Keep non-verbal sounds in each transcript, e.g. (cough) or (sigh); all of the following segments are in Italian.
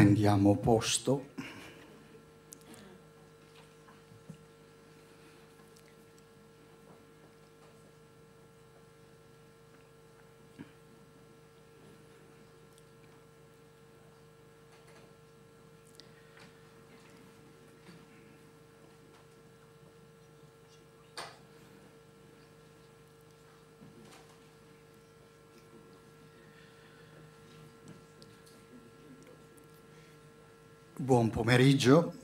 prendiamo posto buon pomeriggio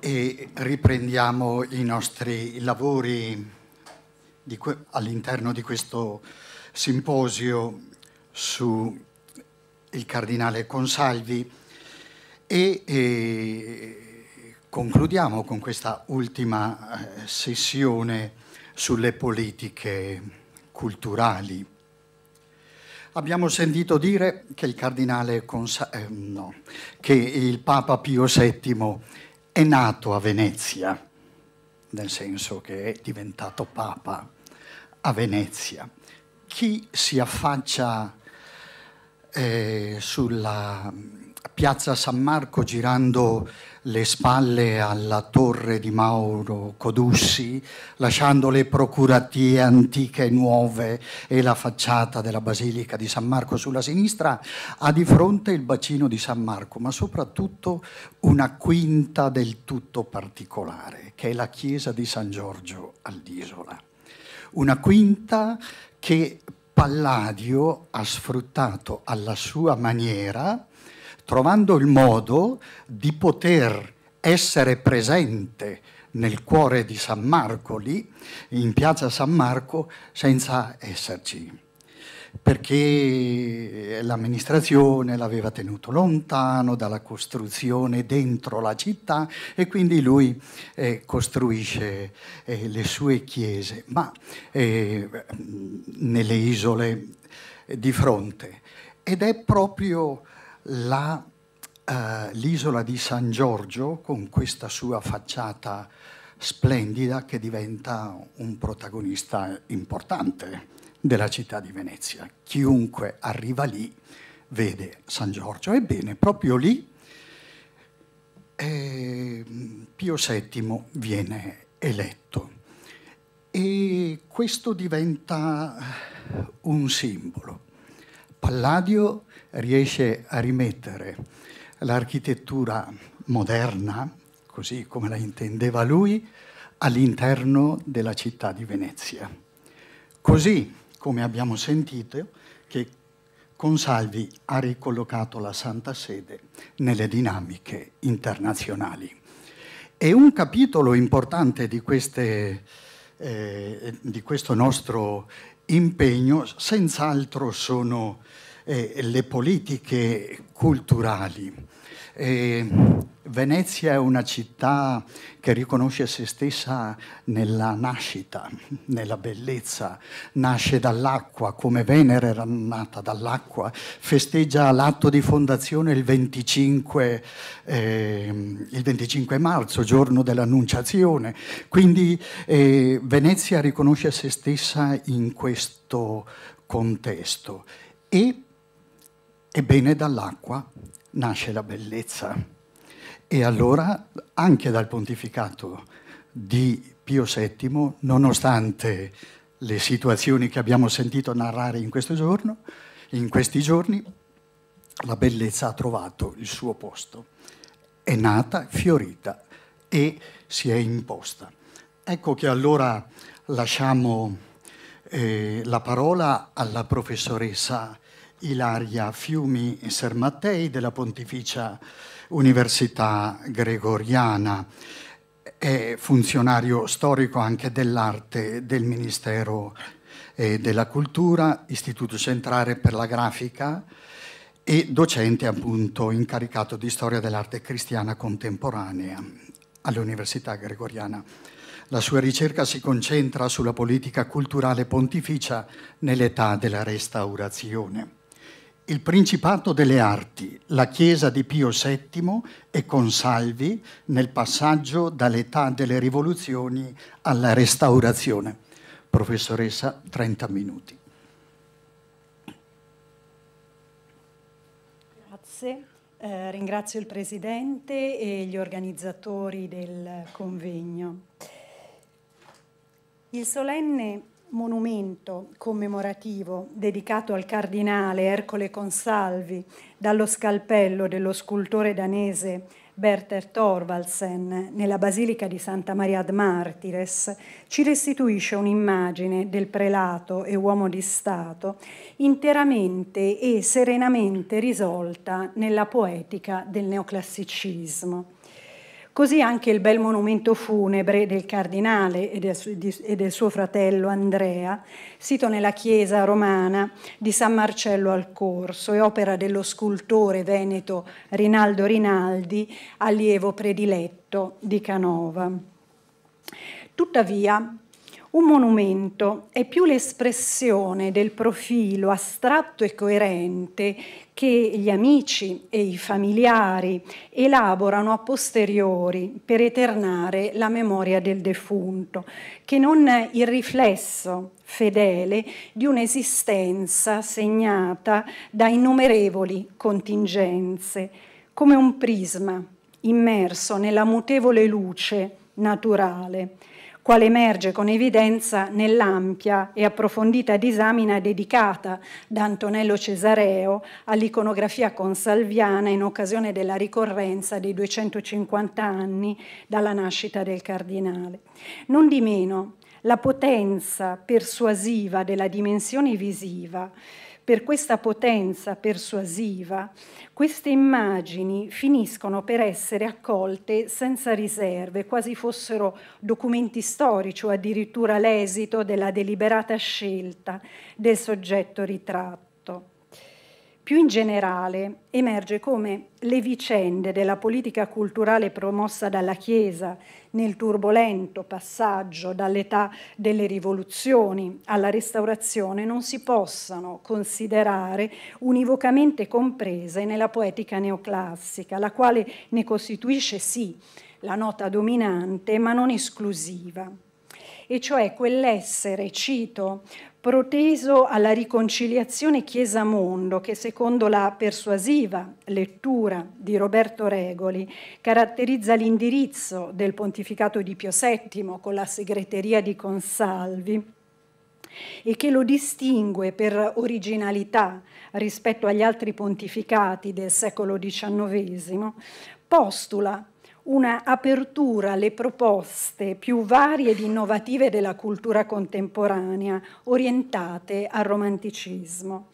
e riprendiamo i nostri lavori all'interno di questo simposio su il cardinale Consalvi e, e concludiamo con questa ultima eh, sessione sulle politiche culturali. Abbiamo sentito dire che il cardinale Consa- eh, no, che il Papa Pio VII è nato a Venezia, nel senso che è diventato Papa a Venezia. Chi si affaccia eh, sulla piazza San Marco girando le spalle alla torre di Mauro Codussi, lasciando le procuratie antiche e nuove e la facciata della Basilica di San Marco sulla sinistra, ha di fronte il bacino di San Marco, ma soprattutto una quinta del tutto particolare, che è la chiesa di San Giorgio all'Isola. Una quinta che Palladio ha sfruttato alla sua maniera trovando il modo di poter essere presente nel cuore di San Marco, lì, in piazza San Marco, senza esserci perché l'amministrazione l'aveva tenuto lontano dalla costruzione dentro la città e quindi lui eh, costruisce eh, le sue chiese, ma eh, nelle isole di fronte. Ed è proprio eh, l'isola uh, di San Giorgio con questa sua facciata splendida che diventa un protagonista importante della città di Venezia. Chiunque arriva lì vede San Giorgio. Ebbene, proprio lì eh, Pio VII viene eletto e questo diventa un simbolo. Palladio riesce a rimettere l'architettura moderna, così come la intendeva lui, all'interno della città di Venezia. Così come abbiamo sentito che Consalvi ha ricollocato la Santa Sede nelle dinamiche internazionali. E un capitolo importante di, queste, eh, di questo nostro impegno senz'altro sono eh, le politiche culturali. Eh, Venezia è una città che riconosce se stessa nella nascita, nella bellezza, nasce dall'acqua, come Venere era nata dall'acqua, festeggia l'atto di fondazione il 25, eh, il 25 marzo, giorno dell'Annunciazione. Quindi eh, Venezia riconosce se stessa in questo contesto e Ebbene dall'acqua nasce la bellezza. E allora anche dal pontificato di Pio VII, nonostante le situazioni che abbiamo sentito narrare in, giorno, in questi giorni, la bellezza ha trovato il suo posto. È nata, fiorita e si è imposta. Ecco che allora lasciamo eh, la parola alla professoressa Ilaria Fiumi Sermattei della Pontificia Università Gregoriana. È funzionario storico anche dell'arte del Ministero eh, della Cultura, Istituto Centrale per la Grafica e docente appunto incaricato di storia dell'arte cristiana contemporanea all'Università Gregoriana. La sua ricerca si concentra sulla politica culturale pontificia nell'età della restaurazione. Il Principato delle Arti, la Chiesa di Pio VII e Consalvi nel passaggio dall'età delle rivoluzioni alla restaurazione. Professoressa, 30 minuti. Grazie. Eh, ringrazio il Presidente e gli organizzatori del convegno. Il solenne monumento commemorativo dedicato al cardinale Ercole Consalvi dallo scalpello dello scultore danese Berter Thorvaldsen nella Basilica di Santa Maria ad Martires ci restituisce un'immagine del prelato e uomo di Stato interamente e serenamente risolta nella poetica del neoclassicismo. Così anche il bel monumento funebre del cardinale e del suo fratello Andrea, sito nella chiesa romana di San Marcello al Corso, è opera dello scultore veneto Rinaldo Rinaldi, allievo prediletto di Canova. Tuttavia, un monumento è più l'espressione del profilo astratto e coerente che gli amici e i familiari elaborano a posteriori per eternare la memoria del defunto, che non il riflesso fedele di un'esistenza segnata da innumerevoli contingenze, come un prisma immerso nella mutevole luce naturale quale emerge con evidenza nell'ampia e approfondita disamina dedicata da Antonello Cesareo all'iconografia consalviana in occasione della ricorrenza dei 250 anni dalla nascita del cardinale. Non di meno, la potenza persuasiva della dimensione visiva per questa potenza persuasiva, queste immagini finiscono per essere accolte senza riserve, quasi fossero documenti storici o addirittura l'esito della deliberata scelta del soggetto ritratto. Più in generale emerge come le vicende della politica culturale promossa dalla Chiesa nel turbolento passaggio dall'età delle rivoluzioni alla restaurazione non si possano considerare univocamente comprese nella poetica neoclassica, la quale ne costituisce sì la nota dominante ma non esclusiva e cioè quell'essere, cito, proteso alla riconciliazione Chiesa-Mondo che secondo la persuasiva lettura di Roberto Regoli caratterizza l'indirizzo del pontificato di Pio VII con la segreteria di Consalvi e che lo distingue per originalità rispetto agli altri pontificati del secolo XIX, postula una apertura alle proposte più varie ed innovative della cultura contemporanea orientate al romanticismo.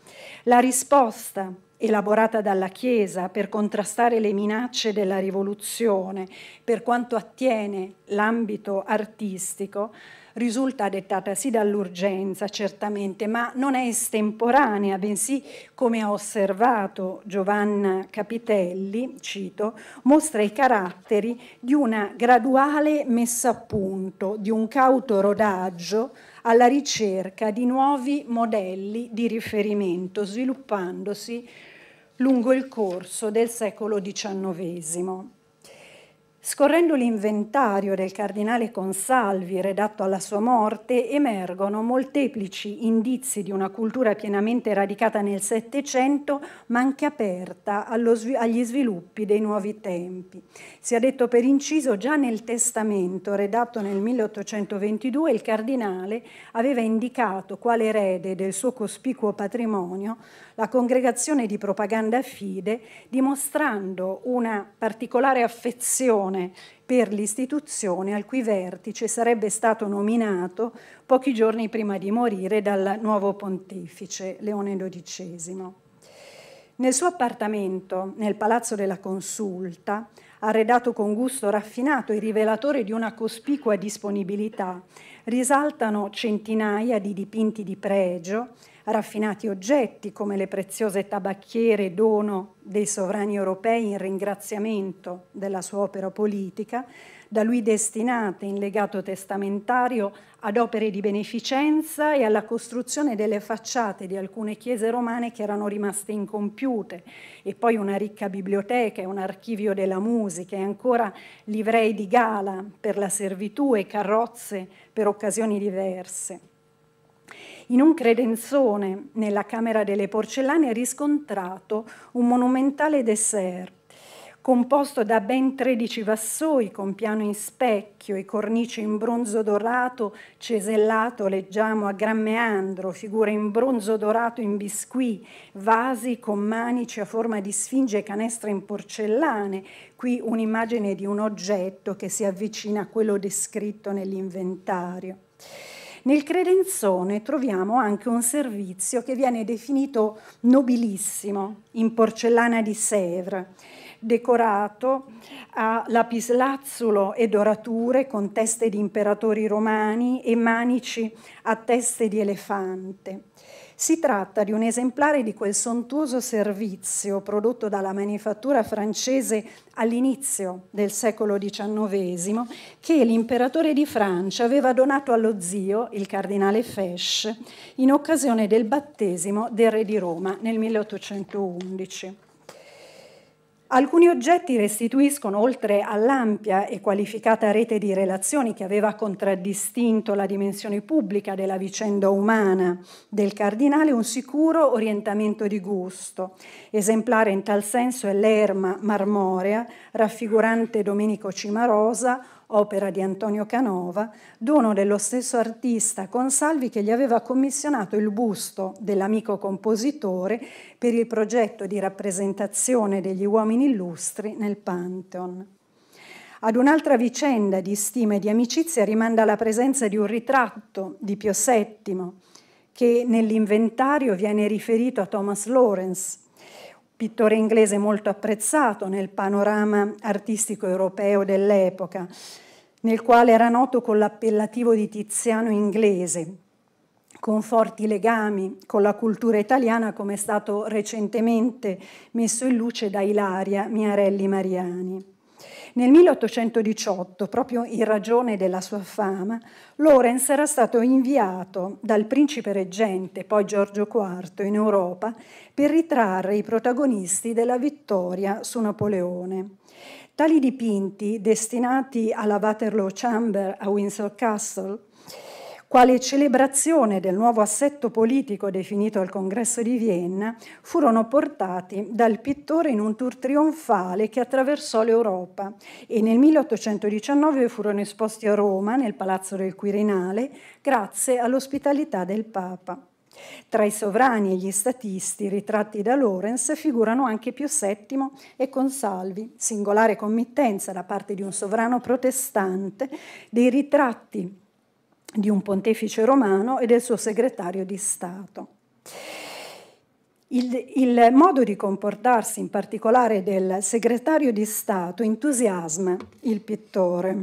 La risposta elaborata dalla Chiesa per contrastare le minacce della rivoluzione per quanto attiene l'ambito artistico risulta dettata sì dall'urgenza, certamente, ma non è estemporanea, bensì, come ha osservato Giovanna Capitelli, cito, mostra i caratteri di una graduale messa a punto, di un cauto rodaggio alla ricerca di nuovi modelli di riferimento, sviluppandosi lungo il corso del secolo XIX. Scorrendo l'inventario del cardinale Consalvi redatto alla sua morte, emergono molteplici indizi di una cultura pienamente radicata nel Settecento, ma anche aperta svi- agli sviluppi dei nuovi tempi. Si è detto per inciso già nel testamento redatto nel 1822 il cardinale aveva indicato quale erede del suo cospicuo patrimonio la congregazione di propaganda fide, dimostrando una particolare affezione per l'istituzione al cui vertice sarebbe stato nominato pochi giorni prima di morire dal nuovo pontefice Leone XII. Nel suo appartamento, nel Palazzo della Consulta, arredato con gusto raffinato e rivelatore di una cospicua disponibilità, risaltano centinaia di dipinti di pregio, raffinati oggetti come le preziose tabacchiere dono dei sovrani europei in ringraziamento della sua opera politica, da lui destinate in legato testamentario ad opere di beneficenza e alla costruzione delle facciate di alcune chiese romane che erano rimaste incompiute, e poi una ricca biblioteca e un archivio della musica e ancora livrei di gala per la servitù e carrozze per occasioni diverse. In un credenzone nella Camera delle Porcellane è riscontrato un monumentale dessert composto da ben 13 vassoi con piano in specchio e cornice in bronzo dorato cesellato, leggiamo, a gran meandro, figure in bronzo dorato in biscuit, vasi con manici a forma di sfinge e canestre in porcellane. Qui un'immagine di un oggetto che si avvicina a quello descritto nell'inventario. Nel credenzone troviamo anche un servizio che viene definito nobilissimo in porcellana di Sèvres, decorato a lapislazzulo e dorature con teste di imperatori romani e manici a teste di elefante. Si tratta di un esemplare di quel sontuoso servizio prodotto dalla manifattura francese all'inizio del secolo XIX che l'imperatore di Francia aveva donato allo zio, il cardinale Fesch, in occasione del battesimo del re di Roma nel 1811. Alcuni oggetti restituiscono, oltre all'ampia e qualificata rete di relazioni che aveva contraddistinto la dimensione pubblica della vicenda umana del cardinale, un sicuro orientamento di gusto. Esemplare in tal senso è l'erma marmorea raffigurante Domenico Cimarosa, opera di Antonio Canova, dono dello stesso artista Consalvi che gli aveva commissionato il busto dell'amico compositore per il progetto di rappresentazione degli uomini illustri nel Pantheon. Ad un'altra vicenda di stima e di amicizia rimanda la presenza di un ritratto di Pio VII che nell'inventario viene riferito a Thomas Lawrence, pittore inglese molto apprezzato nel panorama artistico europeo dell'epoca, nel quale era noto con l'appellativo di Tiziano inglese, con forti legami con la cultura italiana, come è stato recentemente messo in luce da Ilaria Miarelli Mariani. Nel 1818, proprio in ragione della sua fama, Lorenz era stato inviato dal principe reggente, poi Giorgio IV, in Europa per ritrarre i protagonisti della vittoria su Napoleone. Tali dipinti, destinati alla Waterloo Chamber a Windsor Castle, quale celebrazione del nuovo assetto politico definito al congresso di Vienna, furono portati dal pittore in un tour trionfale che attraversò l'Europa e nel 1819 furono esposti a Roma, nel Palazzo del Quirinale, grazie all'ospitalità del Papa. Tra i sovrani e gli statisti ritratti da Lorenz figurano anche Pio VII e Consalvi, singolare committenza da parte di un sovrano protestante dei ritratti di un pontefice romano e del suo segretario di Stato. Il, il, modo di comportarsi, in particolare del segretario di Stato, entusiasma il pittore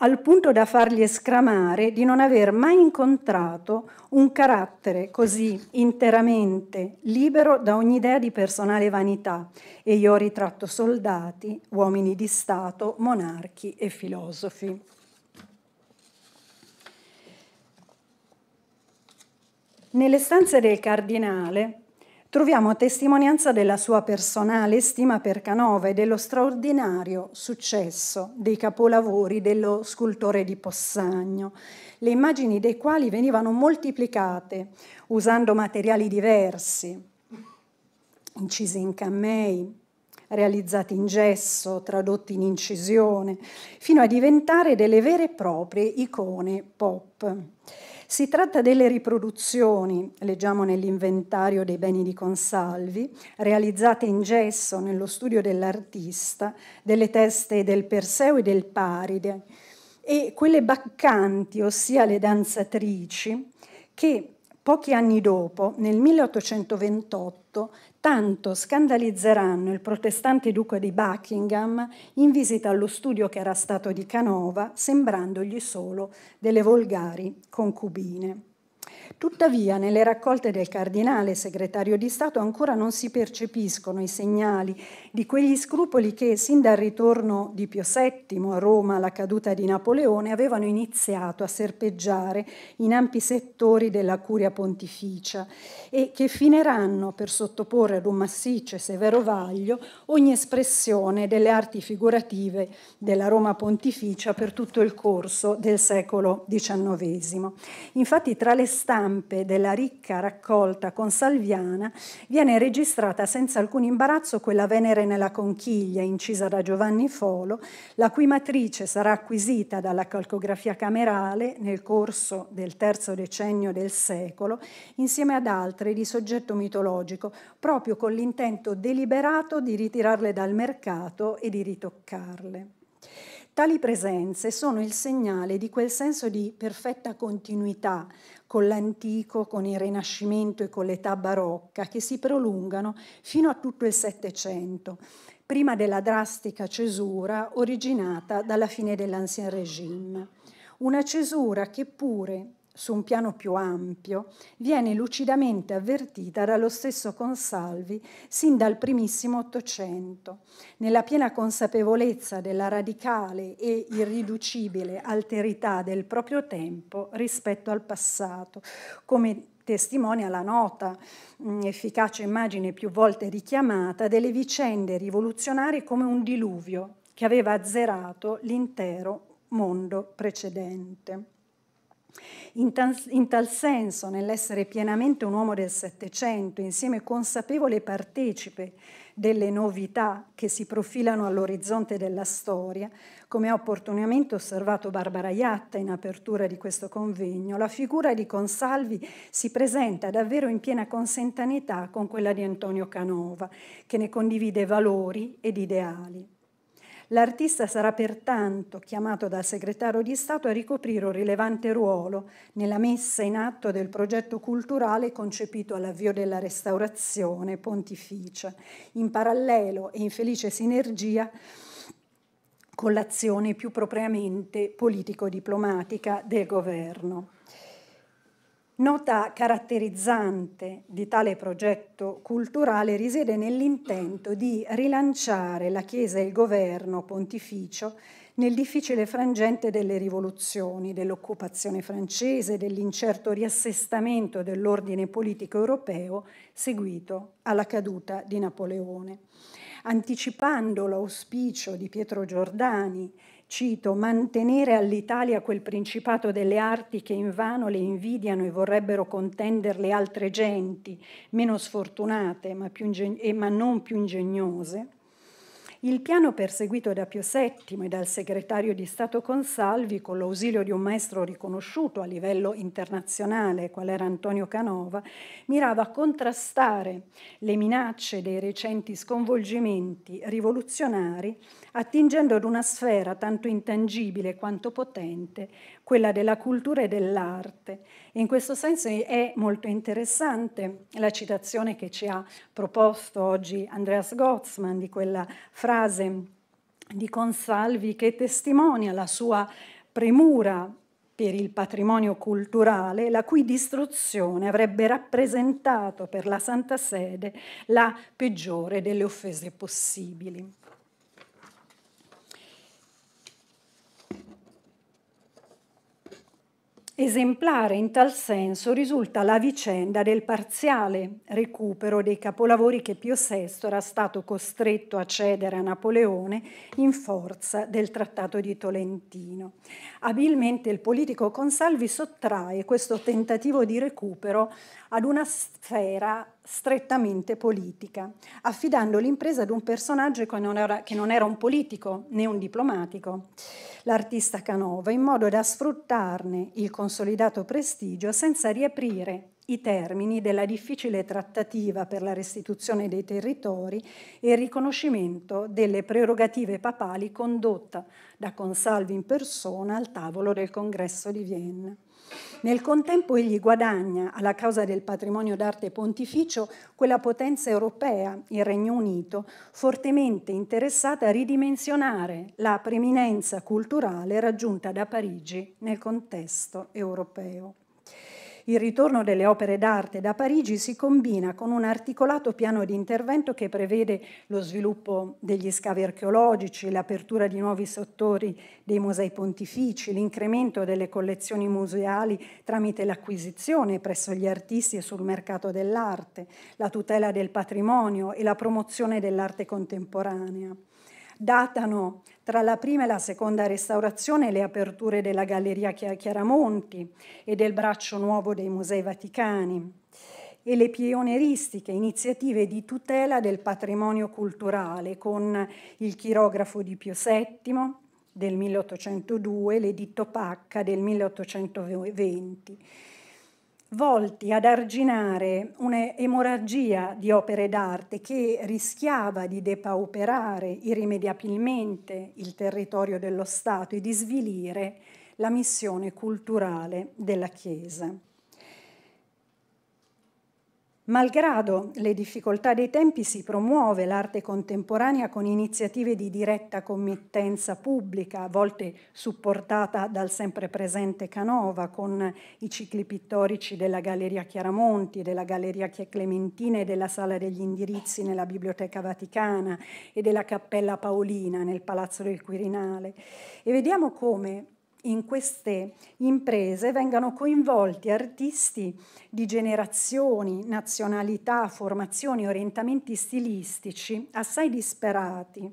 al punto da fargli esclamare di non aver mai incontrato un carattere così interamente libero da ogni idea di personale vanità e io ho ritratto soldati, uomini di Stato, monarchi e filosofi. Nelle stanze del cardinale troviamo testimonianza della sua personale stima per Canova e dello straordinario successo dei capolavori dello scultore di Possagno, le immagini dei quali venivano moltiplicate usando materiali diversi, incisi in cammei, realizzati in gesso, tradotti in incisione, fino a diventare delle vere e proprie icone pop. Si tratta delle riproduzioni, leggiamo nell'inventario dei beni di Consalvi, realizzate in gesso nello studio dell'artista, delle teste del Perseo e del Paride, e quelle baccanti, ossia le danzatrici, che pochi anni dopo, nel 1828, tanto scandalizzeranno il protestante duca di Buckingham in visita allo studio che era stato di Canova, sembrandogli solo delle volgari concubine. Tuttavia, nelle raccolte del cardinale segretario di Stato ancora non si percepiscono i segnali di quegli scrupoli che, sin dal ritorno di Pio VII a Roma alla caduta di Napoleone, avevano iniziato a serpeggiare in ampi settori della curia pontificia e che finiranno per sottoporre ad un massiccio e severo vaglio ogni espressione delle arti figurative della Roma pontificia per tutto il corso del secolo XIX. Infatti, tra le stanze rampe della ricca raccolta consalviana viene registrata senza alcun imbarazzo quella Venere nella conchiglia incisa da Giovanni Folo, la cui matrice sarà acquisita dalla calcografia camerale nel corso del terzo decennio del secolo, insieme ad altre di soggetto mitologico, proprio con l'intento deliberato di ritirarle dal mercato e di ritoccarle. Tali presenze sono il segnale di quel senso di perfetta continuità con l'antico, con il Rinascimento e con l'età barocca che si prolungano fino a tutto il Settecento, prima della drastica cesura originata dalla fine dell'Ancien Régime. Una cesura che pure su un piano più ampio, viene lucidamente avvertita dallo stesso Consalvi sin dal primissimo Ottocento, nella piena consapevolezza della radicale e irriducibile alterità del proprio tempo rispetto al passato, come testimonia la nota, mm, efficace immagine più volte richiamata, delle vicende rivoluzionarie come un diluvio che aveva azzerato l'intero mondo precedente. In tal, in tal senso, nell'essere pienamente un uomo del Settecento, insieme consapevole e partecipe delle novità che si profilano all'orizzonte della storia, come ha opportunamente osservato Barbara Iatta in apertura di questo convegno, la figura di Consalvi si presenta davvero in piena consentanità con quella di Antonio Canova, che ne condivide valori ed ideali. L'artista sarà pertanto chiamato dal segretario di Stato a ricoprire un rilevante ruolo nella messa in atto del progetto culturale concepito all'avvio della restaurazione pontificia, in parallelo e in felice sinergia con l'azione più propriamente politico-diplomatica del governo. Nota caratterizzante di tale progetto culturale risiede nell'intento di rilanciare la Chiesa e il governo pontificio nel difficile frangente delle rivoluzioni, dell'occupazione francese, dell'incerto riassestamento dell'ordine politico europeo seguito alla caduta di Napoleone, anticipando l'auspicio di Pietro Giordani cito, mantenere all'Italia quel principato delle arti che invano le invidiano e vorrebbero contenderle altre genti, meno sfortunate ma, ingeg- ma non più ingegnose, il piano perseguito da Pio VII e dal segretario di Stato Consalvi, con l'ausilio di un maestro riconosciuto a livello internazionale, qual era Antonio Canova, mirava a contrastare le minacce dei recenti sconvolgimenti rivoluzionari, attingendo ad una sfera tanto intangibile quanto potente, quella della cultura e dell'arte. In questo senso è molto interessante la citazione che ci ha proposto oggi Andreas Gozman di quella frase di Consalvi che testimonia la sua premura per il patrimonio culturale, la cui distruzione avrebbe rappresentato per la Santa Sede la peggiore delle offese possibili. Esemplare in tal senso risulta la vicenda del parziale recupero dei capolavori che Pio VI era stato costretto a cedere a Napoleone in forza del Trattato di Tolentino. Abilmente il politico Consalvi sottrae questo tentativo di recupero ad una sfera strettamente politica, affidando l'impresa ad un personaggio che non, era, che non, era, un politico né un diplomatico, l'artista Canova, in modo da sfruttarne il consolidato prestigio senza riaprire i termini della difficile trattativa per la restituzione dei territori e il riconoscimento delle prerogative papali condotta da Consalvi in persona al tavolo del congresso di Vienna. Nel contempo egli guadagna, alla causa del patrimonio d'arte pontificio, quella potenza europea, il Regno Unito, fortemente interessata a ridimensionare la preminenza culturale raggiunta da Parigi nel contesto europeo. Il ritorno delle opere d'arte da Parigi si combina con un articolato piano di intervento che prevede lo sviluppo degli scavi archeologici, l'apertura di nuovi settori dei musei pontifici, l'incremento delle collezioni museali tramite l'acquisizione presso gli artisti e sul mercato dell'arte, la tutela del patrimonio e la promozione dell'arte contemporanea. Datano tra la prima e la seconda restaurazione le aperture della Galleria Chiaramonti e del braccio nuovo dei Musei Vaticani e le pionieristiche iniziative di tutela del patrimonio culturale con il chirografo di Pio VII del 1802, l'editto Pacca del 1820 volti ad arginare un'emorragia di opere d'arte che rischiava di depauperare irrimediabilmente il territorio dello Stato e di svilire la missione culturale della Chiesa. Malgrado le difficoltà dei tempi si promuove l'arte contemporanea con iniziative di diretta committenza pubblica, a volte supportata dal sempre presente Canova, con i cicli pittorici della Galleria Chiaramonti, della Galleria Clementina e della Sala degli Indirizzi nella Biblioteca Vaticana e della Cappella Paolina nel Palazzo del Quirinale. E vediamo come in queste imprese vengano coinvolti artisti di generazioni, nazionalità, formazioni, orientamenti stilistici assai disperati,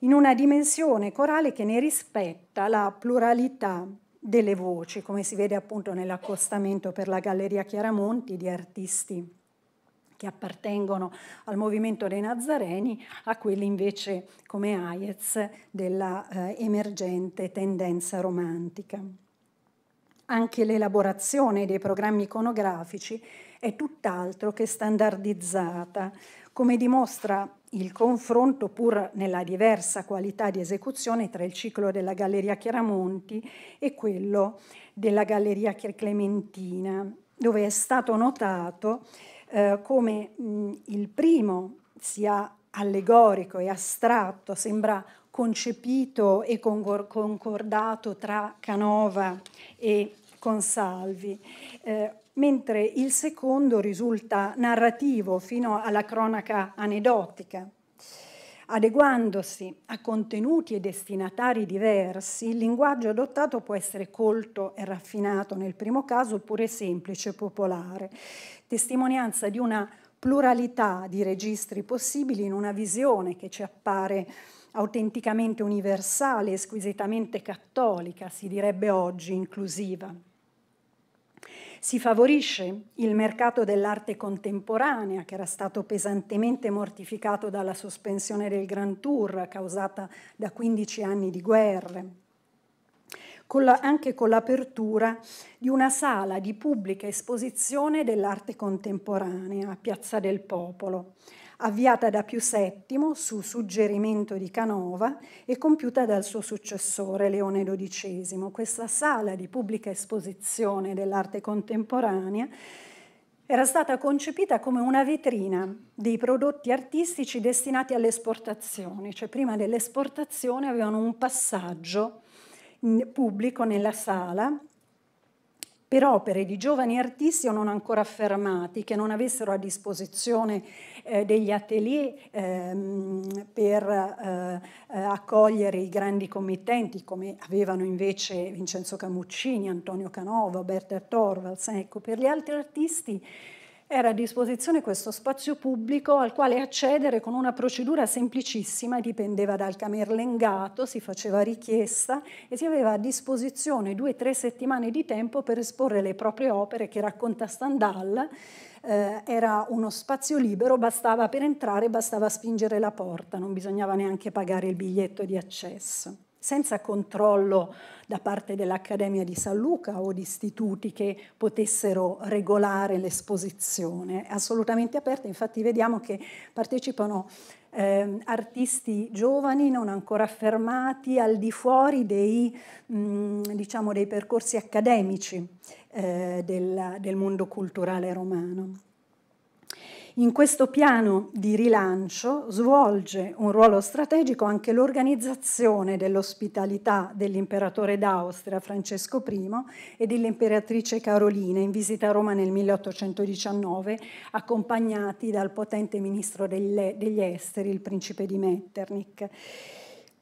in una dimensione corale che ne rispetta la pluralità delle voci, come si vede appunto nell'accostamento per la Galleria Chiaramonti di artisti che appartengono al movimento dei Nazareni a quelli invece come Hayez della eh, emergente tendenza romantica. Anche l'elaborazione dei programmi iconografici è tutt'altro che standardizzata, come dimostra il confronto pur nella diversa qualità di esecuzione tra il ciclo della Galleria Chiaramonti e quello della Galleria Clementina, dove è stato notato eh, come mh, mm, il primo sia allegorico e astratto, sembra concepito e concordato tra Canova e Consalvi, eh, mentre il secondo risulta narrativo fino alla cronaca aneddotica. Adeguandosi a contenuti e destinatari diversi, il linguaggio adottato può essere colto e raffinato nel primo caso oppure semplice e popolare testimonianza di una pluralità di registri possibili in una visione che ci appare autenticamente universale, squisitamente cattolica, si direbbe oggi inclusiva. Si favorisce il mercato dell'arte contemporanea, che era stato pesantemente mortificato dalla sospensione del Grand Tour causata da 15 anni di guerre con la, anche con l'apertura di una sala di pubblica esposizione dell'arte contemporanea a Piazza del Popolo, avviata da Più VII su suggerimento di Canova e compiuta dal suo successore Leone XII. Questa sala di pubblica esposizione dell'arte contemporanea era stata concepita come una vetrina dei prodotti artistici destinati all'esportazione, cioè prima dell'esportazione avevano un passaggio pubblico nella sala per opere di giovani artisti o non ancora affermati, che non avessero a disposizione eh, degli atelier ehm, per eh, eh accogliere i grandi committenti, come avevano invece Vincenzo Camuccini, Antonio Canova, Berta Torvalds. Ecco, per gli altri artisti era a disposizione questo spazio pubblico al quale accedere con una procedura semplicissima, dipendeva dal camerlengato, si faceva richiesta e si aveva a disposizione due o tre settimane di tempo per esporre le proprie opere che racconta Stendhal. Eh, era uno spazio libero, bastava per entrare, bastava spingere la porta, non bisognava neanche pagare il biglietto di accesso senza controllo da parte dell'Accademia di San Luca o di istituti che potessero regolare l'esposizione, assolutamente aperta, infatti vediamo che partecipano eh, artisti giovani non ancora affermati al di fuori dei, mh, mm, diciamo, dei percorsi accademici eh, del, del mondo culturale romano. In questo piano di rilancio svolge un ruolo strategico anche l'organizzazione dell'ospitalità dell'imperatore d'Austria Francesco I e dell'imperatrice Carolina in visita a Roma nel 1819, accompagnati dal potente ministro degli esteri, il principe di Metternich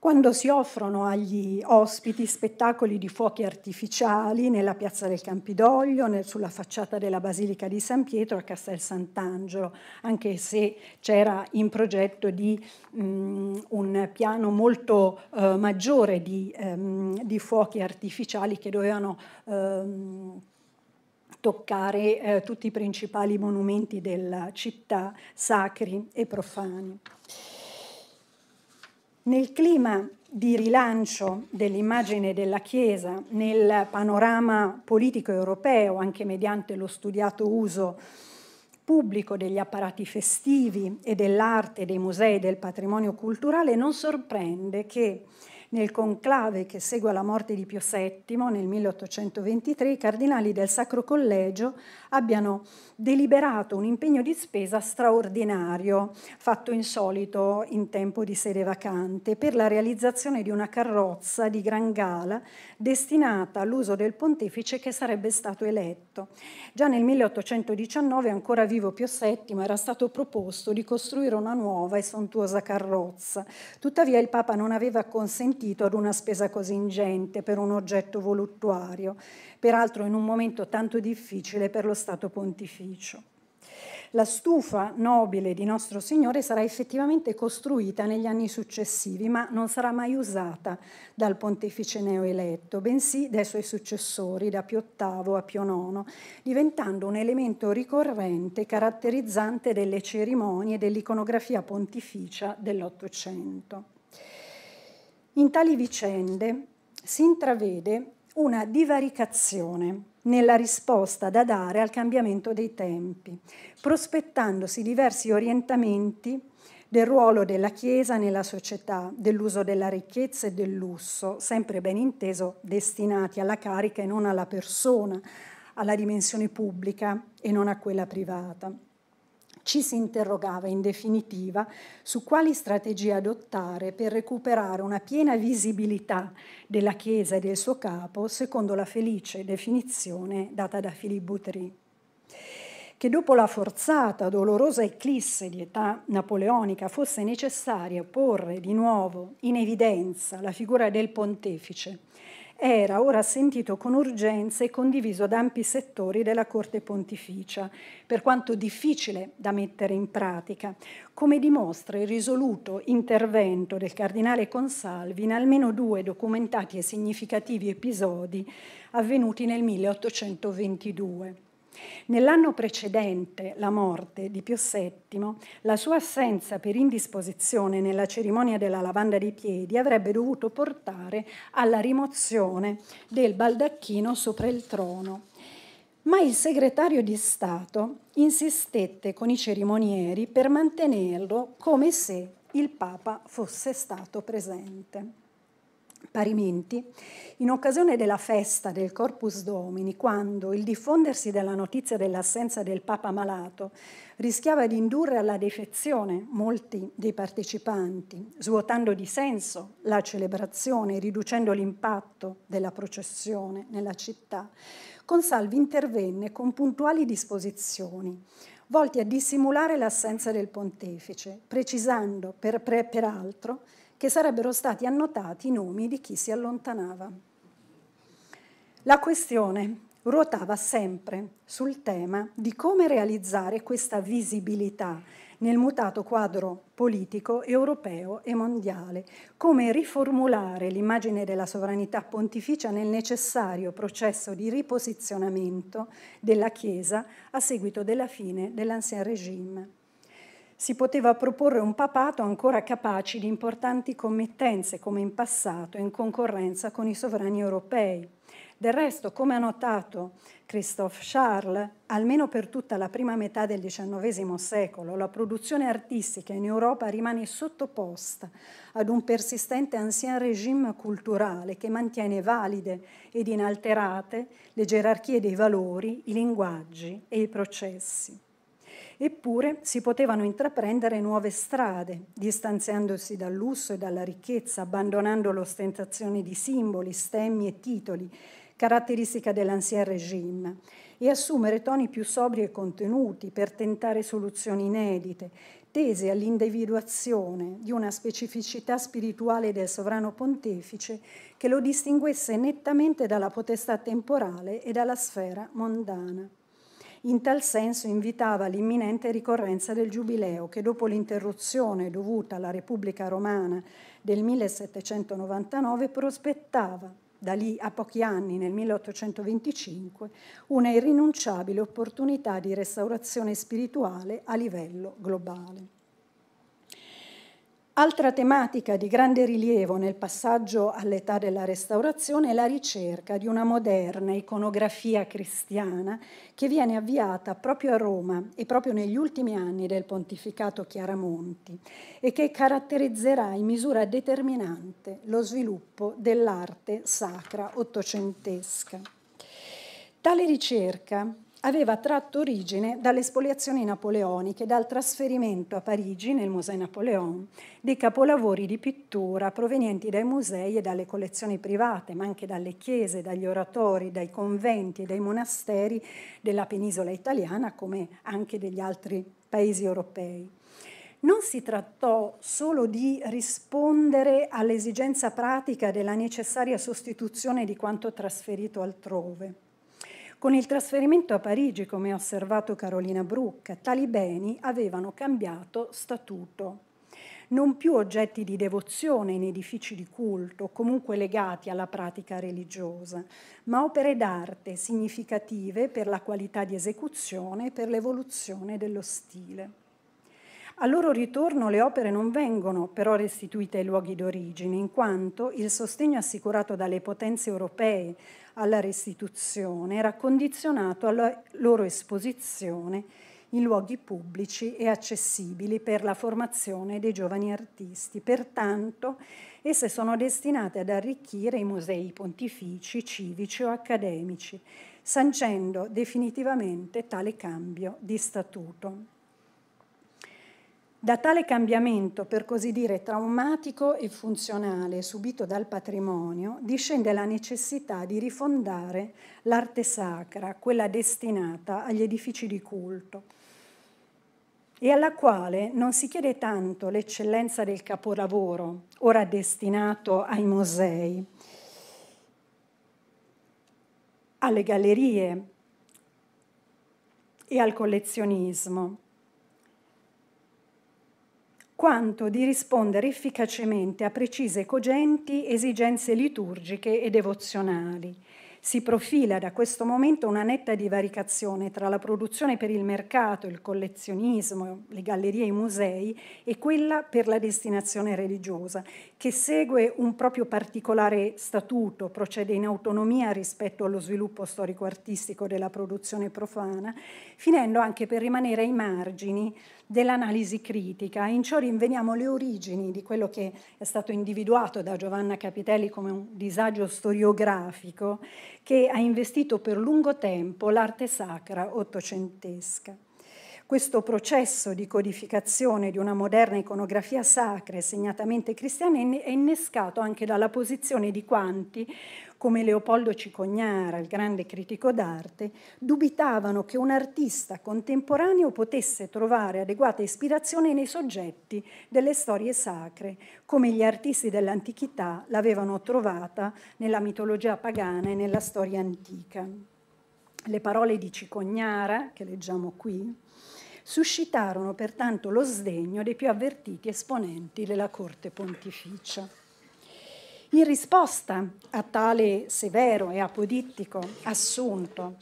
quando si offrono agli ospiti spettacoli di fuochi artificiali nella piazza del Campidoglio, nel, sulla facciata della Basilica di San Pietro a Castel Sant'Angelo, anche se c'era in progetto di, um, un piano molto uh, maggiore di, um, di, fuochi artificiali che dovevano um, toccare eh, tutti i principali monumenti della città, sacri e profani. Nel clima di rilancio dell'immagine della Chiesa nel panorama politico europeo, anche mediante lo studiato uso pubblico degli apparati festivi e dell'arte, dei musei, del patrimonio culturale, non sorprende che nel conclave che segue alla morte di Pio VII nel 1823, i cardinali del Sacro Collegio abbiano deliberato un impegno di spesa straordinario, fatto insolito in tempo di sede vacante, per la realizzazione di una carrozza di gran gala destinata all'uso del pontefice che sarebbe stato eletto. Già nel 1819, ancora vivo Pio VII, era stato proposto di costruire una nuova e sontuosa carrozza. Tuttavia il Papa non aveva consentito assentito ad una spesa così ingente per un oggetto voluttuario, peraltro in un momento tanto difficile per lo Stato pontificio. La stufa nobile di Nostro Signore sarà effettivamente costruita negli anni successivi, ma non sarà mai usata dal pontefice neoeletto, bensì dai suoi successori, da Pio VIII a Pio IX, diventando un elemento ricorrente caratterizzante delle cerimonie dell'iconografia pontificia dell'Ottocento. In tali vicende si intravede una divaricazione nella risposta da dare al cambiamento dei tempi, prospettandosi diversi orientamenti del ruolo della Chiesa nella società, dell'uso della ricchezza e del lusso, sempre ben inteso destinati alla carica e non alla persona, alla dimensione pubblica e non a quella privata. Ci si interrogava in definitiva su quali strategie adottare per recuperare una piena visibilità della Chiesa e del suo capo, secondo la felice definizione data da Philippe Boutry che dopo la forzata, dolorosa eclisse di età napoleonica fosse necessario porre di nuovo in evidenza la figura del pontefice era ora sentito con urgenza e condiviso da ampi settori della Corte Pontificia, per quanto difficile da mettere in pratica, come dimostra il risoluto intervento del Cardinale Consalvi in almeno due documentati e significativi episodi avvenuti nel 1822. Nell'anno precedente la morte di Pio VII, la sua assenza per indisposizione nella cerimonia della lavanda dei piedi avrebbe dovuto portare alla rimozione del baldacchino sopra il trono. Ma il segretario di Stato insistette con i cerimonieri per mantenerlo come se il Papa fosse stato presente. Parimenti, in occasione della festa del Corpus Domini, quando il diffondersi della notizia dell'assenza del Papa malato rischiava di indurre alla defezione molti dei partecipanti, svuotando di senso la celebrazione e riducendo l'impatto della processione nella città, Consalvi intervenne con puntuali disposizioni, volti a dissimulare l'assenza del pontefice, precisando per, per, peraltro che sarebbero stati annotati i nomi di chi si allontanava. La questione ruotava sempre sul tema di come realizzare questa visibilità nel mutato quadro politico europeo e mondiale, come riformulare l'immagine della sovranità pontificia nel necessario processo di riposizionamento della Chiesa a seguito della fine dell'Ancien Regime si poteva proporre un papato ancora capace di importanti committenze come in passato in concorrenza con i sovrani europei. Del resto, come ha notato Christophe Charles, almeno per tutta la prima metà del XIX secolo la produzione artistica in Europa rimane sottoposta ad un persistente ancien regime culturale che mantiene valide ed inalterate le gerarchie dei valori, i linguaggi e i processi. Eppure si potevano intraprendere nuove strade, distanziandosi dal lusso e dalla ricchezza, abbandonando l'ostentazione di simboli, stemmi e titoli, caratteristica dell'ancien regime, e assumere toni più sobri e contenuti per tentare soluzioni inedite, tese all'individuazione di una specificità spirituale del sovrano pontefice che lo distinguesse nettamente dalla potestà temporale e dalla sfera mondana. In tal senso invitava l'imminente ricorrenza del Giubileo che dopo l'interruzione dovuta alla Repubblica Romana del 1799 prospettava da lì a pochi anni, nel 1825, una irrinunciabile opportunità di restaurazione spirituale a livello globale. Altra tematica di grande rilievo nel passaggio all'età della restaurazione è la ricerca di una moderna iconografia cristiana che viene avviata proprio a Roma e proprio negli ultimi anni del pontificato Chiaramonti e che caratterizzerà in misura determinante lo sviluppo dell'arte sacra ottocentesca. Tale ricerca aveva tratto origine dalle spoliazioni napoleoniche, dal trasferimento a Parigi, nel Musée Napoléon, dei capolavori di pittura provenienti dai musei e dalle collezioni private, ma anche dalle chiese, dagli oratori, dai conventi e dai monasteri della penisola italiana, come anche degli altri paesi europei. Non si trattò solo di rispondere all'esigenza pratica della necessaria sostituzione di quanto trasferito altrove con il trasferimento a Parigi, come ha osservato Carolina Bruck, tali beni avevano cambiato statuto non più oggetti di devozione in edifici di culto, comunque legati alla pratica religiosa, ma opere d'arte significative per la qualità di esecuzione e per l'evoluzione dello stile. Al loro ritorno le opere non vengono però restituite ai luoghi d'origine, in quanto il sostegno assicurato dalle potenze europee alla restituzione era condizionato alla loro esposizione in luoghi pubblici e accessibili per la formazione dei giovani artisti. Pertanto esse sono destinate ad arricchire i musei pontifici, civici o accademici, sancendo definitivamente tale cambio di statuto. Da tale cambiamento, per così dire, traumatico e funzionale subito dal patrimonio, discende la necessità di rifondare l'arte sacra, quella destinata agli edifici di culto, e alla quale non si chiede tanto l'eccellenza del capolavoro, ora destinato ai musei, alle gallerie e al collezionismo quanto di rispondere efficacemente a precise e cogenti esigenze liturgiche e devozionali. Si profila da questo momento una netta divaricazione tra la produzione per il mercato, il collezionismo, le gallerie e i musei e quella per la destinazione religiosa, che segue un proprio particolare statuto, procede in autonomia rispetto allo sviluppo storico-artistico della produzione profana, finendo anche per rimanere ai margini dell'analisi critica. In ciò rinveniamo le origini di quello che è stato individuato da Giovanna Capitelli come un disagio storiografico che ha investito per lungo tempo l'arte sacra ottocentesca. Questo processo di codificazione di una moderna iconografia sacra e segnatamente cristiana è innescato anche dalla posizione di quanti come Leopoldo Cicognara, il grande critico d'arte, dubitavano che un artista contemporaneo potesse trovare adeguata ispirazione nei soggetti delle storie sacre, come gli artisti dell'antichità l'avevano trovata nella mitologia pagana e nella storia antica. Le parole di Cicognara, che leggiamo qui, suscitarono pertanto lo sdegno dei più avvertiti esponenti della corte pontificia. In risposta a tale severo e apodittico assunto,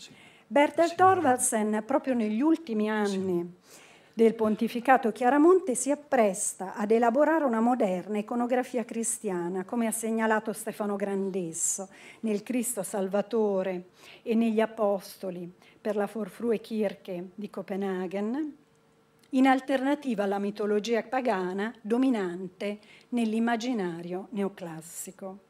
Bertel Thorvaldsen, proprio negli ultimi anni del pontificato Chiaramonte, si appresta ad elaborare una moderna iconografia cristiana, come ha segnalato Stefano Grandesso, nel Cristo Salvatore e negli Apostoli per la Forfrue Kirche di Copenaghen, in alternativa alla mitologia pagana dominante nell'immaginario neoclassico.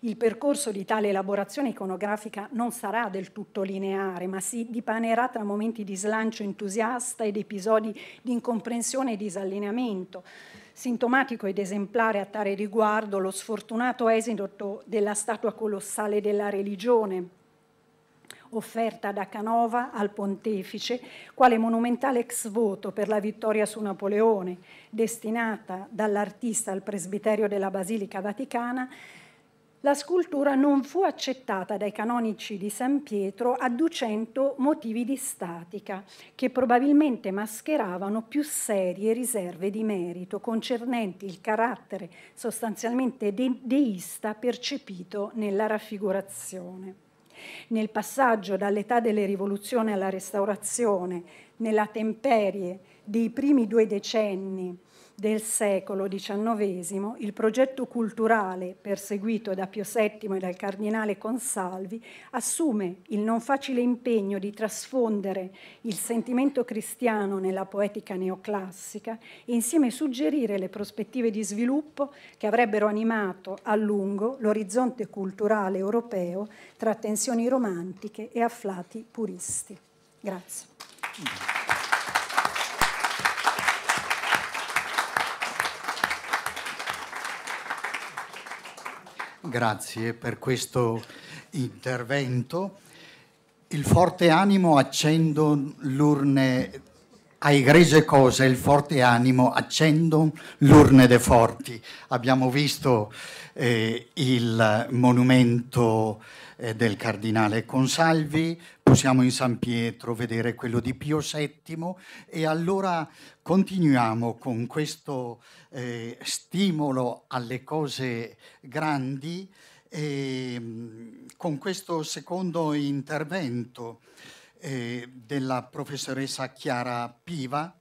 Il percorso di tale elaborazione iconografica non sarà del tutto lineare, ma si dipanerà tra momenti di slancio entusiasta ed episodi di incomprensione e disallineamento. Sintomatico ed esemplare a tale riguardo lo sfortunato esito della statua colossale della religione, offerta da Canova al pontefice quale monumentale ex voto per la vittoria su Napoleone, destinata dall'artista al presbiterio della Basilica Vaticana, la scultura non fu accettata dai canonici di San Pietro adducendo motivi di statica che probabilmente mascheravano più serie riserve di merito concernenti il carattere sostanzialmente de deista percepito nella raffigurazione nel passaggio dall'età delle rivoluzioni alla restaurazione, nella temperie dei primi due decenni del secolo XIX, il progetto culturale perseguito da Pio VII e dal cardinale Consalvi assume il non facile impegno di trasfondere il sentimento cristiano nella poetica neoclassica e insieme suggerire le prospettive di sviluppo che avrebbero animato a lungo l'orizzonte culturale europeo tra tensioni romantiche e afflati puristi. Grazie. Grazie per questo intervento. Il forte animo accendo l'urne a egrese cose, il forte animo accendo l'urne dei forti. Abbiamo visto eh, il monumento eh, del cardinale Consalvi, possiamo in San Pietro vedere quello di Pio VII e allora continuiamo con questo eh, stimolo alle cose grandi e, ehm, con questo secondo intervento eh, della professoressa Chiara Piva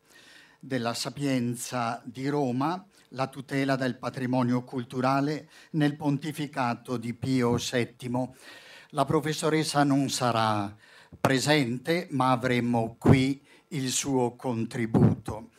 della Sapienza di Roma la tutela del patrimonio culturale nel pontificato di Pio VII. La professoressa non sarà presente, ma avremo qui il suo contributo.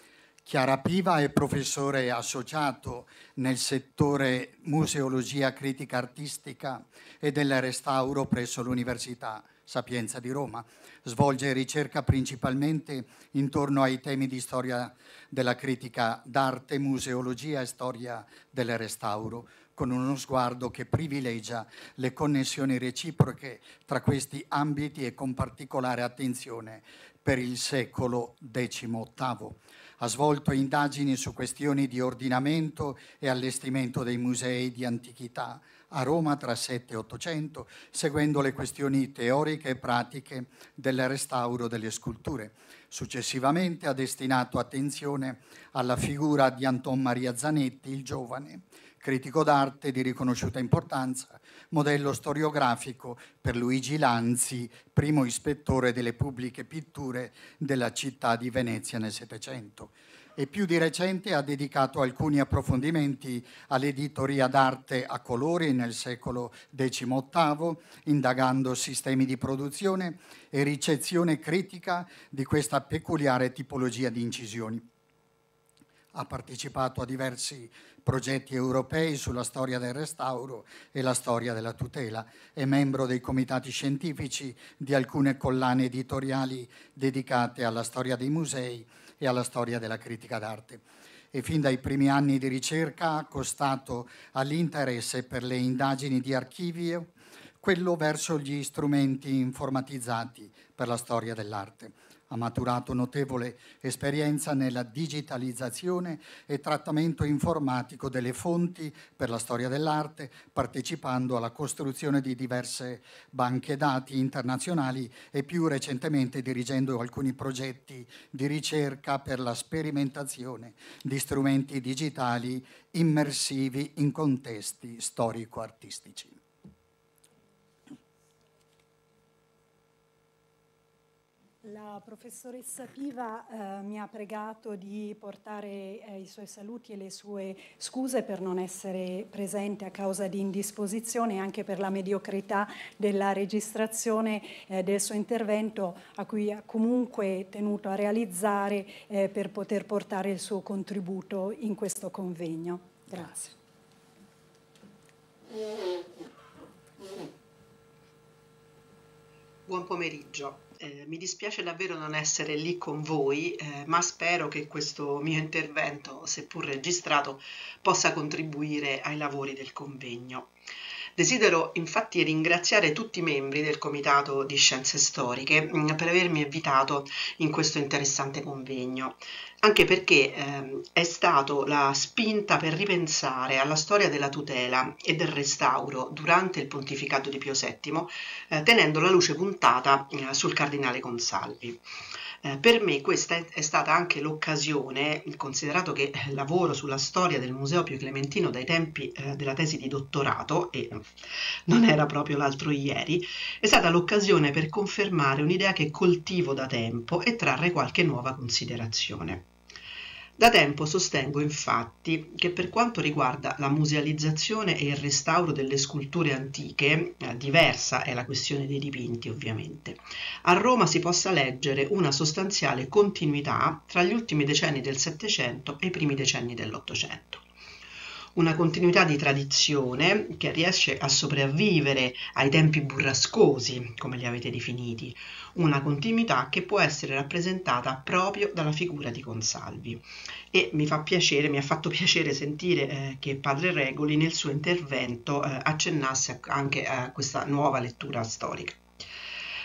Chiara Piva è professore associato nel settore museologia critica artistica e del restauro presso l'Università Sapienza di Roma. Svolge ricerca principalmente intorno ai temi di storia della critica d'arte, museologia e storia del restauro con uno sguardo che privilegia le connessioni reciproche tra questi ambiti e con particolare attenzione per il secolo XVIII. Ha svolto indagini su questioni di ordinamento e allestimento dei musei di antichità a Roma tra 7 e 800, seguendo le questioni teoriche e pratiche del restauro delle sculture. Successivamente ha destinato attenzione alla figura di Anton Maria Zanetti, il giovane, critico d'arte di riconosciuta importanza, modello storiografico per Luigi Lanzi, primo ispettore delle pubbliche pitture della città di Venezia nel Settecento. E più di recente ha dedicato alcuni approfondimenti all'editoria d'arte a colori nel secolo XVIII, indagando sistemi di produzione e ricezione critica di questa peculiare tipologia di incisioni ha partecipato a diversi progetti europei sulla storia del restauro e la storia della tutela. È membro dei comitati scientifici di alcune collane editoriali dedicate alla storia dei musei e alla storia della critica d'arte. E fin dai primi anni di ricerca ha costato all'interesse per le indagini di archivio quello verso gli strumenti informatizzati per la storia dell'arte ha maturato notevole esperienza nella digitalizzazione e trattamento informatico delle fonti per la storia dell'arte, partecipando alla costruzione di diverse banche dati internazionali e più recentemente dirigendo alcuni progetti di ricerca per la sperimentazione di strumenti digitali immersivi in contesti storico-artistici. La professoressa Piva eh, mi ha pregato di portare eh, i suoi saluti e le sue scuse per non essere presente a causa di indisposizione e anche per la mediocrità della registrazione eh, del suo intervento a cui ha comunque tenuto a realizzare eh, per poter portare il suo contributo in questo convegno. Grazie. Buon pomeriggio eh, mi dispiace davvero non essere lì con voi, eh, ma spero che questo mio intervento, seppur registrato, possa contribuire ai lavori del convegno. Desidero infatti ringraziare tutti i membri del Comitato di Scienze Storiche mm, per avermi invitato in questo interessante convegno, anche perché eh, è stato la spinta per ripensare alla storia della tutela e del restauro durante il pontificato di Pio VII, eh, tenendo la luce puntata eh, sul cardinale Consalvi. Eh, per me questa è, è stata anche l'occasione, considerato che eh, lavoro sulla storia del Museo Pio Clementino dai tempi eh, della tesi di dottorato, e eh, non era proprio l'altro ieri, è stata l'occasione per confermare un'idea che coltivo da tempo e trarre qualche nuova considerazione. Da tempo sostengo infatti che per quanto riguarda la musealizzazione e il restauro delle sculture antiche, eh, diversa è la questione dei dipinti ovviamente, a Roma si possa leggere una sostanziale continuità tra gli ultimi decenni del Settecento e i primi decenni dell'Ottocento una continuità di tradizione che riesce a sopravvivere ai tempi burrascosi, come li avete definiti, una continuità che può essere rappresentata proprio dalla figura di Consalvi. E mi fa piacere, mi ha fatto (laughs) piacere sentire eh, che padre Regoli nel suo intervento eh, accennasse anche a questa nuova lettura storica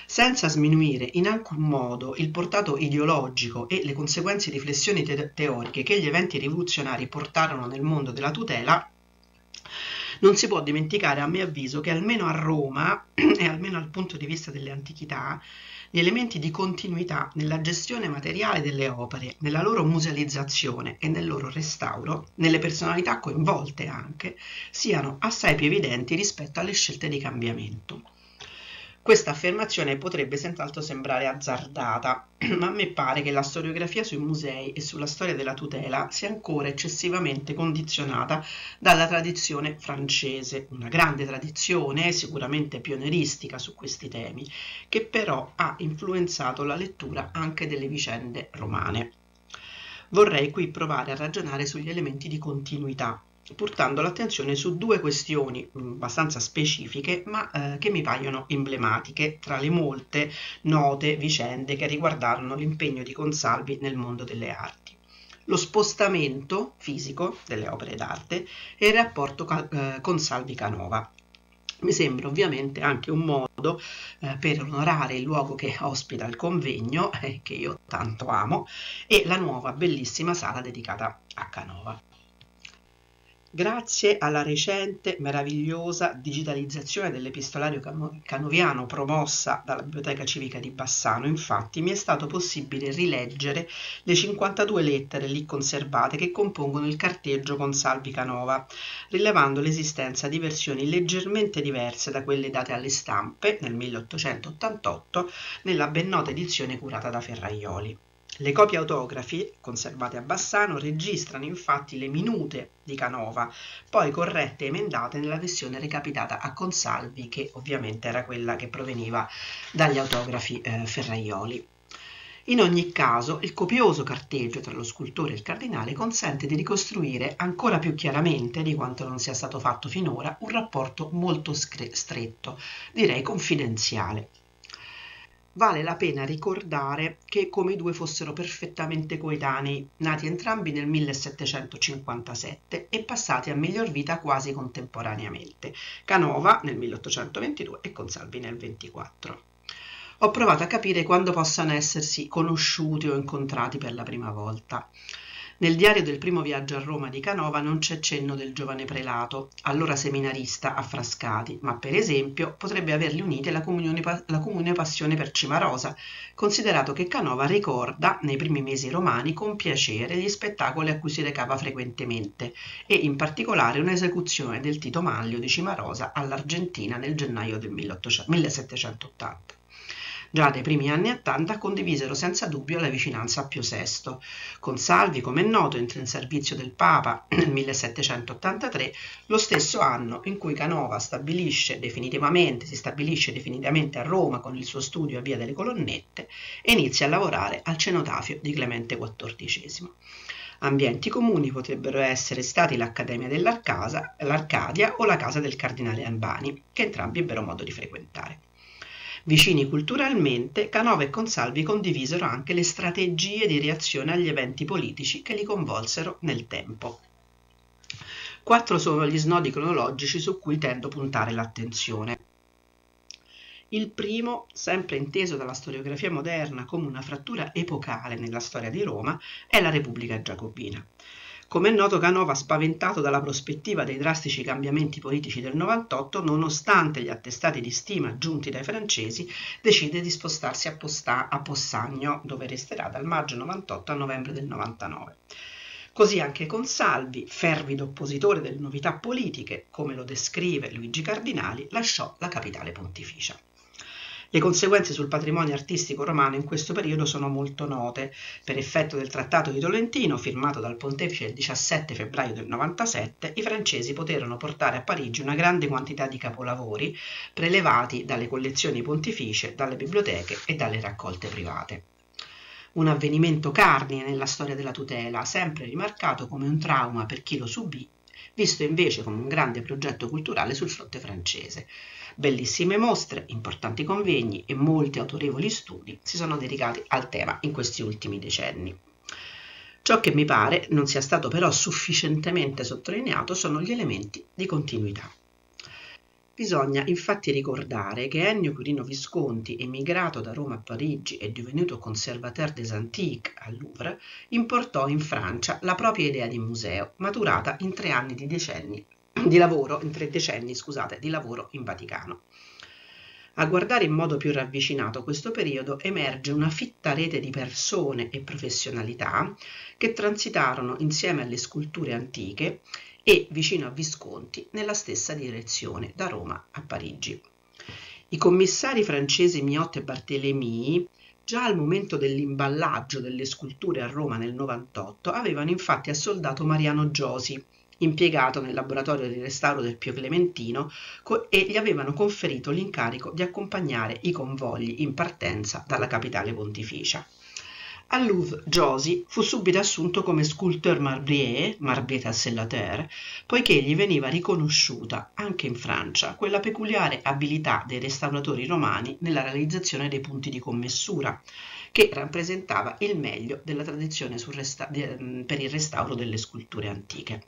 senza sminuire in alcun modo il portato ideologico e le conseguenze di riflessioni te- teoriche che gli eventi rivoluzionari portarono nel mondo della tutela, non si può dimenticare, a mio avviso, che almeno a Roma, (clears throat) e almeno dal punto di vista delle antichità, gli elementi di continuità nella gestione materiale delle opere, nella loro musealizzazione e nel loro restauro, nelle personalità coinvolte anche, siano assai più evidenti rispetto alle scelte di cambiamento. Questa affermazione potrebbe senz'altro sembrare azzardata, (clears throat) ma a me pare che la storiografia sui musei e sulla storia della tutela sia ancora eccessivamente condizionata dalla tradizione francese, una grande tradizione sicuramente pionieristica su questi temi, che però ha influenzato la lettura anche delle vicende romane. Vorrei qui provare a ragionare sugli elementi di continuità portando l'attenzione su due questioni mm, abbastanza specifiche ma eh, che mi paiono emblematiche tra le molte note vicende che riguardarono l'impegno di Consalvi nel mondo delle arti lo spostamento fisico delle opere d'arte e il rapporto eh, con Salvi Canova. Mi sembra ovviamente anche un modo eh, per onorare il luogo che ospita il convegno, eh, che io tanto amo, e la nuova bellissima sala dedicata a Canova. Grazie alla recente meravigliosa digitalizzazione dell'epistolario canoviano promossa dalla Biblioteca Civica di Bassano, infatti, mi è stato possibile rileggere le 52 lettere lì conservate che compongono il carteggio con Salvi Canova, rilevando l'esistenza di versioni leggermente diverse da quelle date alle stampe nel 1888 nella ben nota edizione curata da Ferraioli. Le copie autografi, conservate a Bassano, registrano infatti le minute di Canova, poi corrette e emendate nella versione recapitata a Consalvi, che ovviamente era quella che proveniva dagli autografi eh, ferraioli. In ogni caso, il copioso carteggio tra lo scultore e il cardinale consente di ricostruire ancora più chiaramente di quanto non sia stato fatto finora un rapporto molto scre- stretto, direi confidenziale, vale la pena ricordare che come i due fossero perfettamente coetanei, nati entrambi nel 1757 e passati a miglior vita quasi contemporaneamente, Canova nel 1822 e Consalvi nel 24. Ho provato a capire quando possano essersi conosciuti o incontrati per la prima volta. Nel diario del primo viaggio a Roma di Canova non c'è cenno del giovane prelato, allora seminarista a Frascati, ma per esempio potrebbe averli unite la, la comune passione per Cimarosa, considerato che Canova ricorda, nei primi mesi romani, con piacere gli spettacoli a cui si recava frequentemente e in particolare un'esecuzione del Tito Maglio di Cimarosa all'Argentina nel gennaio del 1800, 1780. Già dai primi anni 80 condivisero senza dubbio la vicinanza a Pio VI. Con Salvi, come è noto, entra in servizio del Papa nel 1783, lo stesso anno in cui Canova stabilisce definitivamente, si stabilisce definitivamente a Roma con il suo studio a Via delle Colonnette e inizia a lavorare al cenotafio di Clemente XIV. Ambienti comuni potrebbero essere stati l'Accademia dell'Arcadia o la casa del cardinale Ambani, che entrambi ebbero modo di frequentare. Vicini culturalmente, Canova e Consalvi condivisero anche le strategie di reazione agli eventi politici che li coinvolsero nel tempo. Quattro sono gli snodi cronologici su cui tendo a puntare l'attenzione. Il primo, sempre inteso dalla storiografia moderna come una frattura epocale nella storia di Roma, è la Repubblica Giacobina. Come è noto, Canova, spaventato dalla prospettiva dei drastici cambiamenti politici del 98, nonostante gli attestati di stima giunti dai francesi, decide di spostarsi a, Posta, a Possagno, dove resterà dal maggio 98 al novembre del 99. Così anche Consalvi, fervido oppositore delle novità politiche, come lo descrive Luigi Cardinali, lasciò la capitale pontificia. Le conseguenze sul patrimonio artistico romano in questo periodo sono molto note, per effetto del Trattato di Tolentino, firmato dal pontefice il 17 febbraio del 97, i francesi poterono portare a Parigi una grande quantità di capolavori prelevati dalle collezioni pontificie, dalle biblioteche e dalle raccolte private un avvenimento carne nella storia della tutela, sempre rimarcato come un trauma per chi lo subì, visto invece come un grande progetto culturale sul fronte francese. Bellissime mostre, importanti convegni e molti autorevoli studi si sono dedicati al tema in questi ultimi decenni. Ciò che mi pare non sia stato però sufficientemente sottolineato sono gli elementi di continuità. Bisogna infatti ricordare che Ennio Quirino Visconti, emigrato da Roma a Parigi e divenuto conservateur des Antiques al Louvre, importò in Francia la propria idea di museo, maturata in tre anni di decenni di lavoro, in tre decenni, scusate, di lavoro in Vaticano. A guardare in modo più ravvicinato questo periodo emerge una fitta rete di persone e professionalità che transitarono insieme alle sculture antiche e vicino a Visconti nella stessa direzione da Roma a Parigi. I commissari francesi Miotte e Barthélemy Già al momento dell'imballaggio delle sculture a Roma nel 98 avevano infatti assoldato Mariano Giosi, impiegato nel laboratorio di restauro del Pio Clementino co- e gli avevano conferito l'incarico di accompagnare i convogli in partenza dalla capitale pontificia. A Louvre, Josi fu subito assunto come sculpteur marbrier, marbrier tassellateur, poiché gli veniva riconosciuta, anche in Francia, quella peculiare abilità dei restauratori romani nella realizzazione dei punti di commessura, che rappresentava il meglio della tradizione resta- per il restauro delle sculture antiche.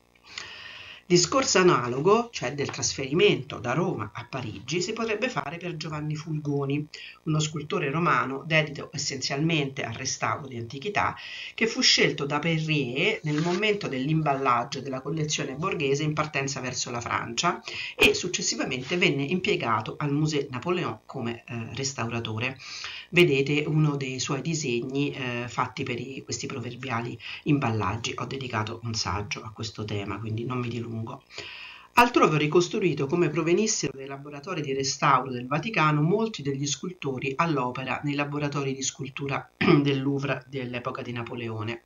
Discorso analogo, cioè del trasferimento da Roma a Parigi, si potrebbe fare per Giovanni Fulgoni, uno scultore romano dedito essenzialmente al restauro di antichità, che fu scelto da Perrier nel momento dell'imballaggio della collezione borghese in partenza verso la Francia e successivamente venne impiegato al Musée Napoléon come eh, restauratore. Vedete uno dei suoi disegni eh, fatti per i, questi proverbiali imballaggi. Ho dedicato un saggio a questo tema, quindi non mi dilungo lungo. Altrove ricostruito come provenissero dai laboratori di restauro del Vaticano molti degli scultori all'opera nei laboratori di scultura (clears throat) del Louvre dell'epoca di Napoleone.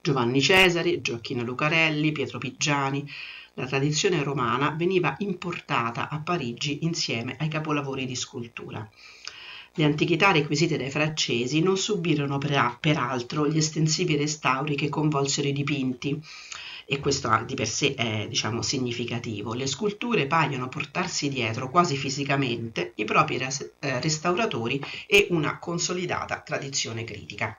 Giovanni Cesare, Gioacchino Lucarelli, Pietro Piggiani. La tradizione romana veniva importata a Parigi insieme ai capolavori di scultura. Le antichità requisite dai francesi non subirono peraltro gli estensivi restauri che convolsero i dipinti e questo di per sé è diciamo, significativo. Le sculture paiono portarsi dietro quasi fisicamente i propri res- eh, restauratori e una consolidata tradizione critica.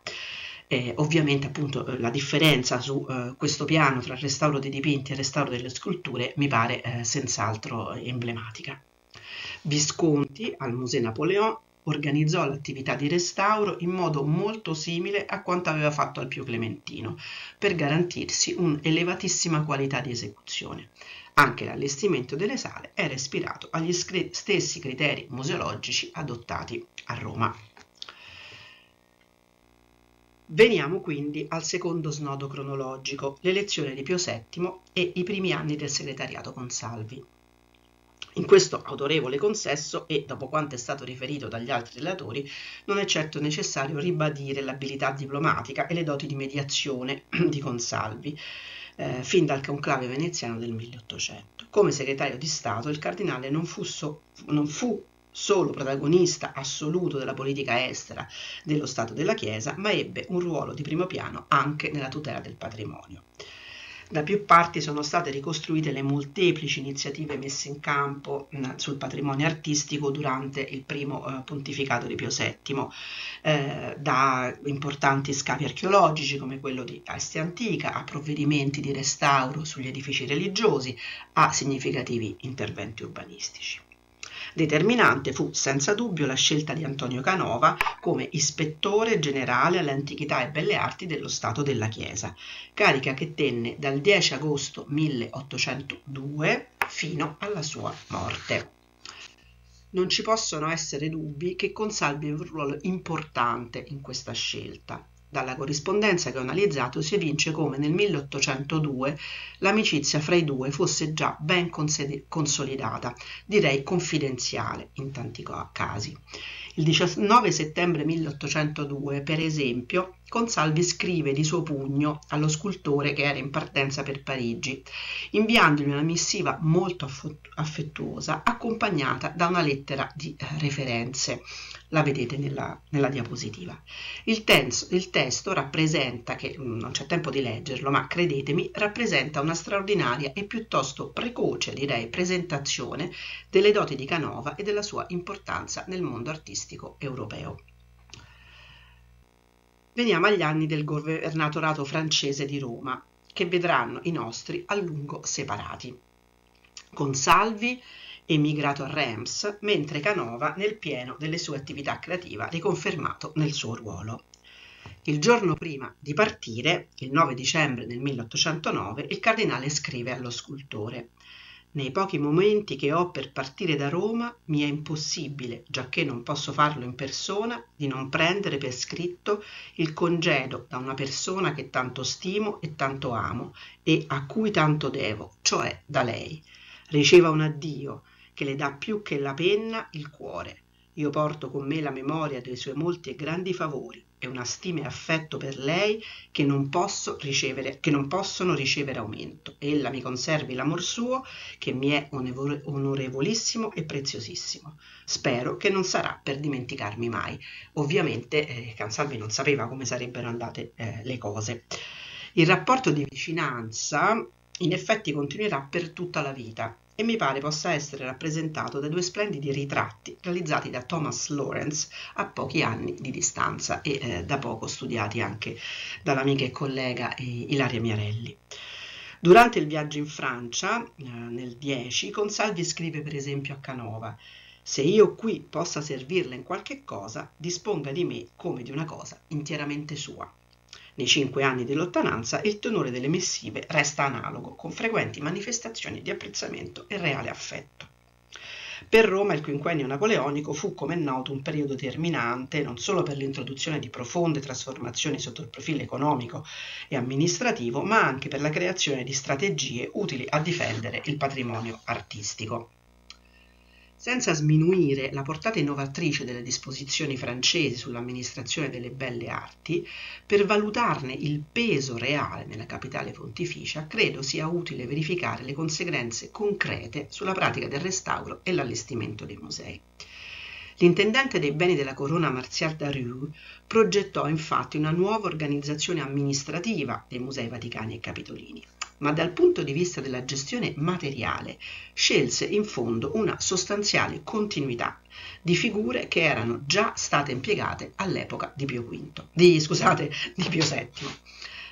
Eh, ovviamente appunto eh, la differenza su eh, questo piano tra il restauro dei dipinti e il restauro delle sculture mi pare eh, senz'altro eh, emblematica. Visconti al Museo Napoleon organizzò l'attività di restauro in modo molto simile a quanto aveva fatto al Pio Clementino, per garantirsi un'elevatissima qualità di esecuzione. Anche l'allestimento delle sale era ispirato agli stessi criteri museologici adottati a Roma. Veniamo quindi al secondo snodo cronologico, l'elezione di Pio VII e i primi anni del segretariato Consalvi. In questo autorevole consesso e, dopo quanto è stato riferito dagli altri relatori, non è certo necessario ribadire l'abilità diplomatica e le doti di mediazione (clears throat) di Consalvi, eh, fin dal conclave veneziano del 1800. Come segretario di Stato, il cardinale non fu, so, non fu solo protagonista assoluto della politica estera dello Stato della Chiesa, ma ebbe un ruolo di primo piano anche nella tutela del patrimonio. Da più parti sono state ricostruite le molteplici iniziative messe in campo mh, sul patrimonio artistico durante il primo eh, pontificato di Pio VII, eh, da importanti scavi archeologici come quello di Asti Antica, a provvedimenti di restauro sugli edifici religiosi, a significativi interventi urbanistici. Determinante fu senza dubbio la scelta di Antonio Canova come ispettore generale alle antichità e belle arti dello Stato della Chiesa, carica che tenne dal 10 agosto 1802 fino alla sua morte non ci possono essere dubbi che Consalvi ebbe un ruolo importante in questa scelta. Dalla corrispondenza che ho analizzato si evince come nel 1802 l'amicizia fra i due fosse già ben consolidata, direi confidenziale in tanti casi. Il 19 settembre 1802, per esempio, Consalvi scrive di suo pugno allo scultore che era in partenza per Parigi, inviandogli una missiva molto affettuosa accompagnata da una lettera di eh, referenze. La vedete nella, nella diapositiva. Il, tenso, il testo rappresenta, che mm, non c'è tempo di leggerlo, ma credetemi, rappresenta una straordinaria e piuttosto precoce, direi, presentazione delle doti di Canova e della sua importanza nel mondo artistico europeo veniamo agli anni del governatorato francese di Roma, che vedranno i nostri a lungo separati. Consalvi emigrato a Reims, mentre Canova, nel pieno delle sue attività creative, riconfermato nel suo ruolo. Il giorno prima di partire, il 9 dicembre del 1809, il cardinale scrive allo scultore nei pochi momenti che ho per partire da roma mi è impossibile giacché non posso farlo in persona di non prendere per scritto il congedo da una persona che tanto stimo e tanto amo e a cui tanto devo cioè da lei riceva un addio che le dà più che la penna il cuore io porto con me la memoria dei suoi molti e grandi favori e una stima e affetto per lei che non, posso ricevere, che non possono ricevere aumento. Ella mi conservi l'amor suo, che mi è onorevolissimo e preziosissimo. Spero che non sarà per dimenticarmi mai. Ovviamente eh, Cansalvi non sapeva come sarebbero andate eh, le cose. Il rapporto di vicinanza in effetti continuerà per tutta la vita e mi pare possa essere rappresentato da due splendidi ritratti realizzati da Thomas Lawrence a pochi anni di distanza e eh, da poco studiati anche dall'amica e collega eh, Ilaria Miarelli. Durante il viaggio in Francia, eh, nel 10, Consalvi scrive per esempio a Canova se io qui possa servirla in qualche cosa, disponga di me come di una cosa interamente sua. Nei cinque anni di lontananza il tenore delle missive resta analogo, con frequenti manifestazioni di apprezzamento e reale affetto. Per Roma il quinquennio napoleonico fu, come è noto, un periodo terminante non solo per l'introduzione di profonde trasformazioni sotto il profilo economico e amministrativo, ma anche per la creazione di strategie utili a difendere il patrimonio artistico senza sminuire la portata innovatrice delle disposizioni francesi sull'amministrazione delle belle arti, per valutarne il peso reale nella capitale pontificia, credo sia utile verificare le conseguenze concrete sulla pratica del restauro e l'allestimento dei musei. L'intendente dei beni della corona Martial Darue progettò infatti una nuova organizzazione amministrativa dei musei vaticani e capitolini ma dal punto di vista della gestione materiale scelse in fondo una sostanziale continuità di figure che erano già state impiegate all'epoca di Pio V, di, scusate, di Pio VII.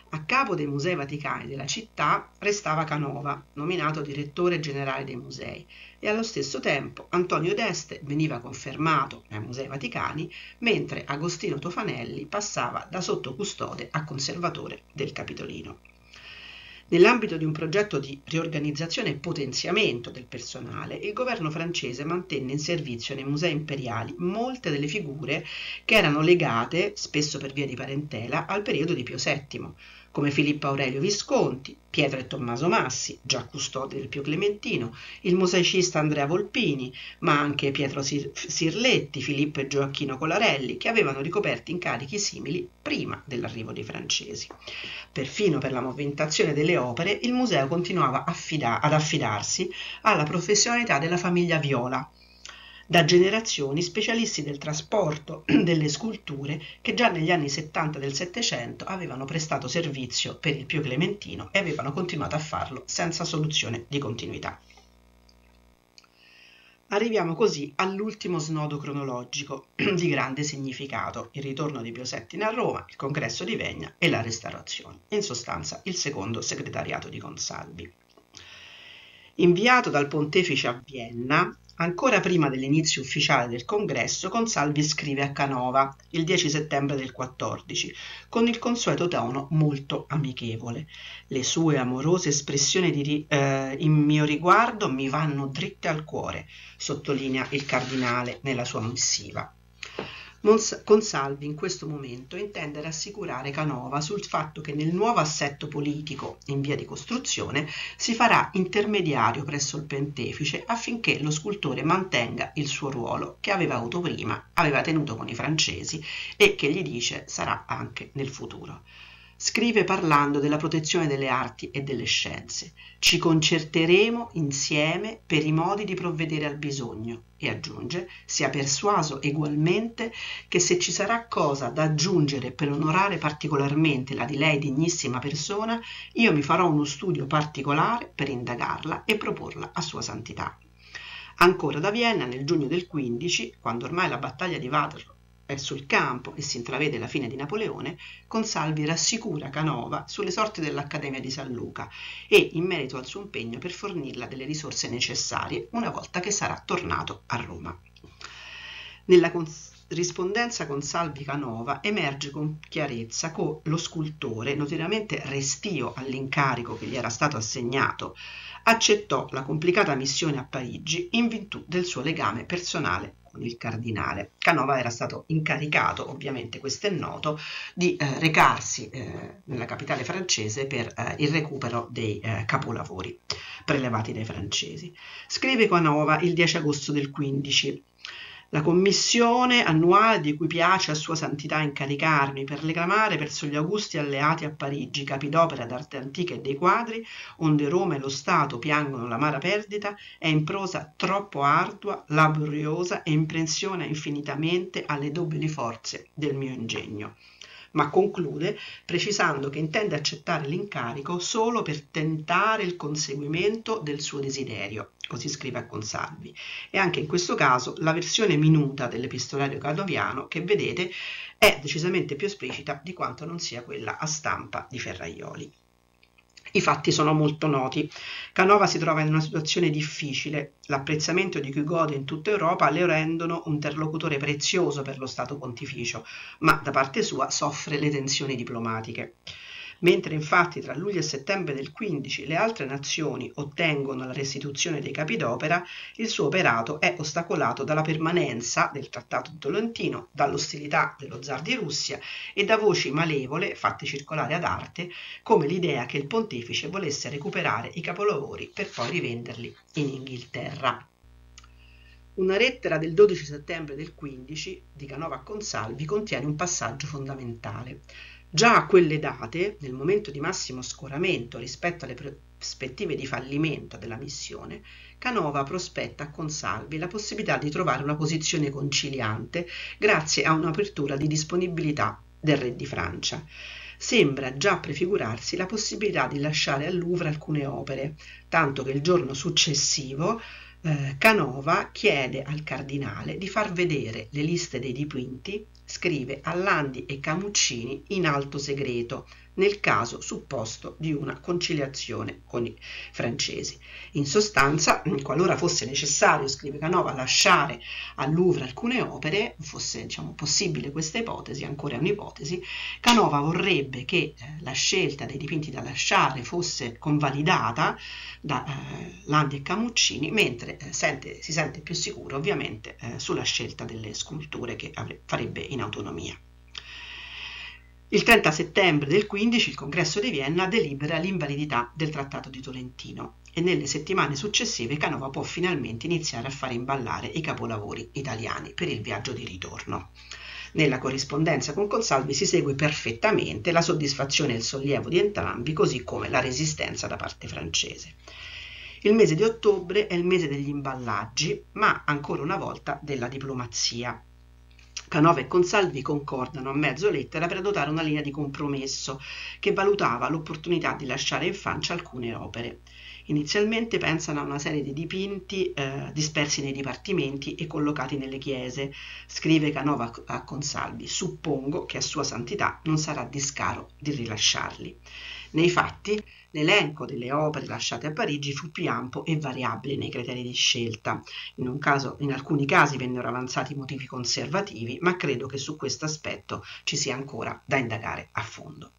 A capo dei musei vaticani della città restava Canova, nominato direttore generale dei musei, e allo stesso tempo Antonio d'Este veniva confermato ai musei vaticani, mentre Agostino Tofanelli passava da sottocustode a conservatore del Capitolino. Nell'ambito di un progetto di riorganizzazione e potenziamento del personale, il governo francese mantenne in servizio nei musei imperiali molte delle figure che erano legate, spesso per via di parentela, al periodo di Pio VII come Filippo Aurelio Visconti, Pietro e Tommaso Massi, già custode del Pio Clementino, il mosaicista Andrea Volpini, ma anche Pietro Sir- Sirletti, Filippo e Gioacchino Colarelli, che avevano ricoperto incarichi simili prima dell'arrivo dei francesi. Perfino per la movimentazione delle opere, il museo continuava affida- ad affidarsi alla professionalità della famiglia Viola, da generazioni specialisti del trasporto (clears throat) delle sculture che già negli anni 70 del Settecento avevano prestato servizio per il Pio Clementino e avevano continuato a farlo senza soluzione di continuità. Arriviamo così all'ultimo snodo cronologico (clears throat) di grande significato, il ritorno di Pio Piosettin a Roma, il congresso di Vegna e la restaurazione, in sostanza il secondo segretariato di Consalvi. Inviato dal pontefice a Vienna, Ancora prima dell'inizio ufficiale del congresso, Consalvi scrive a Canova il 10 settembre del 14, con il consueto tono molto amichevole. Le sue amorose espressioni di, eh, in mio riguardo mi vanno dritte al cuore, sottolinea il cardinale nella sua missiva. Consalvi in questo momento intende rassicurare Canova sul fatto che nel nuovo assetto politico in via di costruzione si farà intermediario presso il pontefice affinché lo scultore mantenga il suo ruolo che aveva avuto prima, aveva tenuto con i francesi e che gli dice sarà anche nel futuro scrive parlando della protezione delle arti e delle scienze. Ci concerteremo insieme per i modi di provvedere al bisogno e aggiunge, sia persuaso egualmente che se ci sarà cosa da aggiungere per onorare particolarmente la di lei dignissima persona, io mi farò uno studio particolare per indagarla e proporla a sua santità. Ancora da Vienna, nel giugno del 15, quando ormai la battaglia di Waterloo verso il campo e si intravede la fine di Napoleone, Consalvi rassicura Canova sulle sorti dell'Accademia di San Luca e in merito al suo impegno per fornirla delle risorse necessarie una volta che sarà tornato a Roma. Nella corrispondenza con Salvi Canova emerge con chiarezza che lo scultore, notoriamente restio all'incarico che gli era stato assegnato, accettò la complicata missione a Parigi in virtù del suo legame personale il cardinale. Canova era stato incaricato, ovviamente questo è noto, di eh, recarsi eh, nella capitale francese per eh, il recupero dei eh, capolavori prelevati dai francesi. Scrive Canova il 10 agosto del 15 la commissione annuale di cui piace a sua santità incaricarmi per reclamare verso gli augusti alleati a Parigi capi d'opera d'arte antica e dei quadri, onde Roma e lo Stato piangono l'amara perdita, è in prosa troppo ardua, laboriosa e impressiona infinitamente alle deboli forze del mio ingegno ma conclude precisando che intende accettare l'incarico solo per tentare il conseguimento del suo desiderio, così scrive a Consalvi. E anche in questo caso la versione minuta dell'epistolario cadoviano che vedete è decisamente più esplicita di quanto non sia quella a stampa di Ferraioli. I fatti sono molto noti. Canova si trova in una situazione difficile. L'apprezzamento di cui gode in tutta Europa le rendono un interlocutore prezioso per lo Stato pontificio, ma da parte sua soffre le tensioni diplomatiche. Mentre infatti tra luglio e settembre del 15 le altre nazioni ottengono la restituzione dei capi d'opera, il suo operato è ostacolato dalla permanenza del Trattato di Tolentino, dall'ostilità dello zar di Russia e da voci malevole fatte circolare ad arte come l'idea che il pontefice volesse recuperare i capolavori per poi rivenderli in Inghilterra. Una lettera del 12 settembre del 15 di Canova a Consalvi contiene un passaggio fondamentale. Già a quelle date, nel momento di massimo scoramento rispetto alle prospettive di fallimento della missione, Canova prospetta a Consalvi la possibilità di trovare una posizione conciliante grazie a un'apertura di disponibilità del re di Francia. Sembra già prefigurarsi la possibilità di lasciare al Louvre alcune opere, tanto che il giorno successivo eh, Canova chiede al cardinale di far vedere le liste dei dipinti, scrive a Landi e Camuccini in alto segreto, nel caso supposto di una conciliazione con i francesi. In sostanza, mm, qualora fosse necessario, scrive Canova, lasciare al Louvre alcune opere, fosse diciamo, possibile questa ipotesi, ancora è un'ipotesi, Canova vorrebbe che eh, la scelta dei dipinti da lasciare fosse convalidata da eh, Landi e Camuccini, mentre eh, sente, si sente più sicuro ovviamente eh, sulla scelta delle sculture che avre, farebbe in autonomia. Il 30 settembre del 15 il Congresso di Vienna delibera l'invalidità del Trattato di Tolentino e nelle settimane successive Canova può finalmente iniziare a fare imballare i capolavori italiani per il viaggio di ritorno. Nella corrispondenza con Consalvi si segue perfettamente la soddisfazione e il sollievo di entrambi, così come la resistenza da parte francese. Il mese di ottobre è il mese degli imballaggi, ma ancora una volta della diplomazia, Canova e Consalvi concordano a mezzo lettera per adottare una linea di compromesso che valutava l'opportunità di lasciare in Francia alcune opere. Inizialmente pensano a una serie di dipinti eh, dispersi nei dipartimenti e collocati nelle chiese. Scrive Canova a Consalvi: Suppongo che a Sua Santità non sarà discaro di rilasciarli. Nei fatti, l'elenco delle opere lasciate a Parigi fu più ampio e variabile nei criteri di scelta. In, caso, in alcuni casi vennero avanzati motivi conservativi, ma credo che su questo aspetto ci sia ancora da indagare a fondo.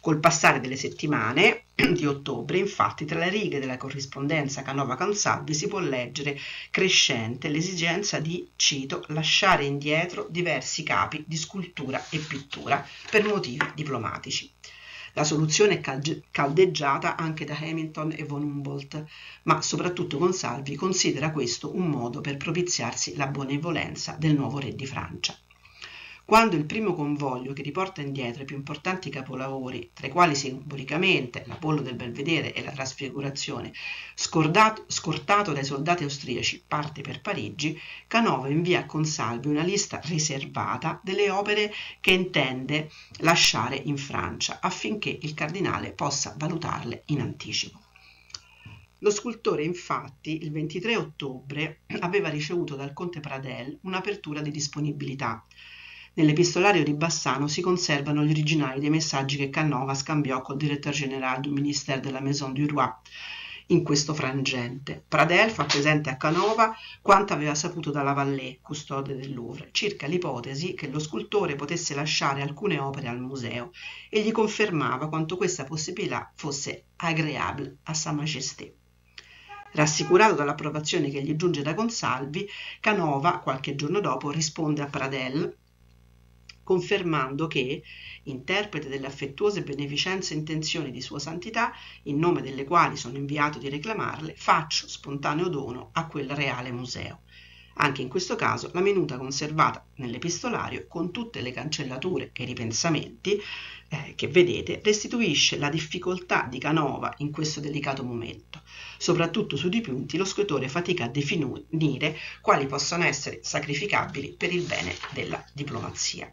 Col passare delle settimane di ottobre, infatti, tra le righe della corrispondenza Canova-Consalvi si può leggere crescente l'esigenza di, cito, lasciare indietro diversi capi di scultura e pittura per motivi diplomatici. La soluzione è caldeggiata anche da Hamilton e von Humboldt, ma soprattutto Consalvi considera questo un modo per propiziarsi la benevolenza del nuovo re di Francia quando il primo convoglio che riporta indietro i più importanti capolavori, tra i quali simbolicamente l'Apollo del Belvedere e la Trasfigurazione, scordato, scortato dai soldati austriaci, parte per Parigi, Canova invia a Consalvi una lista riservata delle opere che intende lasciare in Francia affinché il cardinale possa valutarle in anticipo. Lo scultore, infatti, il 23 ottobre aveva ricevuto dal conte Pradel un'apertura di disponibilità Nell'epistolario di Bassano si conservano gli originali dei messaggi che Cannova scambiò col direttore generale del Ministère de la Maison du Roi in questo frangente. Pradel fa presente a Canova quanto aveva saputo dalla Vallée, custode del Louvre, circa l'ipotesi che lo scultore potesse lasciare alcune opere al museo e gli confermava quanto questa possibilità fosse agréable a Sa Majesté. Rassicurato dall'approvazione che gli giunge da Consalvi, Canova, qualche giorno dopo, risponde a Pradel confermando che, interprete delle affettuose beneficenze e intenzioni di Sua Santità, in nome delle quali sono inviato di reclamarle, faccio spontaneo dono a quel reale museo. Anche in questo caso la minuta conservata nell'epistolario con tutte le cancellature e ripensamenti eh, che vedete restituisce la difficoltà di Canova in questo delicato momento. Soprattutto su punti lo scrittore fatica a definire quali possono essere sacrificabili per il bene della diplomazia.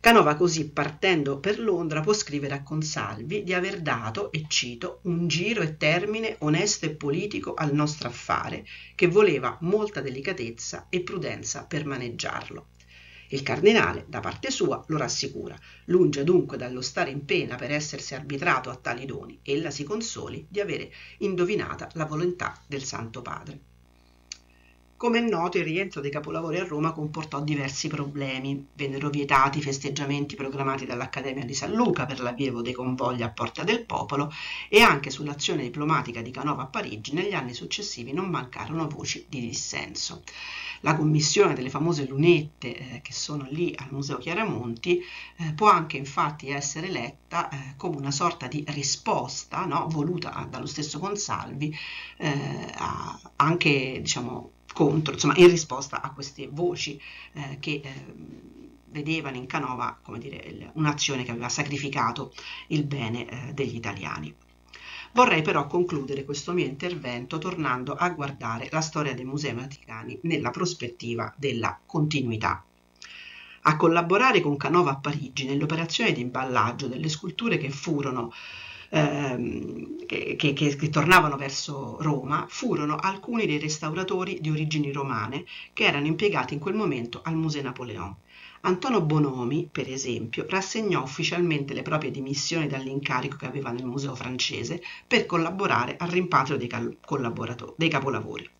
Canova così partendo per Londra può scrivere a Consalvi di aver dato, e cito, un giro e termine onesto e politico al nostro affare, che voleva molta delicatezza e prudenza per maneggiarlo. Il cardinale, da parte sua, lo rassicura, lunge dunque dallo stare in pena per essersi arbitrato a tali doni, ella si consoli di avere indovinata la volontà del Santo Padre. Come è noto, il rientro dei capolavori a Roma comportò diversi problemi. Vennero vietati i festeggiamenti programmati dall'Accademia di San Luca per l'avvievo dei convogli a Porta del Popolo e anche sull'azione diplomatica di Canova a Parigi negli anni successivi non mancarono voci di dissenso. La commissione delle famose lunette eh, che sono lì al Museo Chiaramonti eh, può anche infatti essere letta eh, come una sorta di risposta no, voluta dallo stesso Consalvi eh, anche diciamo, contro, insomma, in risposta a queste voci eh, che eh, vedevano in Canova come dire, un'azione che aveva sacrificato il bene eh, degli italiani. Vorrei però concludere questo mio intervento tornando a guardare la storia dei musei Vaticani nella prospettiva della continuità. A collaborare con Canova a Parigi nell'operazione di imballaggio delle sculture che furono ehm, che, che, che, tornavano verso Roma furono alcuni dei restauratori di origini romane che erano impiegati in quel momento al Museo Napoleon. Antonio Bonomi, per esempio, rassegnò ufficialmente le proprie dimissioni dall'incarico che aveva nel museo francese per collaborare al rimpatrio dei, cal- dei capolavori.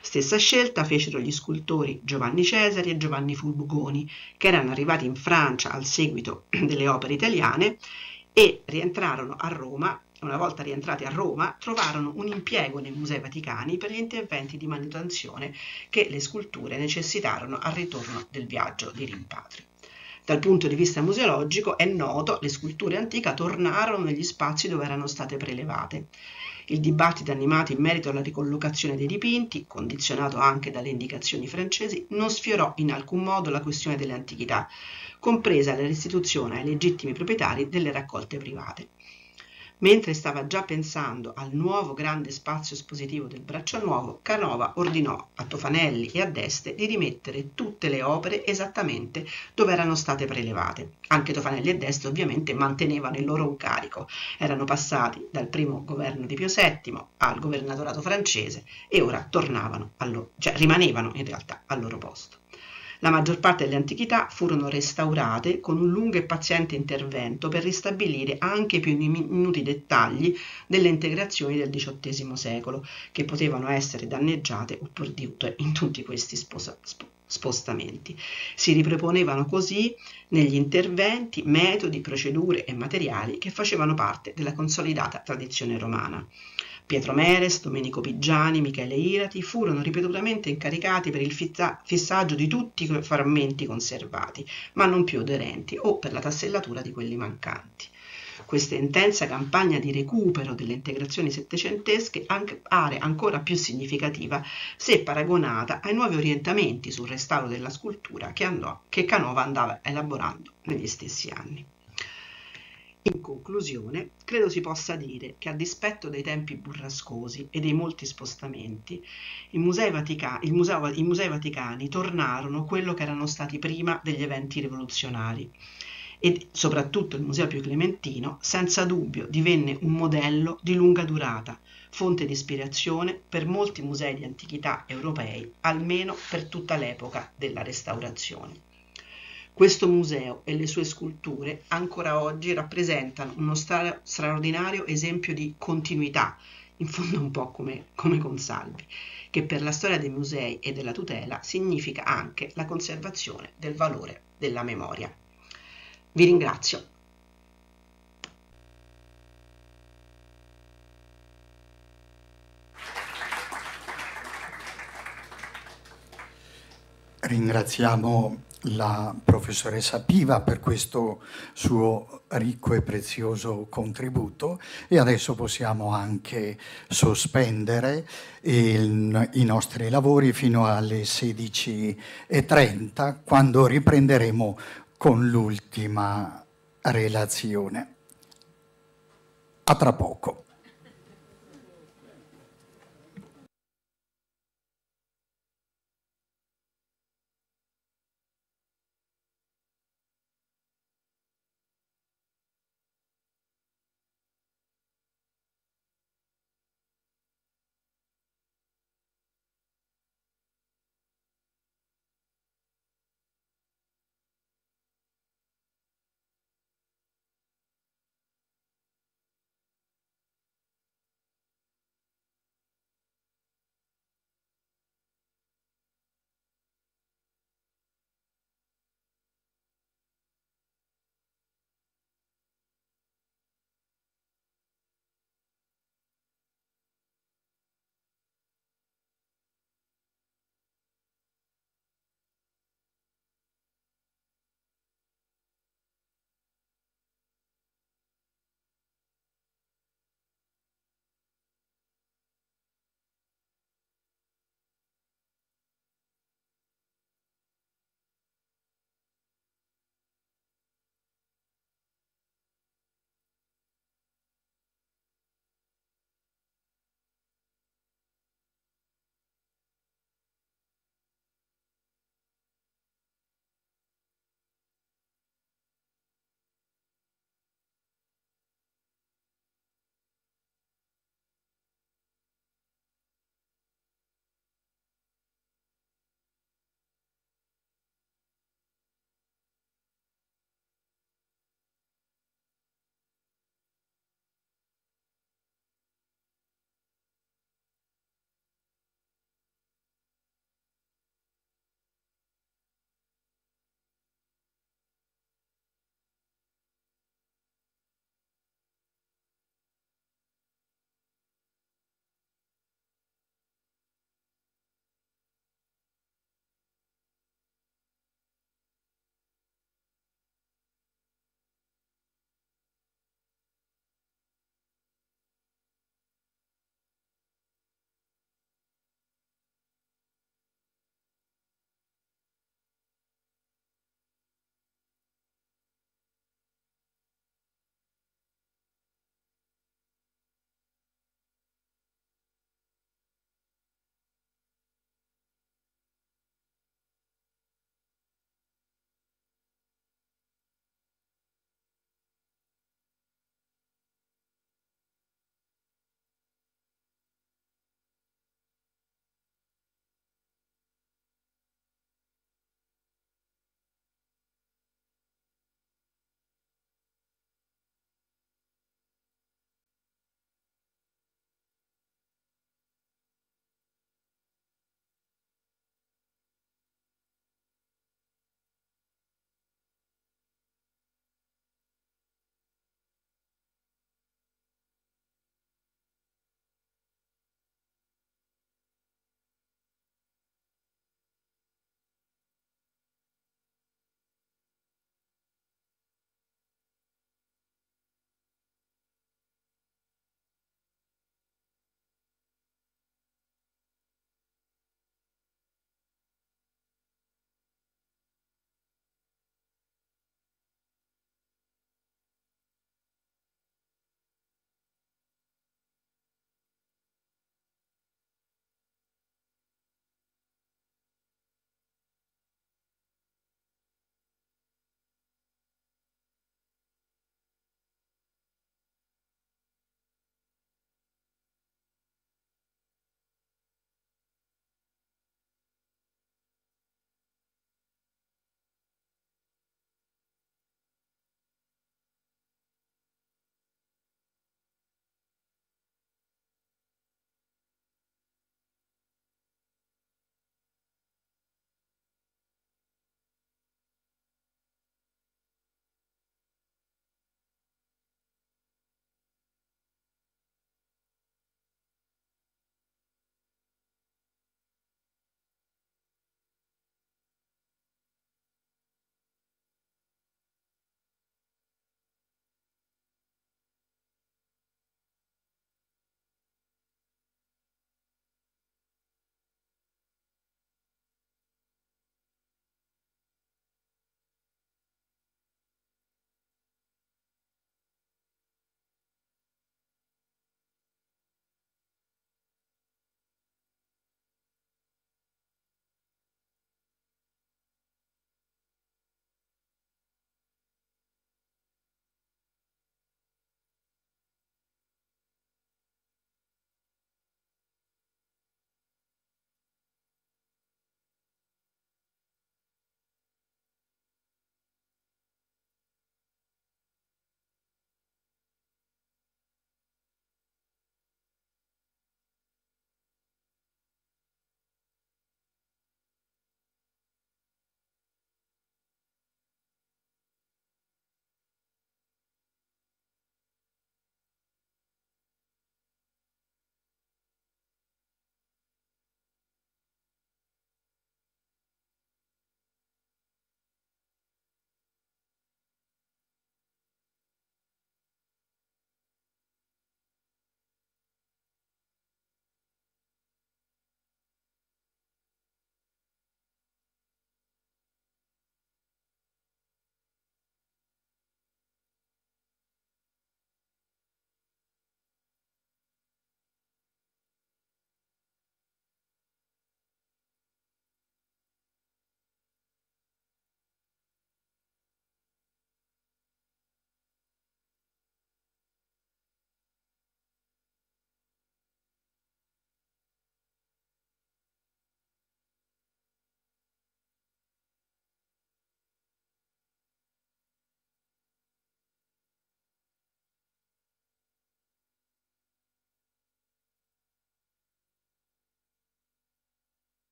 Stessa scelta fecero gli scultori Giovanni Cesari e Giovanni Fulbugoni, che erano arrivati in Francia al seguito (clears throat) delle opere italiane e rientrarono a Roma. Una volta rientrati a Roma, trovarono un impiego nei Musei Vaticani per gli interventi di manutenzione che le sculture necessitarono al ritorno del viaggio di rimpatrio. Dal punto di vista museologico è noto le sculture antiche tornarono negli spazi dove erano state prelevate. Il dibattito animato in merito alla ricollocazione dei dipinti, condizionato anche dalle indicazioni francesi, non sfiorò in alcun modo la questione delle antichità, compresa la restituzione ai legittimi proprietari delle raccolte private. Mentre stava già pensando al nuovo grande spazio espositivo del Braccio Nuovo, Canova ordinò a Tofanelli e a Deste di rimettere tutte le opere esattamente dove erano state prelevate. Anche Tofanelli e Deste ovviamente mantenevano il loro incarico, erano passati dal primo governo di Pio VII al governatorato francese e ora tornavano, loro, cioè rimanevano in realtà al loro posto. La maggior parte delle antichità furono restaurate con un lungo e paziente intervento per ristabilire anche i più minuti dettagli delle integrazioni del XVIII secolo, che potevano essere danneggiate o perdute in tutti questi sposa- spostamenti spostamenti. Si riproponevano così negli interventi metodi, procedure e materiali che facevano parte della consolidata tradizione romana. Pietro Meres, Domenico Piggiani, Michele Irati furono ripetutamente incaricati per il fissaggio di tutti i frammenti conservati, ma non più aderenti, o per la tassellatura di quelli mancanti. Questa intensa campagna di recupero delle integrazioni settecentesche pare ancora più significativa se paragonata ai nuovi orientamenti sul restauro della scultura che, andò, che Canova andava elaborando negli stessi anni. In conclusione, credo si possa dire che a dispetto dei tempi burrascosi e dei molti spostamenti, i musei, Vatica- museo, i musei vaticani tornarono quello che erano stati prima degli eventi rivoluzionari e soprattutto il Museo Pio Clementino senza dubbio divenne un modello di lunga durata, fonte di ispirazione per molti musei di antichità europei, almeno per tutta l'epoca della restaurazione. Questo museo e le sue sculture ancora oggi rappresentano uno straordinario esempio di continuità, in fondo un po' come, come Consalvi, che per la storia dei musei e della tutela significa anche la conservazione del valore della memoria. Vi ringrazio. Ringraziamo la professoressa Piva per questo suo ricco e prezioso contributo e adesso possiamo anche sospendere il, i nostri lavori fino alle 16.30 quando riprenderemo con l'ultima relazione. A tra poco.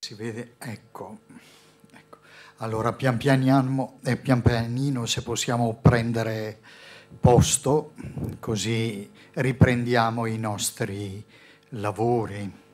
Si vede, ecco. ecco. Allora, pian, pianiamo, eh, pian pianino, se possiamo prendere posto, così riprendiamo i nostri lavori.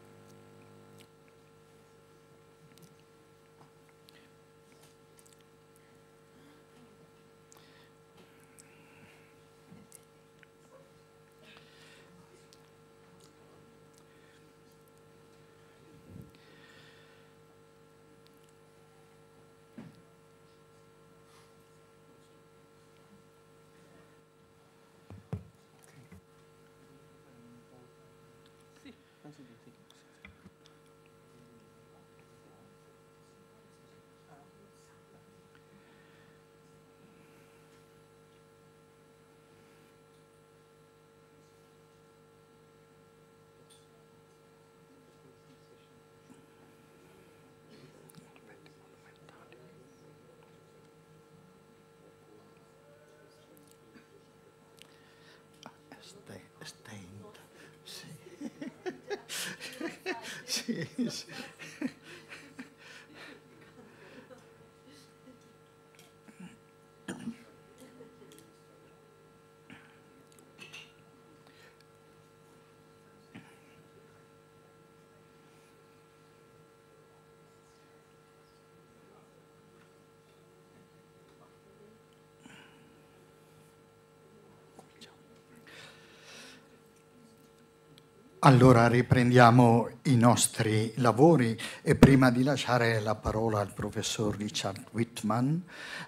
Allora riprendiamo i nostri lavori e prima di lasciare la parola al professor Richard Whitman,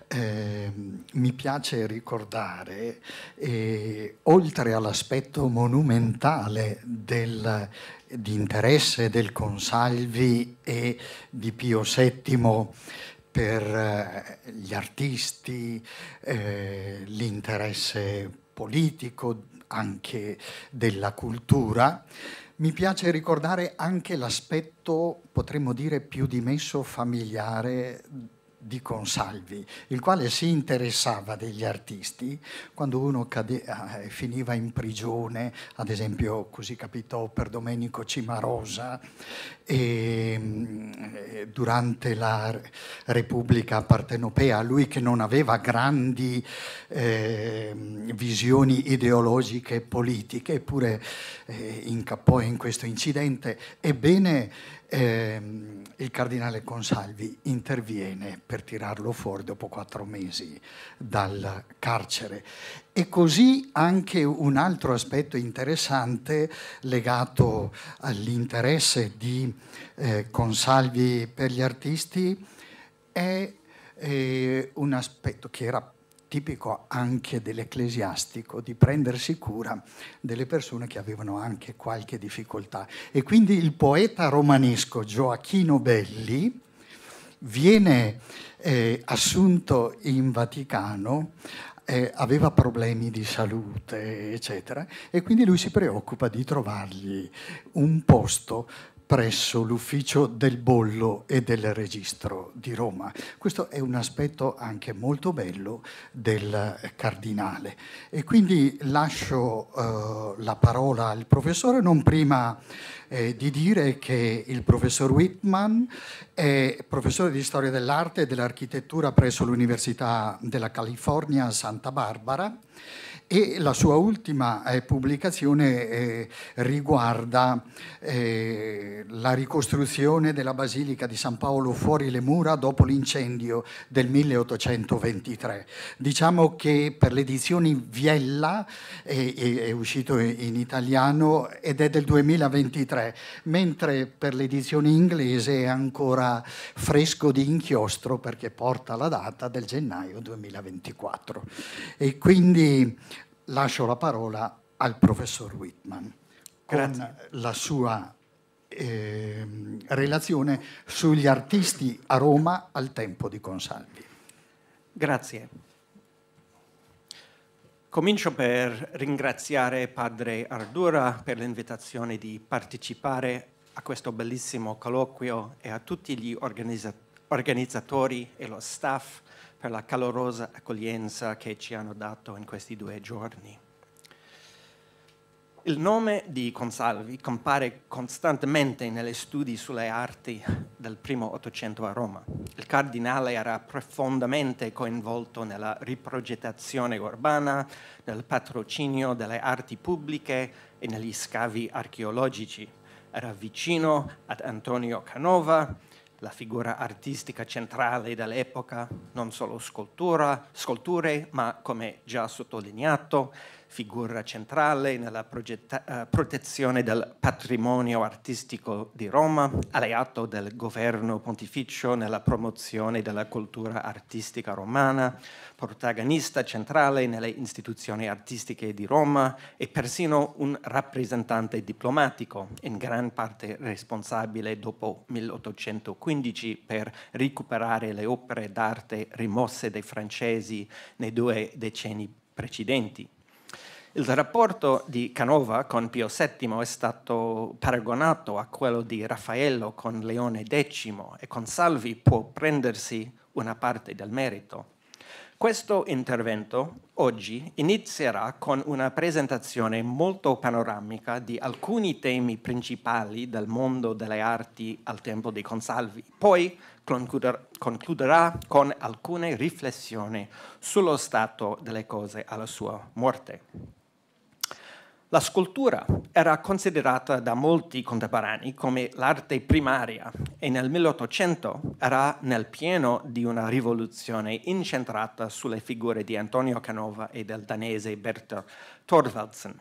eh, mi piace ricordare, eh, oltre all'aspetto monumentale del, di interesse del Consalvi e di Pio VII, per eh, gli artisti, eh, l'interesse politico anche della cultura, mi piace ricordare anche l'aspetto, potremmo dire, più dimesso familiare di Consalvi, il quale si interessava degli artisti quando uno cadeva, ah, eh, finiva in prigione, ad esempio così capitò per Domenico Cimarosa e, ehm, eh, durante la Repubblica Partenopea, lui che non aveva grandi eh, visioni ideologiche e politiche, eppure eh, incappò in questo incidente, ebbene eh, il cardinale Consalvi interviene per tirarlo fuori dopo quattro mesi dal carcere. E così anche un altro aspetto interessante legato all'interesse di eh, Consalvi per gli artisti è eh, un aspetto che era tipico anche dell'ecclesiastico, di prendersi cura delle persone che avevano anche qualche difficoltà. E quindi il poeta romanesco Gioacchino Belli viene eh, assunto in Vaticano eh, aveva problemi di salute, eccetera, e quindi lui si preoccupa di trovargli un posto presso l'ufficio del bollo e del registro di Roma. Questo è un aspetto anche molto bello del cardinale. E quindi lascio eh, la parola al professore non prima eh, di dire che il professor Whitman è professore di storia dell'arte e dell'architettura presso l'Università della California Santa Barbara e la sua ultima eh, pubblicazione eh, riguarda eh, la ricostruzione della Basilica di San Paolo fuori le mura dopo l'incendio del 1823. Diciamo che per l'edizione Viella eh, eh, è uscito in italiano ed è del 2023, mentre per l'edizione inglese è ancora fresco di inchiostro perché porta la data del gennaio 2024. E quindi lascio la parola al professor Whitman Grazie. con la sua eh, relazione sugli artisti a Roma al tempo di Consalvi. Grazie. Comincio per ringraziare padre Ardura per l'invitazione di partecipare a questo bellissimo colloquio e a tutti gli organizzatori e lo staff per la calorosa accoglienza che ci hanno dato in questi due giorni. Il nome di Consalvi compare costantemente negli studi sulle arti del primo Ottocento a Roma. Il cardinale era profondamente coinvolto nella riprogettazione urbana, nel patrocinio delle arti pubbliche e negli scavi archeologici. Era vicino ad Antonio Canova, la figura artistica centrale dell'epoca, non solo scultura, sculture, ma come già sottolineato, figura centrale nella eh, protezione del patrimonio artistico di Roma, alleato del governo pontificio nella promozione della cultura artistica romana, protagonista centrale nelle istituzioni artistiche di Roma e persino un rappresentante diplomatico, in gran parte responsabile dopo 1815 per recuperare le opere d'arte rimosse dai francesi nei due decenni precedenti. Il rapporto di Canova con Pio VII è stato paragonato a quello di Raffaello con Leone X e con Salvi può prendersi una parte del merito. Questo intervento oggi inizierà con una presentazione molto panoramica di alcuni temi principali del mondo delle arti al tempo di Consalvi. Poi concluderà con alcune riflessioni sullo stato delle cose alla sua morte. La scultura era considerata da molti contemporanei come l'arte primaria e nel 1800 era nel pieno di una rivoluzione incentrata sulle figure di Antonio Canova e del danese Berta Thorvaldsen.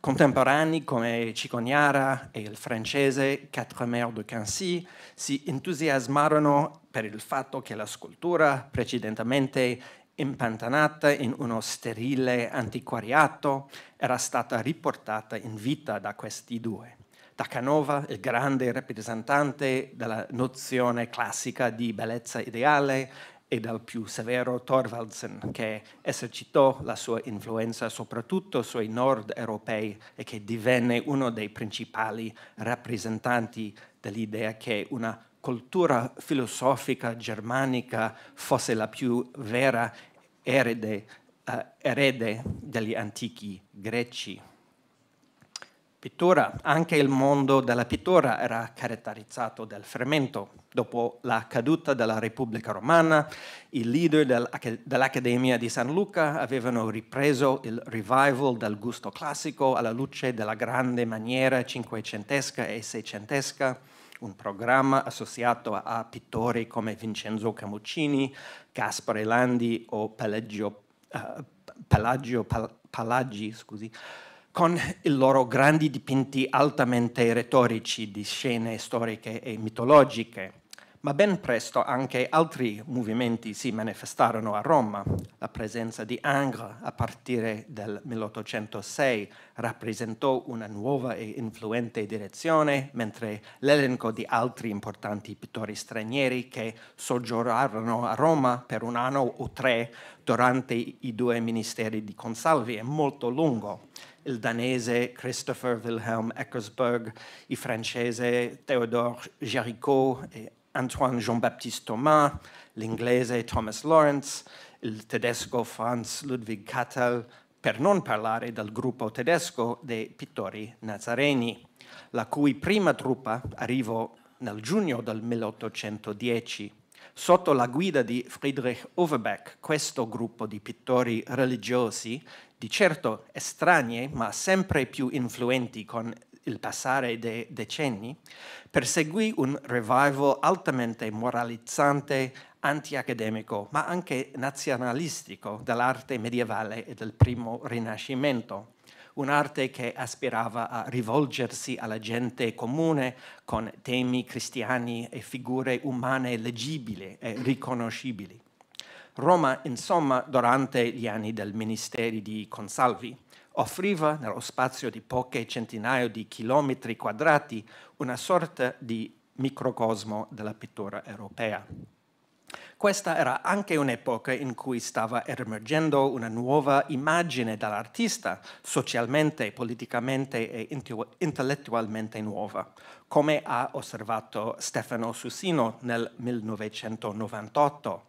Contemporanei come Cicognara e il francese Quatre Quatremer de Quincy si entusiasmarono per il fatto che la scultura precedentemente impantanata in uno sterile antiquariato, era stata riportata in vita da questi due. Da Canova, il grande rappresentante della nozione classica di bellezza ideale, e dal più severo Thorvaldsen, che esercitò la sua influenza soprattutto sui nord europei e che divenne uno dei principali rappresentanti dell'idea che una cultura filosofica germanica fosse la più vera erede, uh, erede degli antichi greci. Pittura. Anche il mondo della pittura era caratterizzato dal fermento. Dopo la caduta della Repubblica Romana, i leader dell'Accademia di San Luca avevano ripreso il revival del gusto classico alla luce della grande maniera cinquecentesca e seicentesca un programma associato a pittori come Vincenzo Camuccini, Gaspare Landi o Pelagio, uh, eh, Pelagio Pal Palaggi, scusi, con i loro grandi dipinti altamente retorici di scene storiche e mitologiche ma ben presto anche altri movimenti si manifestarono a Roma. La presenza di Ingres a partire dal 1806 rappresentò una nuova e influente direzione, mentre l'elenco di altri importanti pittori stranieri che soggiornarono a Roma per un anno o tre durante i due ministeri di Consalvi è molto lungo il danese Christopher Wilhelm Eckersberg, il francese Theodore Jaricot e Antoine Jean-Baptiste Thomas, l'inglese Thomas Lawrence, il tedesco Franz Ludwig Kattel, per non parlare del gruppo tedesco dei pittori nazareni, la cui prima truppa arrivò nel giugno del 1810. Sotto la guida di Friedrich Overbeck, questo gruppo di pittori religiosi, di certo estranei ma sempre più influenti con il passare dei decenni, perseguì un revival altamente moralizzante, antiaccademico, ma anche nazionalistico dell'arte medievale e del primo Rinascimento, un'arte che aspirava a rivolgersi alla gente comune con temi cristiani e figure umane leggibili e riconoscibili. Roma, insomma, durante gli anni del ministero di Consalvi, offriva nello spazio di poche centinaia di chilometri quadrati una sorta di microcosmo della pittura europea. Questa era anche un'epoca in cui stava emergendo una nuova immagine dell'artista, socialmente, politicamente e intellettualmente nuova, come ha osservato Stefano Susino nel 1998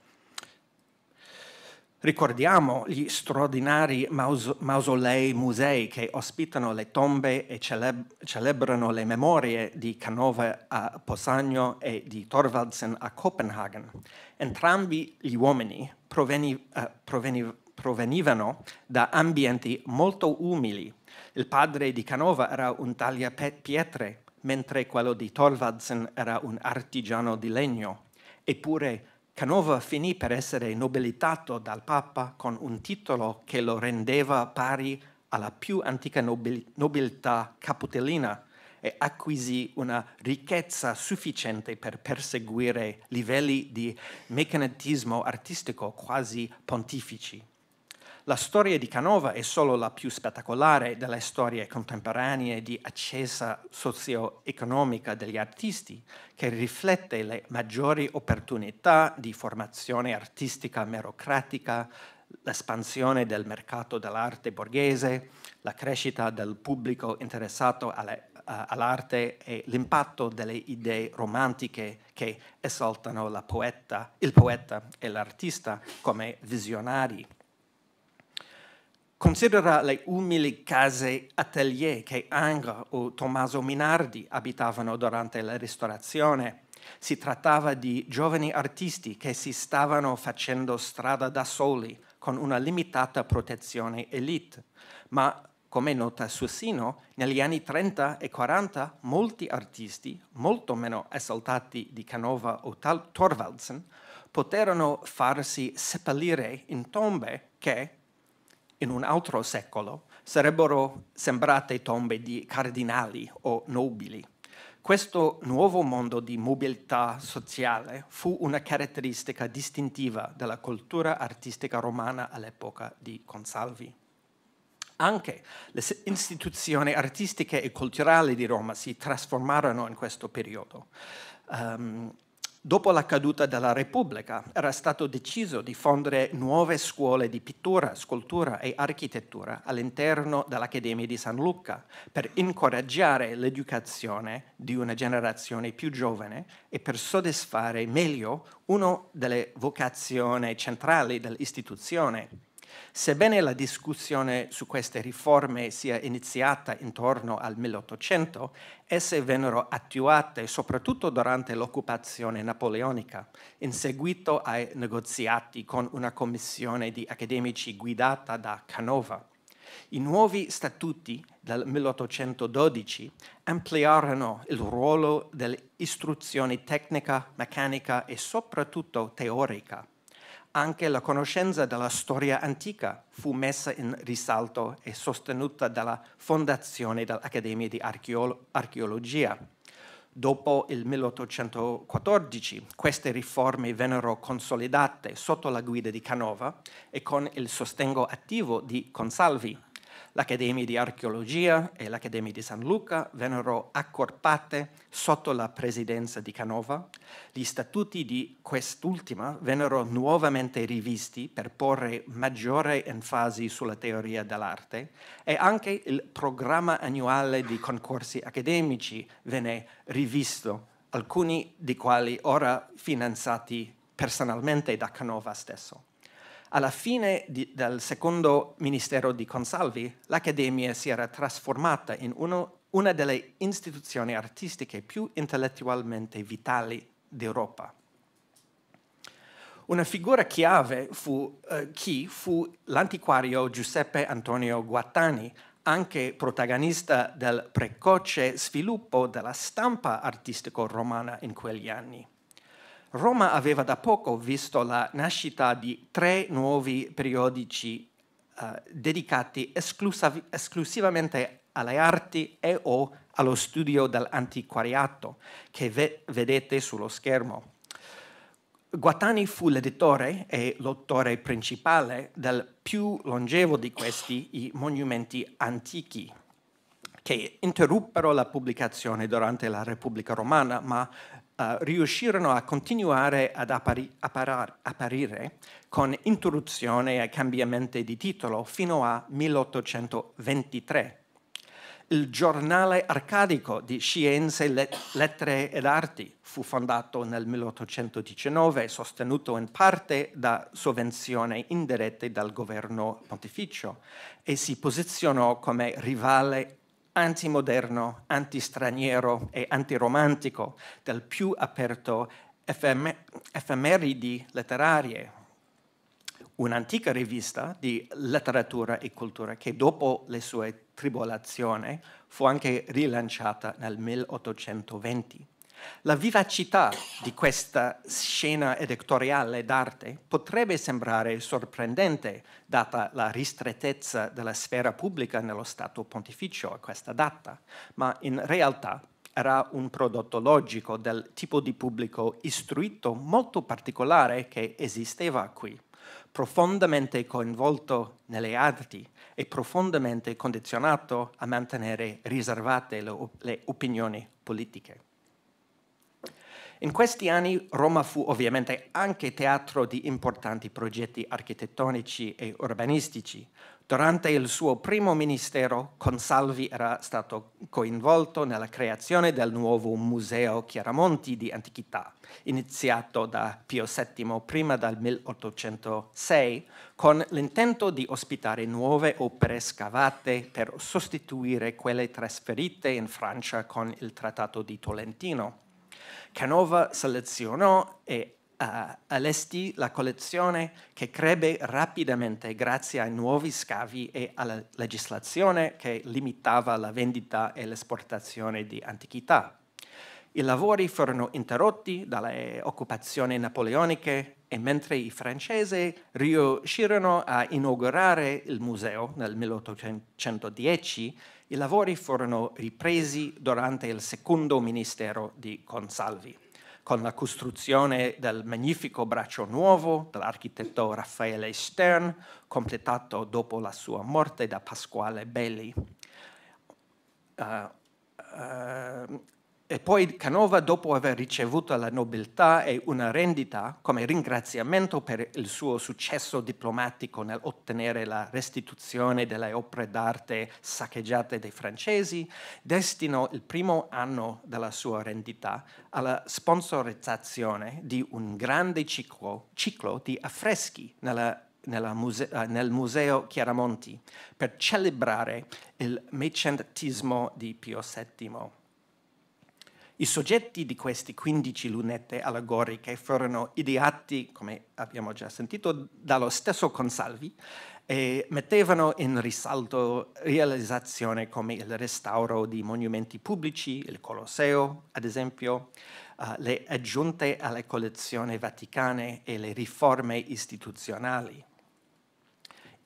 Ricordiamo gli straordinari maus- mausolei musei che ospitano le tombe e celeb- celebrano le memorie di Canova a Posagno e di Thorvaldsen a Copenaghen. Entrambi gli uomini proveni- uh, proveni- provenivano da ambienti molto umili. Il padre di Canova era un tagliapietre, mentre quello di Thorvaldsen era un artigiano di legno. Eppure Canova finì per essere nobilitato dal Papa con un titolo che lo rendeva pari alla più antica nobil- nobiltà caputellina e acquisì una ricchezza sufficiente per perseguire livelli di meccanismo artistico quasi pontifici. La storia di Canova è solo la più spettacolare delle storie contemporanee di accesa socio-economica degli artisti, che riflette le maggiori opportunità di formazione artistica merocratica, l'espansione del mercato dell'arte borghese, la crescita del pubblico interessato alle eh, all'arte e l'impatto delle idee romantiche che esaltano poeta, il poeta e l'artista come visionari. Considera le umili case atelier che Angra o Tommaso Minardi abitavano durante la Ristorazione. Si trattava di giovani artisti che si stavano facendo strada da soli, con una limitata protezione elite. Ma, come nota Sussino, negli anni 30 e 40 molti artisti, molto meno esaltati di Canova o Torvaldsen, poterono farsi seppellire in tombe che, in un altro secolo sarebbero sembrate tombe di cardinali o nobili. Questo nuovo mondo di mobilità sociale fu una caratteristica distintiva della cultura artistica romana all'epoca di Consalvi. Anche le istituzioni artistiche e culturali di Roma si trasformarono in questo periodo. Um, Dopo la caduta della Repubblica era stato deciso di fondere nuove scuole di pittura, scultura e architettura all'interno dell'Accademia di San Luca per incoraggiare l'educazione di una generazione più giovane e per soddisfare meglio una delle vocazioni centrali dell'istituzione, Sebbene la discussione su queste riforme sia iniziata intorno al 1800, esse vennero attuate soprattutto durante l'occupazione napoleonica, in seguito ai negoziati con una commissione di accademici guidata da Canova. I nuovi statuti del 1812 ampliarono il ruolo dell'istruzione tecnica, meccanica e soprattutto teorica anche la conoscenza della storia antica fu messa in risalto e sostenuta dalla fondazione dell'Accademia di Archeologia. Dopo il 1814 queste riforme vennero consolidate sotto la guida di Canova e con il sostegno attivo di Consalvi, l'Accademia di Archeologia e l'Accademia di San Luca vennero accorpate sotto la presidenza di Canova, gli statuti di quest'ultima vennero nuovamente rivisti per porre maggiore enfasi sulla teoria dell'arte e anche il programma annuale di concorsi accademici venne rivisto, alcuni di quali ora finanziati personalmente da Canova stesso alla fine di, del secondo ministero di Consalvi, l'Accademia si era trasformata in uno, una delle istituzioni artistiche più intellettualmente vitali d'Europa. Una figura chiave fu eh, chi fu l'antiquario Giuseppe Antonio Guattani, anche protagonista del precoce sviluppo della stampa artistico romana in quegli anni. Roma aveva da poco visto la nascita di tre nuovi periodici eh, dedicati esclusav- esclusivamente alle arti e o allo studio dell'antiquariato che ve- vedete sullo schermo. Guattani fu l'editore e l'autore principale del più longevo di questi, i monumenti antichi, che interruppero la pubblicazione durante la Repubblica Romana, ma uh, riuscirono a continuare ad appari- apparar- apparire con interruzione e cambiamenti di titolo fino a 1823. Il giornale arcadico di scienze, lettere ed arti fu fondato nel 1819 sostenuto in parte da sovvenzioni indirette dal governo pontificio e si posizionò come rivale antimoderno, antistraniero e antiromantico del più aperto efem- effemeridi letterarie. Un'antica rivista di letteratura e cultura che dopo le sue tribolazioni fu anche rilanciata nel 1820. La vivacità di questa scena editoriale d'arte potrebbe sembrare sorprendente, data la ristrettezza della sfera pubblica nello Stato pontificio a questa data, ma in realtà era un prodotto logico del tipo di pubblico istruito molto particolare che esisteva qui, profondamente coinvolto nelle arti e profondamente condizionato a mantenere riservate le, opinioni politiche. In questi anni Roma fu ovviamente anche teatro di importanti progetti architettonici e urbanistici. Durante il suo primo ministero, Consalvi era stato coinvolto nella creazione del nuovo Museo Chiaramonti di Antichità, iniziato da Pio VII prima del 1806, con l'intento di ospitare nuove opere scavate per sostituire quelle trasferite in Francia con il Trattato di Tolentino. Canova selezionò e uh, allestì la collezione che crebbe rapidamente grazie ai nuovi scavi e alla legislazione che limitava la vendita e l'esportazione di antichità. I lavori furono interrotti dalle occupazioni napoleoniche e mentre i francesi riuscirono a inaugurare il museo nel 1810, i lavori furono ripresi durante il secondo ministero di Consalvi, con la costruzione del magnifico braccio nuovo dell'architetto Raffaele Stern, completato dopo la sua morte da Pasquale Belli. Uh, e poi Canova, dopo aver ricevuto la nobiltà e una rendita come ringraziamento per il suo successo diplomatico nel ottenere la restituzione delle opere d'arte saccheggiate dai francesi, destinò il primo anno della sua rendita alla sponsorizzazione di un grande ciclo, ciclo di affreschi nella Muse- eh, nel Museo Chiaramonti per celebrare il mecentismo di Pio VII. I soggetti di queste 15 lunette allegoriche furono ideati, come abbiamo già sentito, dallo stesso Consalvi e mettevano in risalto realizzazioni come il restauro di monumenti pubblici, il Colosseo, ad esempio, uh, le aggiunte alle collezioni vaticane e le riforme istituzionali.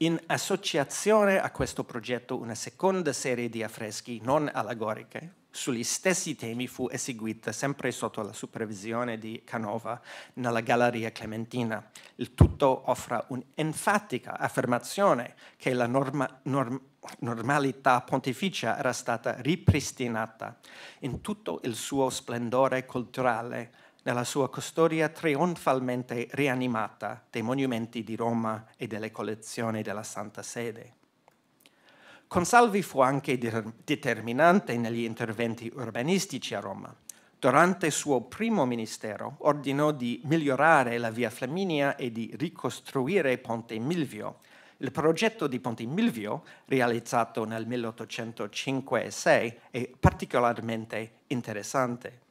In associazione a questo progetto una seconda serie di affreschi non allegoriche, sugli stessi temi fu eseguita sempre sotto la supervisione di Canova nella Galleria Clementina. Il tutto offre un'enfatica affermazione che la norma, norm, normalità pontificia era stata ripristinata in tutto il suo splendore culturale nella sua custodia trionfalmente rianimata dei monumenti di Roma e delle collezioni della Santa Sede. Consalvi fu anche determinante negli interventi urbanistici a Roma. Durante il suo primo ministero ordinò di migliorare la via Flaminia e di ricostruire Ponte Milvio. Il progetto di Ponte Milvio, realizzato nel 1805 e 6, è particolarmente interessante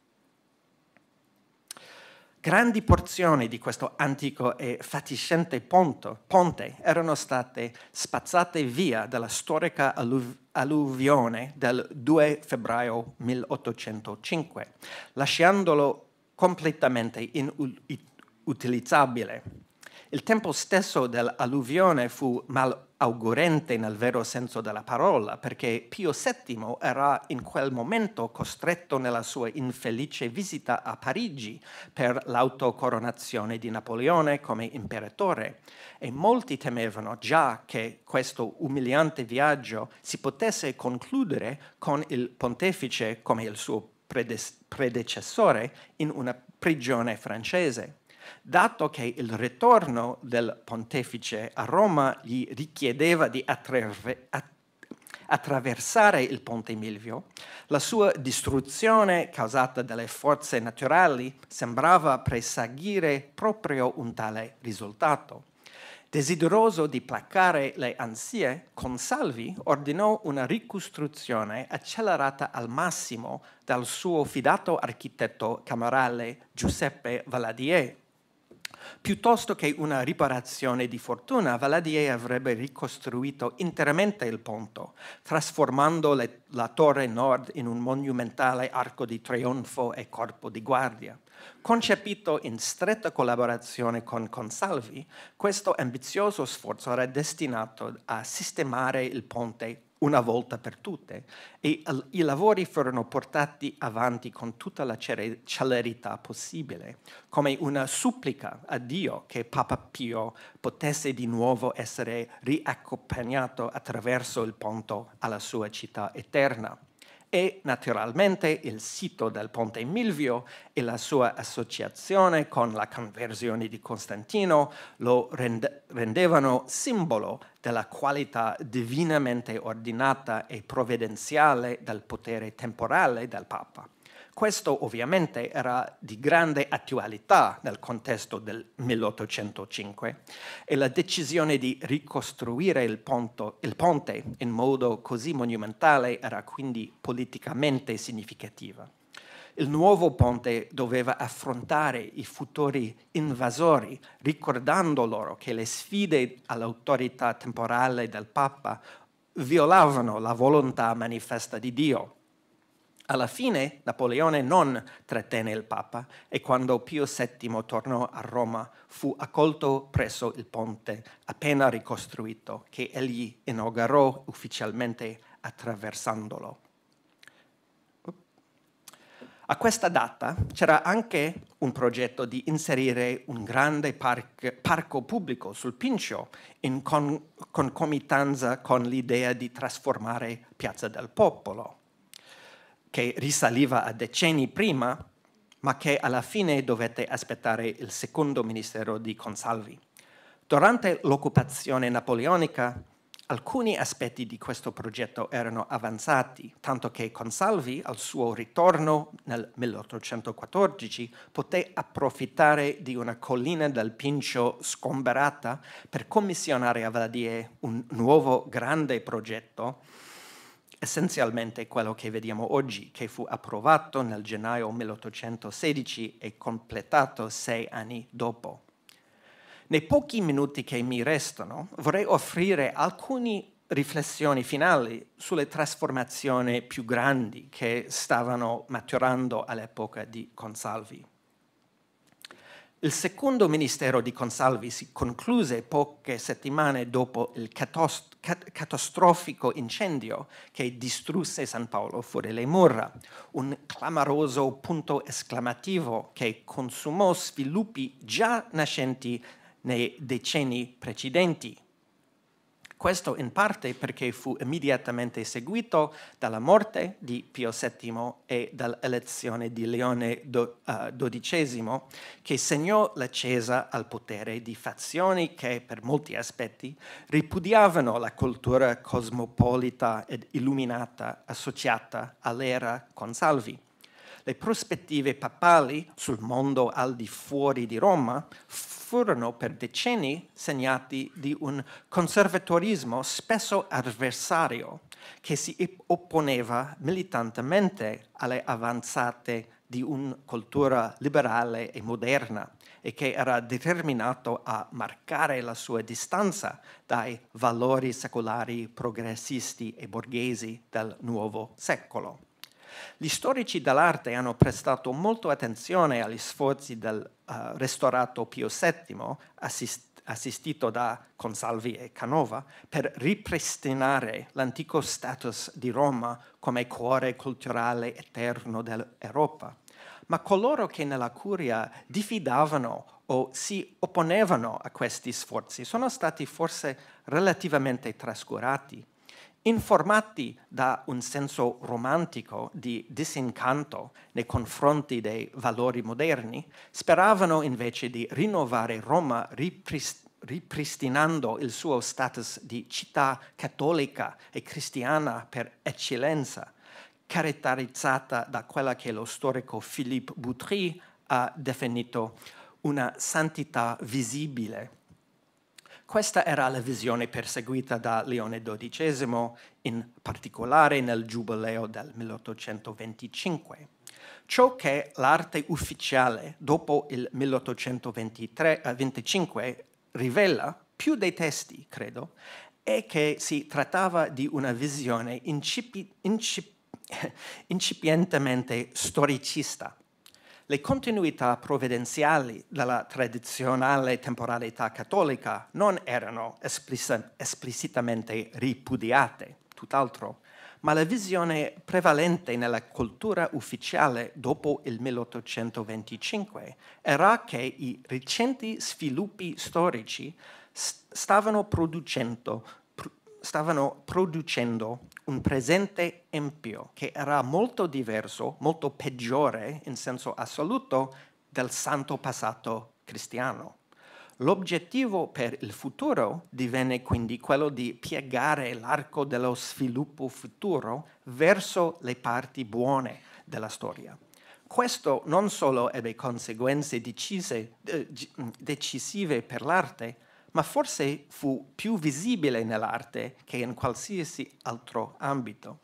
grandi porzioni di questo antico e fatiscente ponto, ponte erano state spazzate via dalla storica alluvione del 2 febbraio 1805, lasciandolo completamente inutilizzabile. Il tempo stesso dell'alluvione fu malaugurente nel vero senso della parola, perché Pio VII era in quel momento costretto nella sua infelice visita a Parigi per l'autocoronazione di Napoleone come imperatore e molti temevano già che questo umiliante viaggio si potesse concludere con il pontefice come il suo predecessore in una prigione francese dato che il ritorno del pontefice a Roma gli richiedeva di attraver attraversare il ponte Milvio, la sua distruzione causata dalle forze naturali sembrava presagire proprio un tale risultato. Desideroso di placare le ansie, Consalvi ordinò una ricostruzione accelerata al massimo dal suo fidato architetto camerale Giuseppe Valadier piuttosto che una riparazione di fortuna, Valadier avrebbe ricostruito interamente il ponte, trasformando le, la torre nord in un monumentale arco di trionfo e corpo di guardia. Concepito in stretta collaborazione con Consalvi, questo ambizioso sforzo era destinato a sistemare il ponte una volta per tutte e i lavori furono portati avanti con tutta la celerità possibile, come una supplica a Dio che Papa Pio potesse di nuovo essere riaccompagnato attraverso il ponte alla sua città eterna e naturalmente il sito del Ponte Milvio e la sua associazione con la conversione di Costantino lo rende rendevano simbolo della qualità divinamente ordinata e provvidenziale del potere temporale del Papa. Questo ovviamente era di grande attualità nel contesto del 1805 e la decisione di ricostruire il, ponto, il ponte in modo così monumentale era quindi politicamente significativa. Il nuovo ponte doveva affrontare i futuri invasori, ricordando loro che le sfide all'autorità temporale del Papa violavano la volontà manifesta di Dio alla fine Napoleone non trattenne il Papa e quando Pio VII tornò a Roma fu accolto presso il ponte appena ricostruito che egli inaugurò ufficialmente attraversandolo. A questa data c'era anche un progetto di inserire un grande park, parco pubblico sul Pincio in con, concomitanza con l'idea di trasformare Piazza del Popolo che risaliva a decenni prima, ma che alla fine dovette aspettare il secondo ministero di Consalvi. Durante l'occupazione napoleonica, alcuni aspetti di questo progetto erano avanzati, tanto che Consalvi, al suo ritorno nel 1814, poté approfittare di una collina del Pincio sgomberata per commissionare a Valadier un nuovo grande progetto essenzialmente quello che vediamo oggi, che fu approvato nel gennaio 1816 e completato sei anni dopo. Nei pochi minuti che mi restano vorrei offrire alcune riflessioni finali sulle trasformazioni più grandi che stavano maturando all'epoca di Consalvi. Il secondo ministero di Consalvi si concluse poche settimane dopo il catast cat catastrofico incendio che distrusse San Paolo fuori le mura, un clamoroso punto esclamativo che consumò sviluppi già nascenti nei decenni precedenti. Questo in parte perché fu immediatamente seguito dalla morte di Pio VII e dall'elezione di Leone XII, eh, che segnò l'accesa al potere di fazioni che per molti aspetti ripudiavano la cultura cosmopolita ed illuminata associata all'era Consalvi le prospettive papali sul mondo al di fuori di Roma furono per decenni segnati di un conservatorismo spesso avversario che si opponeva militantemente alle avanzate di una cultura liberale e moderna e che era determinato a marcare la sua distanza dai valori secolari progressisti e borghesi del nuovo secolo. Gli storici dell'arte hanno prestato molta attenzione agli sforzi del uh, restaurato Pio VII, assist assistito da Consalvi e Canova, per ripristinare l'antico status di Roma come cuore culturale eterno dell'Europa. Ma coloro che nella curia diffidavano o si opponevano a questi sforzi sono stati forse relativamente trascurati informati da un senso romantico di disincanto nei confronti dei valori moderni, speravano invece di rinnovare Roma riprist- ripristinando il suo status di città cattolica e cristiana per eccellenza, caratterizzata da quella che lo storico Philippe Boutry ha definito una santità visibile questa era la visione perseguita da Leone XII, in particolare nel Giubileo del 1825. Ciò che l'arte ufficiale dopo il 1825 eh, rivela, più dei testi, credo, è che si trattava di una visione incipi, incip, (laughs) incipientemente storicista le continuità provvidenziali della tradizionale temporalità cattolica non erano esplicitamente ripudiate, tutt'altro, ma la visione prevalente nella cultura ufficiale dopo il 1825 era che i recenti sviluppi storici stavano producendo, stavano producendo un presente empio che era molto diverso, molto peggiore in senso assoluto del santo passato cristiano. L'obiettivo per il futuro divenne quindi quello di piegare l'arco dello sviluppo futuro verso le parti buone della storia. Questo non solo ebbe conseguenze decise, eh, decisive per l'arte, ma forse fu più visibile nell'arte che in qualsiasi altro ambito.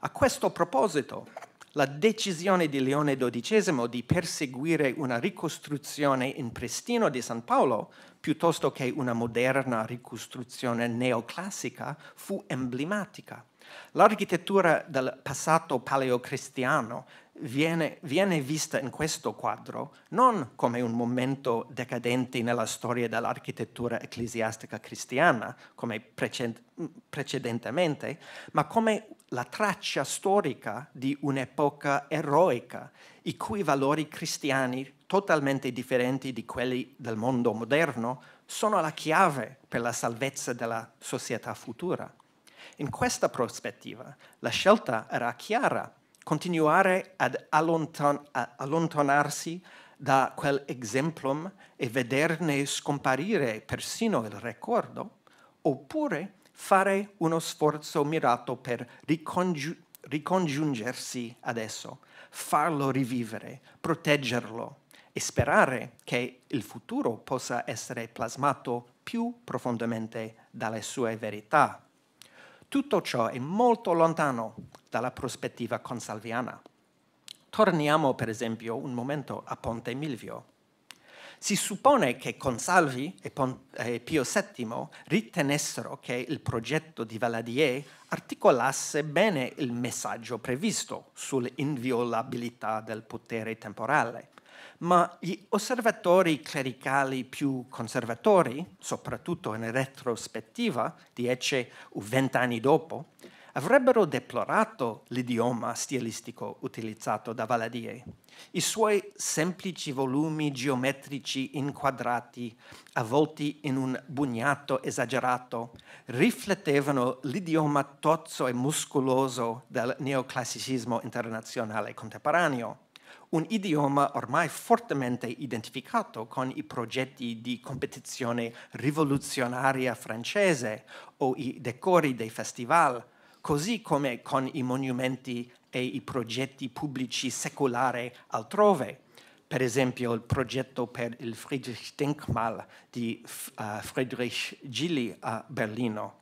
A questo proposito, la decisione di Leone XII di perseguire una ricostruzione in pristino di San Paolo piuttosto che una moderna ricostruzione neoclassica fu emblematica. L'architettura del passato paleocristiano viene, viene vista in questo quadro non come un momento decadente nella storia dell'architettura ecclesiastica cristiana, come preced- precedentemente, ma come la traccia storica di un'epoca eroica, i cui valori cristiani, totalmente differenti di quelli del mondo moderno, sono la chiave per la salvezza della società futura. In questa prospettiva, la scelta era chiara continuare ad allontan allontanarsi da quel exemplum e vederne scomparire persino il ricordo, oppure fare uno sforzo mirato per ricongiu ricongiungersi ad esso, farlo rivivere, proteggerlo e sperare che il futuro possa essere plasmato più profondamente dalle sue verità tutto ciò è molto lontano dalla prospettiva consalviana. Torniamo per esempio un momento a Ponte Milvio. Si suppone che Consalvi e, Pio VII ritenessero che il progetto di Valadier articolasse bene il messaggio previsto sull'inviolabilità del potere temporale, ma gli osservatori clericali più conservatori, soprattutto in retrospettiva, dieci o vent'anni dopo, avrebbero deplorato l'idioma stilistico utilizzato da Valadier, i suoi semplici volumi geometrici inquadrati, avvolti in un bugnato esagerato, riflettevano l'idioma tozzo e muscoloso del neoclassicismo internazionale contemporaneo un idioma ormai fortemente identificato con i progetti di competizione rivoluzionaria francese o i decori dei festival, così come con i monumenti e i progetti pubblici secolari altrove, per esempio il progetto per il Friedrich Denkmal di uh, Friedrich Gilli a Berlino.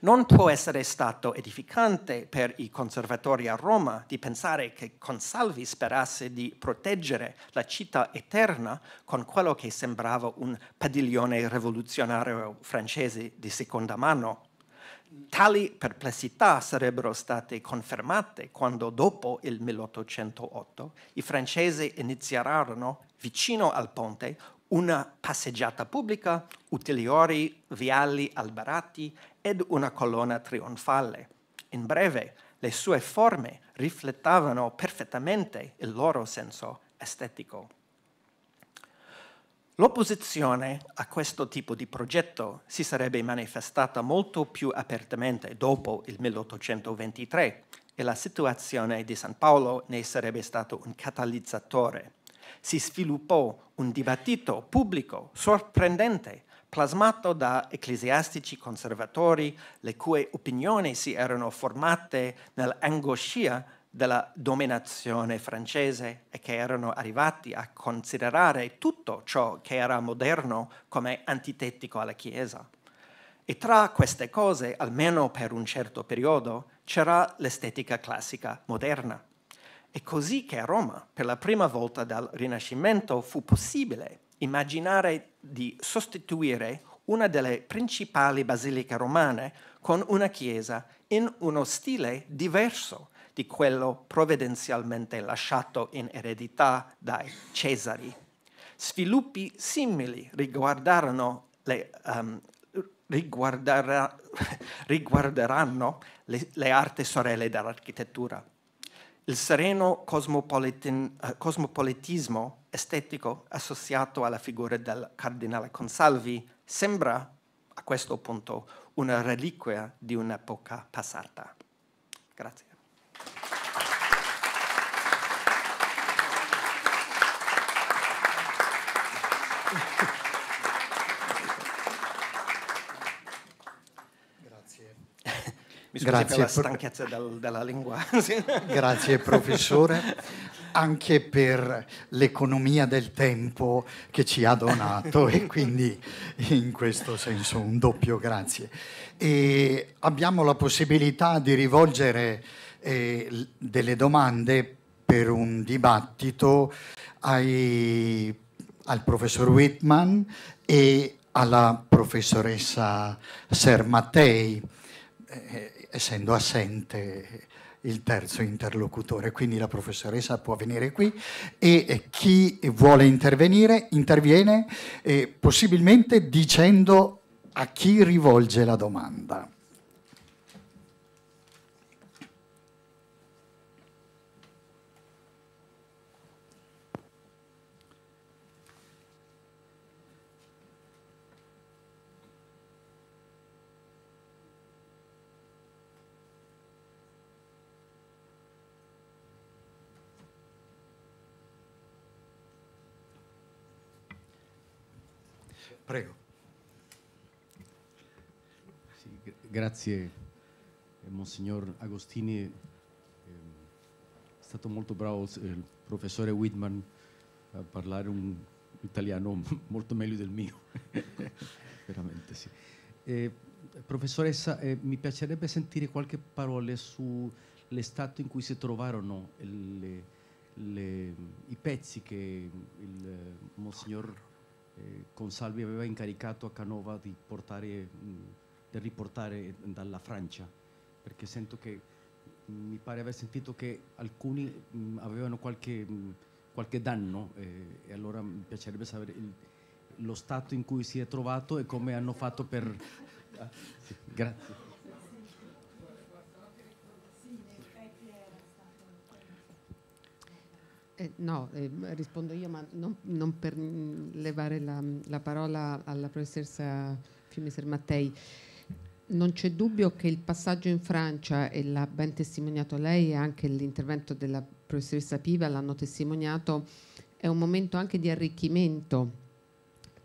Non può essere stato edificante per i conservatori a Roma di pensare che Consalvi sperasse di proteggere la città eterna con quello che sembrava un padiglione rivoluzionario francese di seconda mano. Tali perplessità sarebbero state confermate quando dopo il 1808 i francesi iniziarono vicino al ponte una passeggiata pubblica, ulteriori viali alberati ed una colonna trionfale. In breve, le sue forme riflettavano perfettamente il loro senso estetico. L'opposizione a questo tipo di progetto si sarebbe manifestata molto più apertamente dopo il 1823 e la situazione di San Paolo ne sarebbe stato un catalizzatore si sviluppò un dibattito pubblico sorprendente, plasmato da ecclesiastici conservatori le cui opinioni si erano formate nell'angoscia della dominazione francese e che erano arrivati a considerare tutto ciò che era moderno come antitetico alla Chiesa. E tra queste cose, almeno per un certo periodo, c'era l'estetica classica moderna. È così che a Roma, per la prima volta dal Rinascimento, fu possibile immaginare di sostituire una delle principali basiliche romane con una chiesa in uno stile diverso di quello provvidenzialmente lasciato in eredità dai Cesari. Sviluppi simili riguardarono le, um, (laughs) riguarderanno le, le arti sorelle dell'architettura il sereno eh, cosmopolitismo estetico associato alla figura del cardinale Consalvi sembra, a questo punto, una reliquia di un'epoca passata. Grazie. Thank (laughs) you. Mi scusi Grazie, per la stanchezza dal, dalla lingua. (laughs) Grazie professore, anche per l'economia del tempo che ci ha donato e quindi in questo senso un doppio grazie. E abbiamo la possibilità di rivolgere eh, delle domande per un dibattito ai, al professor Whitman e alla professoressa Sermattei. Eh, essendo assente il terzo interlocutore, quindi la professoressa può venire qui e chi vuole intervenire interviene eh, possibilmente dicendo a chi rivolge la domanda. Prego. Sì, grazie eh, Monsignor Agostini, ehm, è stato molto bravo eh, il professore Whitman a parlare un italiano (laughs) molto meglio del mio, (laughs) veramente sì. Eh, professoressa, eh, mi piacerebbe sentire qualche parola sulle in cui si trovarono le, le, i pezzi che il eh, Monsignor eh, Consalvi aveva incaricato a Canova di, portare, mm, di riportare dalla Francia, perché sento che mm, mi pare aver sentito che alcuni mm, avevano qualche, qualche danno eh, e allora mi piacerebbe sapere il, lo stato in cui si è trovato e come hanno fatto per... Ah, (laughs) sì, grazie. Eh, no, eh, rispondo io, ma non, non per levare la, la, parola alla professoressa Fiumiser Mattei. Non c'è dubbio che il passaggio in Francia, e l'ha ben testimoniato lei, e anche l'intervento della professoressa Piva l'hanno testimoniato, è un momento anche di arricchimento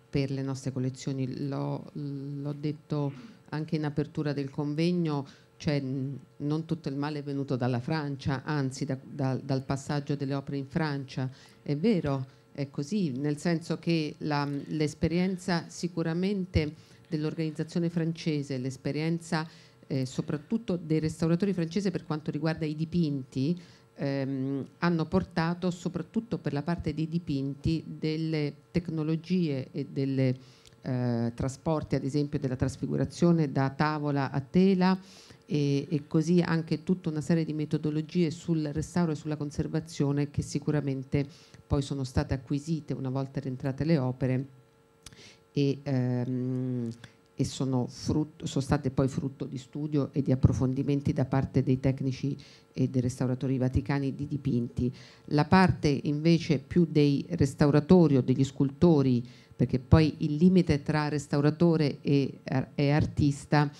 per le nostre collezioni. L'ho, l'ho detto anche in apertura del convegno, cioè non tutto il male è venuto dalla Francia, anzi da, da, dal passaggio delle opere in Francia, è vero, è così, nel senso che la, l'esperienza sicuramente dell'organizzazione francese, l'esperienza eh, soprattutto dei restauratori francesi per quanto riguarda i dipinti, ehm, hanno portato soprattutto per la parte dei dipinti delle tecnologie e delle eh, trasporti, ad esempio della trasfigurazione da tavola a tela, e, e, così anche tutta una serie di metodologie sul restauro e sulla conservazione che sicuramente poi sono state acquisite una volta rientrate le opere e, ehm, e sono, frutto, sono, state poi frutto di studio e di approfondimenti da parte dei tecnici e dei restauratori vaticani di dipinti. La parte invece più dei restauratori o degli scultori, perché poi il limite tra restauratore e, e artista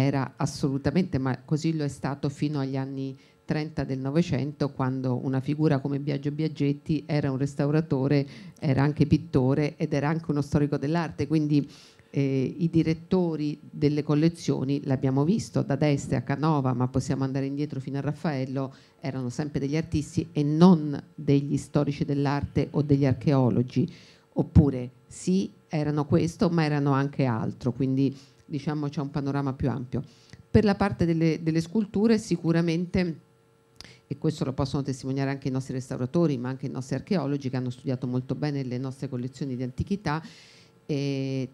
era assolutamente, ma così lo è stato fino agli anni 30 del Novecento, quando una figura come Biagio Biaggetti era un restauratore, era anche pittore ed era anche uno storico dell'arte, quindi eh, i direttori delle collezioni, l'abbiamo visto da Deste a Canova, ma possiamo andare indietro fino a Raffaello, erano sempre degli artisti e non degli storici dell'arte o degli archeologi, oppure sì, erano questo, ma erano anche altro, quindi diciamo, c'è un panorama più ampio. Per la parte delle, delle sculture sicuramente e questo lo possono testimoniare anche i nostri restauratori, ma anche i nostri archeologi che hanno studiato molto bene le nostre collezioni di antichità, e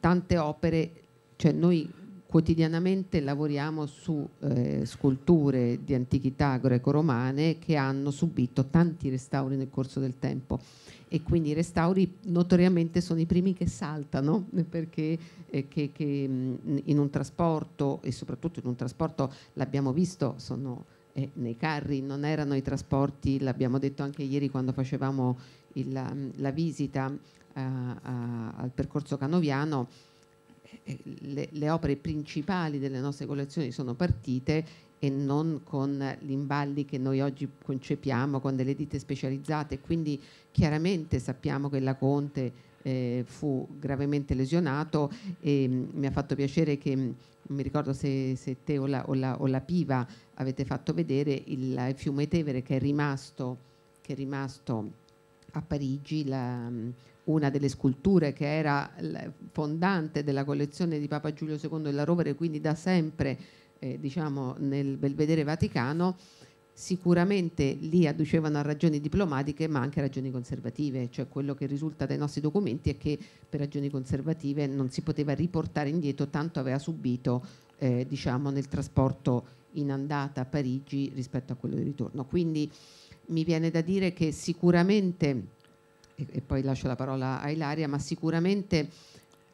tante opere, cioè noi quotidianamente lavoriamo su eh, sculture di antichità greco-romane che hanno subito tanti restauri nel corso del tempo e quindi i restauri notoriamente sono i primi che saltano eh, perché eh, che, che in un trasporto e soprattutto in un trasporto l'abbiamo visto sono eh, nei carri non erano i trasporti l'abbiamo detto anche ieri quando facevamo il, la, la, visita eh, al percorso canoviano eh, le, le opere principali delle nostre collezioni sono partite e non con gli imballi che noi oggi concepiamo con delle ditte specializzate. Quindi chiaramente sappiamo che la Conte eh, fu gravemente lesionato e mh, mm, mi ha fatto piacere che mh, mm, mi ricordo se, se te o la, o, la, o la, Piva avete fatto vedere il, il fiume Tevere che è rimasto, che è rimasto a Parigi. La, mh, mm, una delle sculture che era fondante della collezione di Papa Giulio II della Rovere, quindi da sempre eh, diciamo, nel Belvedere Vaticano, sicuramente lì adducevano a ragioni diplomatiche ma anche a ragioni conservative, cioè quello che risulta dai nostri documenti è che per ragioni conservative non si poteva riportare indietro tanto aveva subito eh, diciamo, nel trasporto in andata a Parigi rispetto a quello di ritorno. Quindi mi viene da dire che sicuramente e, poi lascio la parola a Ilaria, ma sicuramente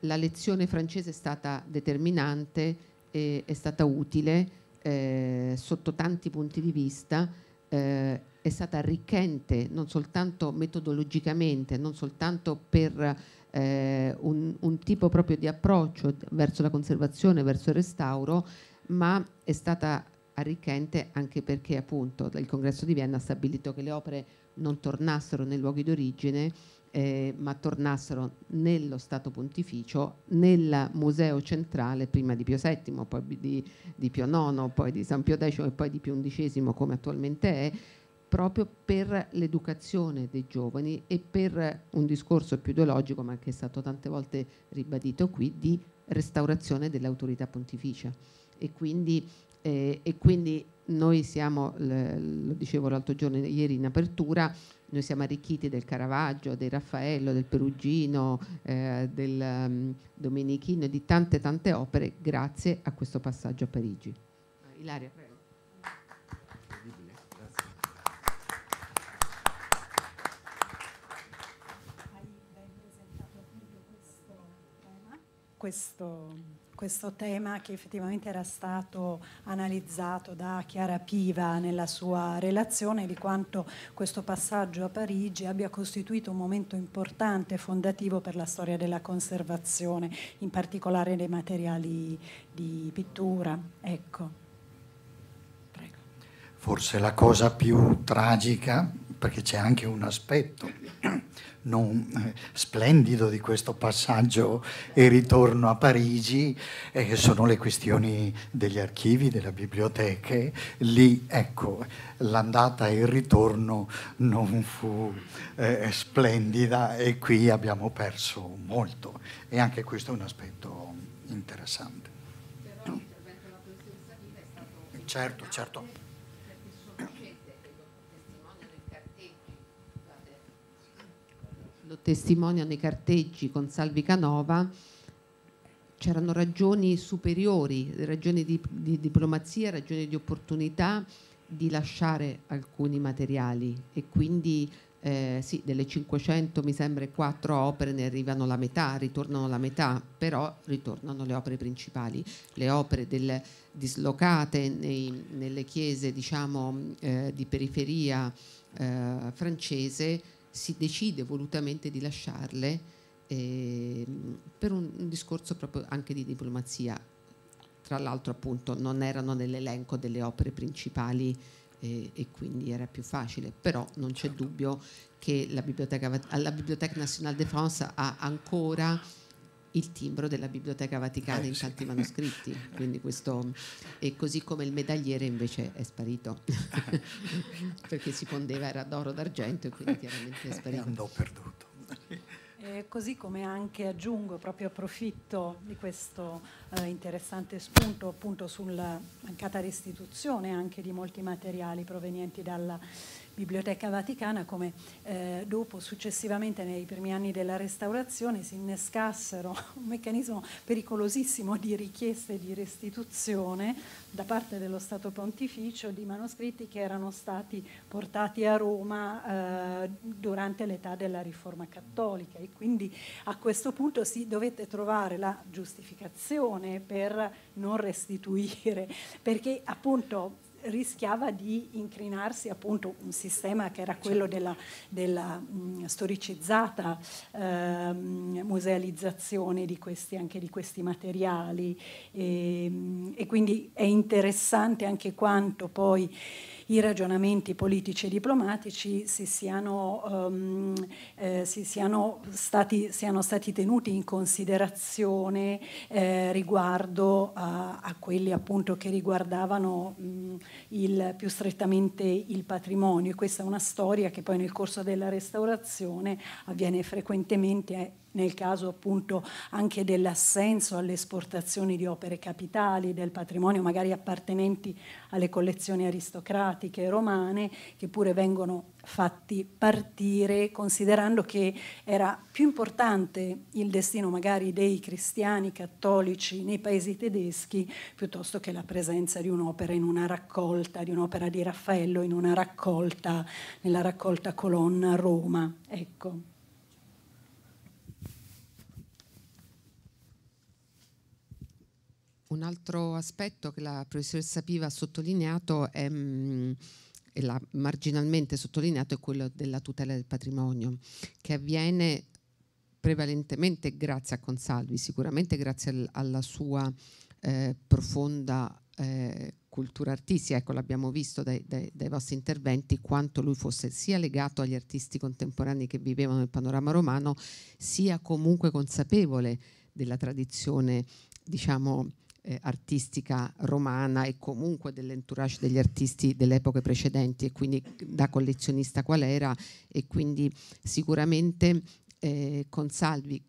la lezione francese è stata determinante, e, è stata utile eh, sotto tanti punti di vista, eh, è stata arricchente non soltanto metodologicamente, non soltanto per eh, un, un, tipo proprio di approccio verso la conservazione, verso il restauro, ma è stata arricchente anche perché appunto il congresso di Vienna ha stabilito che le opere non tornassero nei luoghi d'origine, eh, ma tornassero nello Stato Pontificio, nel Museo Centrale, prima di Pio VII, poi di, di Pio IX, poi di San Pio X e poi di Pio XI, come attualmente è, proprio per l'educazione dei giovani e per un discorso più ideologico, ma che è stato tante volte ribadito qui, di restaurazione dell'autorità pontificia. E quindi eh, e quindi noi siamo, lo dicevo l'altro giorno, ieri in apertura, noi siamo arricchiti del Caravaggio, del Raffaello, del Perugino, eh, del um, Domenichino e di tante tante opere grazie a questo passaggio a Parigi. Ah, Ilaria, prego. Hai ben presentato questo tema, questo questo tema che effettivamente era stato analizzato da Chiara Piva nella sua relazione di quanto questo passaggio a Parigi abbia costituito un momento importante fondativo per la storia della conservazione, in particolare dei materiali di pittura. Ecco. Prego. Forse la cosa più tragica, perché c'è anche un aspetto non, eh, splendido di questo passaggio e ritorno a Parigi eh, sono le questioni degli archivi, delle biblioteche. Lì, ecco, l'andata e il ritorno non fu eh, splendida e qui abbiamo perso molto. E anche questo è un aspetto interessante. Però Certo, certo. lo testimoniano i carteggi con Salvi Canova, c'erano ragioni superiori, ragioni di, di, diplomazia, ragioni di opportunità di lasciare alcuni materiali e quindi eh, sì, delle 500 mi sembra quattro opere ne arrivano la metà, ritornano la metà, però ritornano le opere principali, le opere del, dislocate nei, nelle chiese diciamo, eh, di periferia eh, francese si decide volutamente di lasciarle eh, per un, un, discorso proprio anche di diplomazia. Tra l'altro appunto non erano nell'elenco delle opere principali eh, e quindi era più facile, però non c'è certo. dubbio che la Biblioteca, la Bibliothèque Nationale de France ha ancora il timbro della Biblioteca Vaticana eh, in tanti sì. manoscritti, (laughs) quindi questo, e così come il medagliere invece è sparito, (laughs) perché si fondeva, era d'oro d'argento e quindi chiaramente è sparito. Andò perduto. (laughs) E così come anche aggiungo, proprio approfitto di questo eh, interessante spunto appunto sulla mancata restituzione anche di molti materiali provenienti dalla Biblioteca Vaticana come eh, dopo successivamente nei primi anni della restaurazione si innescassero (laughs) un meccanismo pericolosissimo di richieste di restituzione da parte dello Stato Pontificio di manoscritti che erano stati portati a Roma eh, durante l'età della Riforma Cattolica e quindi a questo punto si dovette trovare la giustificazione per non restituire perché appunto rischiava di incrinarsi appunto un sistema che era quello certo. della, della mh, mm, storicizzata eh, musealizzazione di questi, anche di questi materiali e, ehm, e quindi è interessante anche quanto poi i ragionamenti politici e diplomatici si siano, um, eh, si siano, stati, siano stati, tenuti in considerazione eh, riguardo a, a, quelli appunto che riguardavano mh, il, più strettamente il patrimonio. E questa è una storia che poi nel corso della restaurazione avviene frequentemente nel caso appunto anche dell'assenso alle esportazioni di opere capitali, del patrimonio magari appartenenti alle collezioni aristocratiche romane, che pure vengono fatti partire considerando che era più importante il destino magari dei cristiani cattolici nei paesi tedeschi piuttosto che la presenza di un'opera in una raccolta, di un'opera di Raffaello in una raccolta, nella raccolta colonna Roma. Ecco. Un altro aspetto che la professoressa Piva ha sottolineato è, mm, e l'ha marginalmente sottolineato è quello della tutela del patrimonio, che avviene prevalentemente grazie a Consalvi, sicuramente grazie alla sua eh, profonda eh, cultura artistica, ecco l'abbiamo visto dai, dai, dai, vostri interventi, quanto lui fosse sia legato agli artisti contemporanei che vivevano nel panorama romano, sia comunque consapevole della tradizione, diciamo, eh, artistica romana e comunque dell'entourage degli artisti delle epoche precedenti e quindi da collezionista qual era e quindi sicuramente eh, Consalvi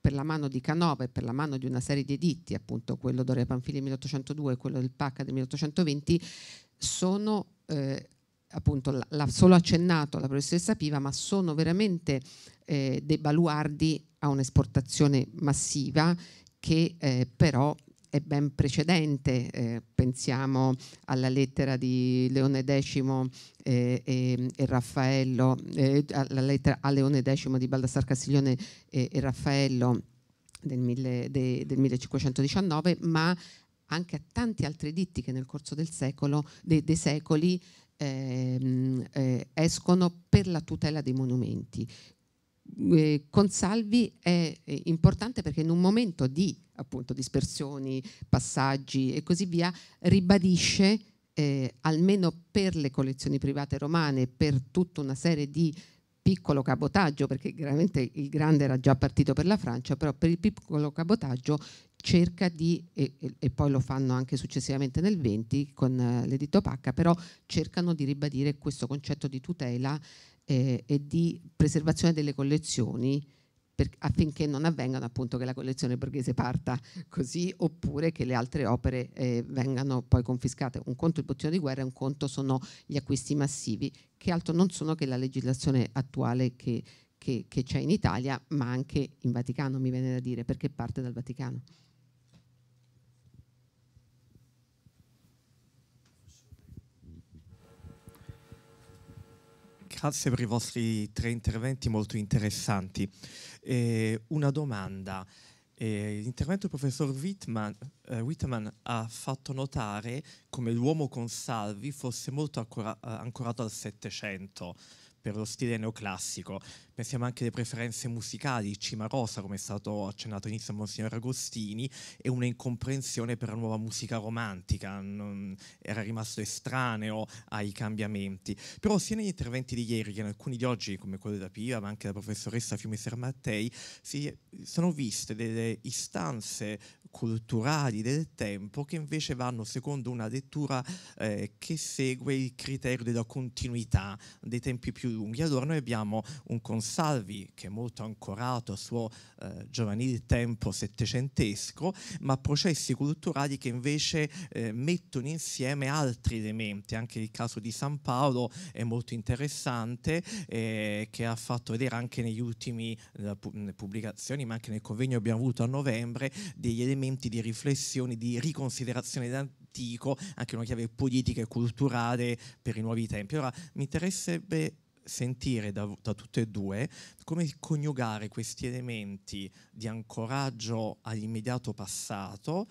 per la mano di Canova e per la mano di una serie di editti, appunto quello d'Orea Panfili 1802 e quello del Pacca del 1820, sono eh, appunto l'ha solo accennato la professoressa Piva, ma sono veramente eh, dei baluardi a un'esportazione massiva che eh, però è ben precedente, eh, pensiamo alla lettera di Leone X eh, e, e, Raffaello, eh, alla lettera a Leone X di Baldassar Castiglione e, e Raffaello del, mille, de, del 1519, ma anche a tanti altri ditti che nel corso del secolo, de, dei secoli ehm, eh, escono per la tutela dei monumenti eh, Consalvi è eh, importante perché in un momento di appunto, dispersioni, passaggi e così via, ribadisce, eh, almeno per le collezioni private romane, per tutta una serie di piccolo cabotaggio, perché chiaramente il grande era già partito per la Francia, però per il piccolo cabotaggio cerca di, e, e poi lo fanno anche successivamente nel 20 con eh, l'editto Pacca, però cercano di ribadire questo concetto di tutela eh, e di preservazione delle collezioni per, affinché non avvengano appunto che la collezione borghese parta così oppure che le altre opere eh, vengano poi confiscate. Un conto è il bottino di guerra e un conto sono gli acquisti massivi che altro non sono che la legislazione attuale che, che, che c'è in Italia ma anche in Vaticano mi viene da dire perché parte dal Vaticano. grazie per i vostri tre interventi molto interessanti. Eh, una domanda. Eh, l'intervento del professor Wittmann, eh, Wittmann, ha fatto notare come l'uomo con Salvi fosse molto ancora, eh, ancorato al Settecento per lo stile neoclassico. Pensiamo anche alle preferenze musicali, Cima Rosa, come è stato accennato all'inizio a Monsignor Agostini, e una incomprensione per la nuova musica romantica, non, era rimasto estraneo ai cambiamenti. Però sia negli interventi di ieri che in alcuni di oggi, come quello della Piva, ma anche della professoressa Fiumiser Mattei, si sono viste delle istanze culturali del tempo che invece vanno secondo una lettura eh, che segue il criterio della continuità dei tempi più lunghi. Allora noi abbiamo un Consalvi che è molto ancorato al suo eh, giovanile tempo settecentesco, ma processi culturali che invece eh, mettono insieme altri elementi. Anche il caso di San Paolo è molto interessante, eh, che ha fatto vedere anche negli ultimi pubblicazioni, ma anche nel convegno che abbiamo avuto a novembre, degli elementi elementi di riflessione, di riconsiderazione dell'antico, anche una chiave politica e culturale per i nuovi tempi. Ora, mi interesserebbe sentire da, da, tutte e due come coniugare questi elementi di ancoraggio all'immediato passato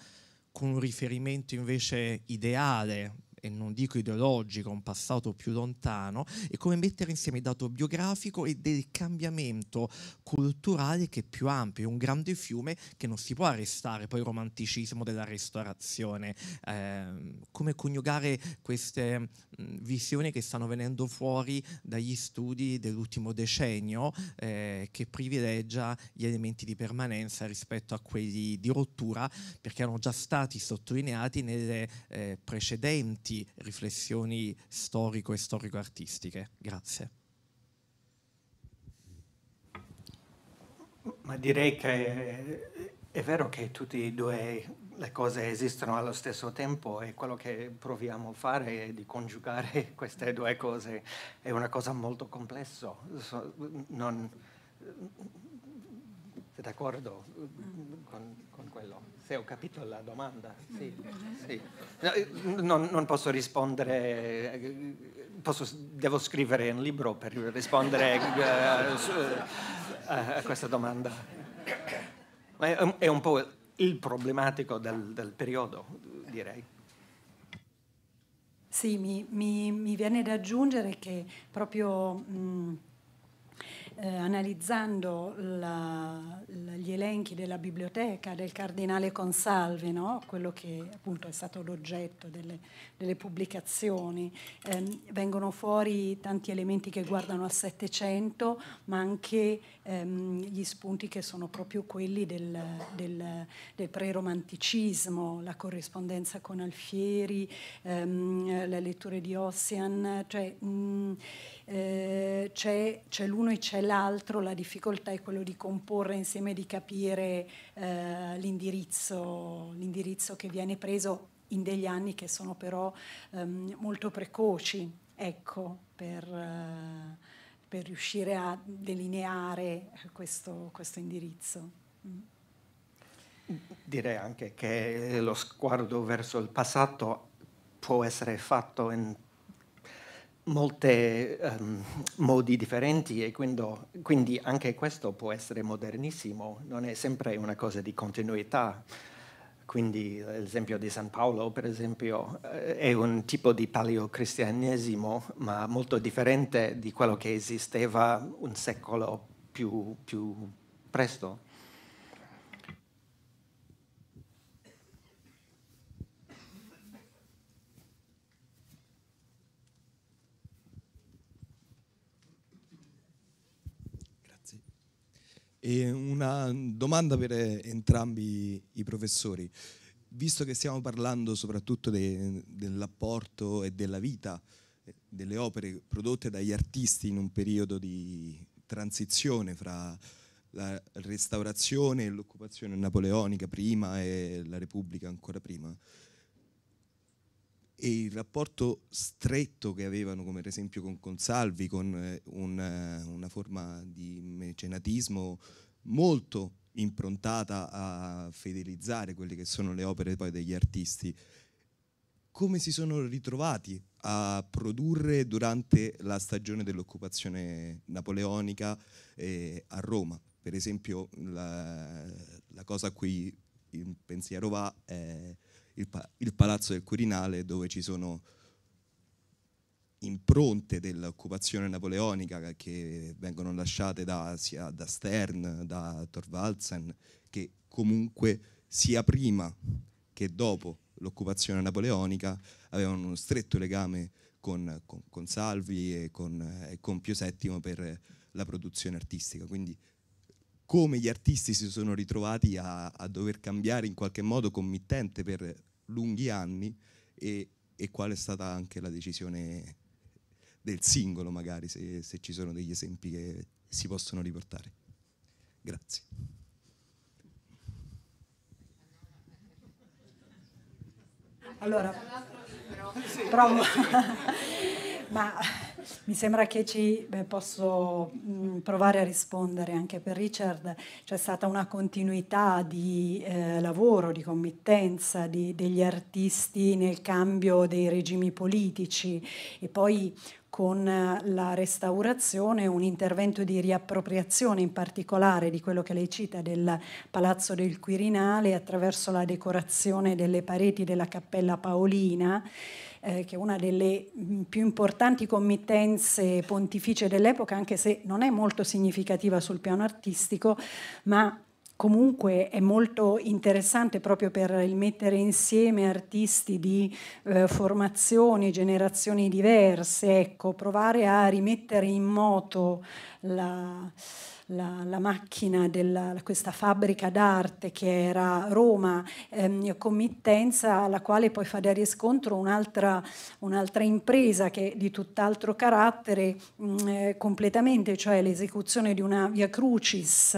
con un riferimento invece ideale e non dico ideologico, un passato più lontano, e come mettere insieme il dato biografico e del cambiamento culturale che è più ampio, è un grande fiume che non si può arrestare, poi il romanticismo della restaurazione, eh, come coniugare queste mh, mm, visioni che stanno venendo fuori dagli studi dell'ultimo decennio eh, che privilegia gli elementi di permanenza rispetto a quelli di rottura perché erano già stati sottolineati nelle eh, precedenti fatti, riflessioni storico e storico-artistiche. Grazie. Ma direi che è vero che tutte e due le cose esistono allo stesso tempo e quello che proviamo a fare è di congiugare (laughs) queste due cose. È una cosa molto complessa. Non... Siete eh, d'accordo con, con quello? Se ho capito la domanda, sì. sì. No, eh, non, non, posso rispondere, eh, posso, devo scrivere un libro per rispondere a, eh, a questa domanda. Ma è un po' il problematico del, del periodo, direi. Sì, mi, mi, mi, viene da aggiungere che proprio mh, eh, analizzando la, la, gli elenchi della biblioteca del cardinale Consalve, no? quello che appunto è stato l'oggetto delle, delle pubblicazioni, eh, vengono fuori tanti elementi che guardano al Settecento, ma anche ehm, gli spunti che sono proprio quelli del, del, del preromanticismo, la corrispondenza con Alfieri, ehm, le letture di Ossian, cioè, mh, eh, c'è, l'uno e c'è l'altro, la difficoltà è quello di comporre insieme, di capire eh, l'indirizzo, l'indirizzo che viene preso in degli anni che sono però ehm, molto precoci, ecco, per, eh, per, riuscire a delineare questo, questo indirizzo. Mm. Direi anche che lo sguardo verso il passato può essere fatto in molti um, ehm, modi differenti e quindi, quindi, anche questo può essere modernissimo, non è sempre una cosa di continuità. Quindi l'esempio di San Paolo, per esempio, eh, è un tipo di paleocristianesimo, ma molto differente di quello che esisteva un secolo più, più presto. E una domanda per entrambi i professori. Visto che stiamo parlando soprattutto de, dell'apporto e della vita eh, delle opere prodotte dagli artisti in un periodo di transizione fra la restaurazione e l'occupazione napoleonica prima e la Repubblica ancora prima, e il rapporto stretto che avevano, come ad esempio con Consalvi, con eh, una, eh, una forma di mecenatismo molto improntata a fedelizzare quelle che sono le opere poi degli artisti, come si sono ritrovati a produrre durante la stagione dell'occupazione napoleonica eh, a Roma. Per esempio la, la, cosa a cui il pensiero va è il, pa- il Palazzo del Quirinale dove ci sono impronte dell'occupazione napoleonica che vengono lasciate da, sia da Stern, da Thorvaldsen, che comunque sia prima che dopo l'occupazione napoleonica avevano uno stretto legame con, con, con Salvi e con, eh, con Pio VII per la produzione artistica. Quindi come gli artisti si sono ritrovati a, a dover cambiare in qualche modo committente per lunghi anni e, e qual è stata anche la decisione del singolo, magari se, se, ci sono degli esempi che si possono riportare. Grazie. Allora, provo. (laughs) (laughs) Ma (laughs) mi sembra che ci beh, posso mm, provare a rispondere anche per Richard. C'è stata una continuità di eh, lavoro, di committenza di, degli artisti nel cambio dei regimi politici e poi con la restaurazione un intervento di riappropriazione in particolare di quello che lei cita del Palazzo del Quirinale attraverso la decorazione delle pareti della Cappella Paolina eh, che è una delle mm, più importanti committenze pontificie dell'epoca, anche se non è molto significativa sul piano artistico, ma comunque è molto interessante proprio per il mettere insieme artisti di eh, formazioni, generazioni diverse, ecco, provare a rimettere in moto la la, la macchina di questa fabbrica d'arte che era Roma, ehm, committenza alla quale poi fa da riscontro un'altra, un'altra impresa che è di tutt'altro carattere mh, mm, eh, completamente, cioè l'esecuzione di una via Crucis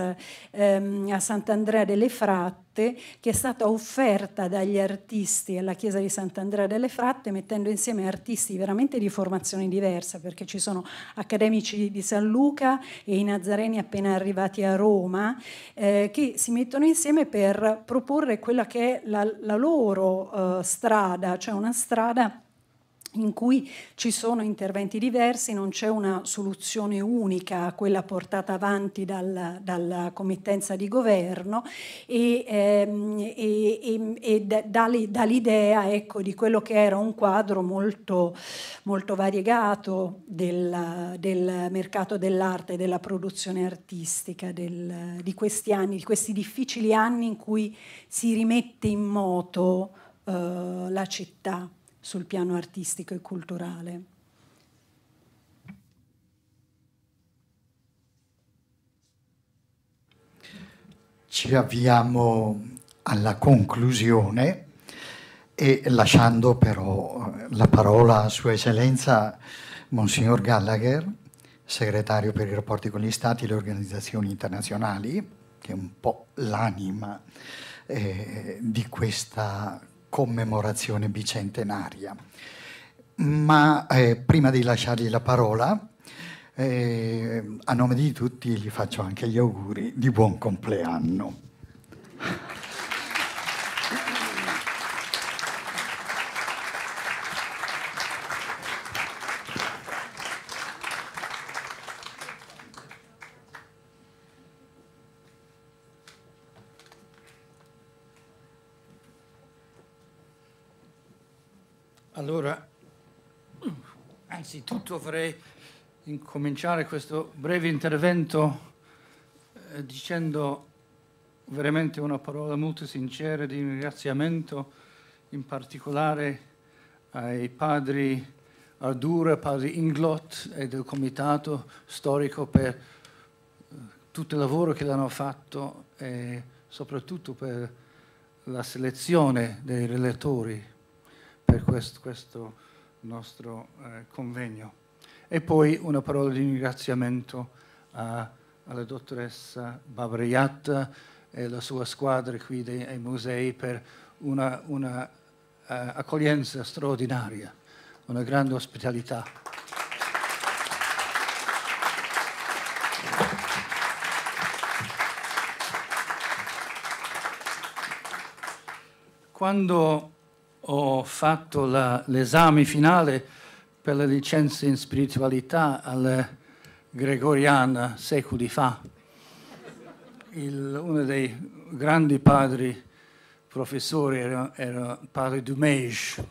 ehm, a Sant'Andrea delle Fratte Fratte che è stata offerta dagli artisti alla chiesa di Sant'Andrea delle Fratte mettendo insieme artisti veramente di formazione diversa perché ci sono accademici di San Luca e i Nazareni appena arrivati a Roma eh, che si mettono insieme per proporre quella che è la, la loro eh, strada, cioè una strada in cui ci sono interventi diversi, non c'è una soluzione unica a quella portata avanti dal, dalla committenza di governo e, ehm, e, e, e dall'idea ecco, di quello che era un quadro molto, molto variegato del, del mercato dell'arte, e della produzione artistica del, di questi anni, di questi difficili anni in cui si rimette in moto eh, la città sul piano artistico e culturale. Ci avviamo alla conclusione e lasciando però eh, la parola a Sua Eccellenza Monsignor Gallagher, segretario per i rapporti con gli Stati e le organizzazioni internazionali, che è un po' l'anima eh, di questa commemorazione bicentenaria. Ma eh, prima di lasciargli la parola, eh, a nome di tutti gli faccio anche gli auguri di buon compleanno. Allora, anzitutto vorrei incominciare questo breve intervento eh, dicendo veramente una parola molto sincera di ringraziamento, in particolare ai padri Ardura, padri Inglot e del comitato storico per eh, tutto il lavoro che l'hanno fatto e soprattutto per la selezione dei relatori per questo, questo nostro eh, convegno. E poi una parola di ringraziamento a, alla dottoressa Babriat e alla sua squadra qui dei, ai musei per una, una uh, accoglienza straordinaria, una grande ospitalità. Quando ho fatto l'esame finale per la licenza in spiritualità alla Gregoriana secoli fa. Il, uno dei grandi padri professori era, era padre Dumege,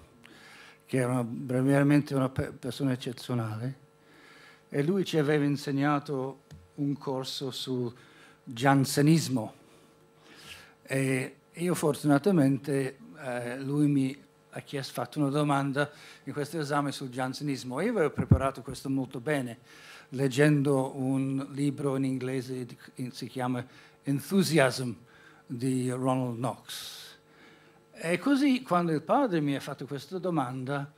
che era una, veramente una persona eccezionale, e lui ci aveva insegnato un corso sul giansenismo. E io fortunatamente eh, lui mi ha chiesto, fatto una domanda in questo esame sul giansenismo. Io avevo preparato questo molto bene, leggendo un libro in inglese che si chiama Enthusiasm di Ronald Knox. E così quando il padre mi ha fatto questa domanda,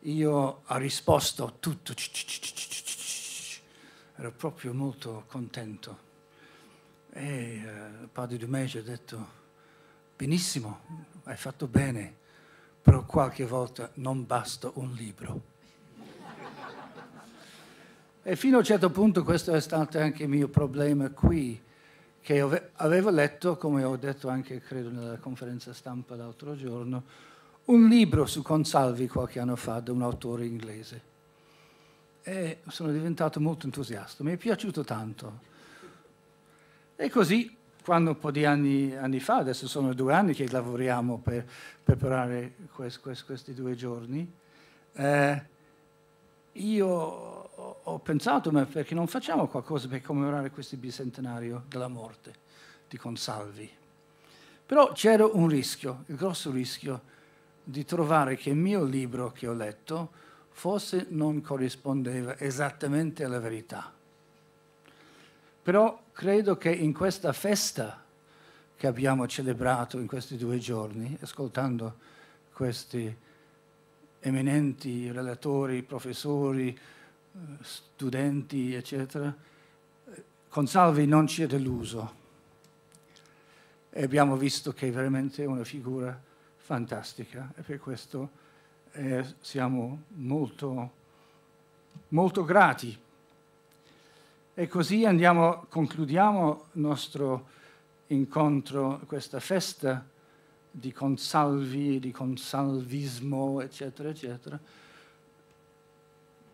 io ho risposto tutto. Ero proprio molto contento. E eh, il padre di me ha detto, benissimo, hai fatto bene, però qualche volta non basta un libro. E fino a un certo punto questo è stato anche il mio problema qui, che avevo letto, come ho detto anche credo nella conferenza stampa l'altro giorno, un libro su Consalvi qualche anno fa da un autore inglese. E sono diventato molto entusiasta, mi è piaciuto tanto. E così quando un po' di anni, anni, fa, adesso sono due anni che lavoriamo per preparare quest, quest, questi due giorni, eh, io ho pensato, ma perché non facciamo qualcosa per commemorare questo bicentenario della morte di Consalvi? Però c'era un rischio, il grosso rischio, di trovare che il mio libro che ho letto forse non corrispondeva esattamente alla verità. Però credo che in questa festa che abbiamo celebrato in questi due giorni, ascoltando questi eminenti relatori, professori, eh, studenti, eccetera, Consalvi non ci è deluso e abbiamo visto che è veramente una figura fantastica e per questo eh, siamo molto, molto grati e così andiamo, concludiamo il nostro incontro, questa festa di consalvi, di consalvismo, eccetera, eccetera,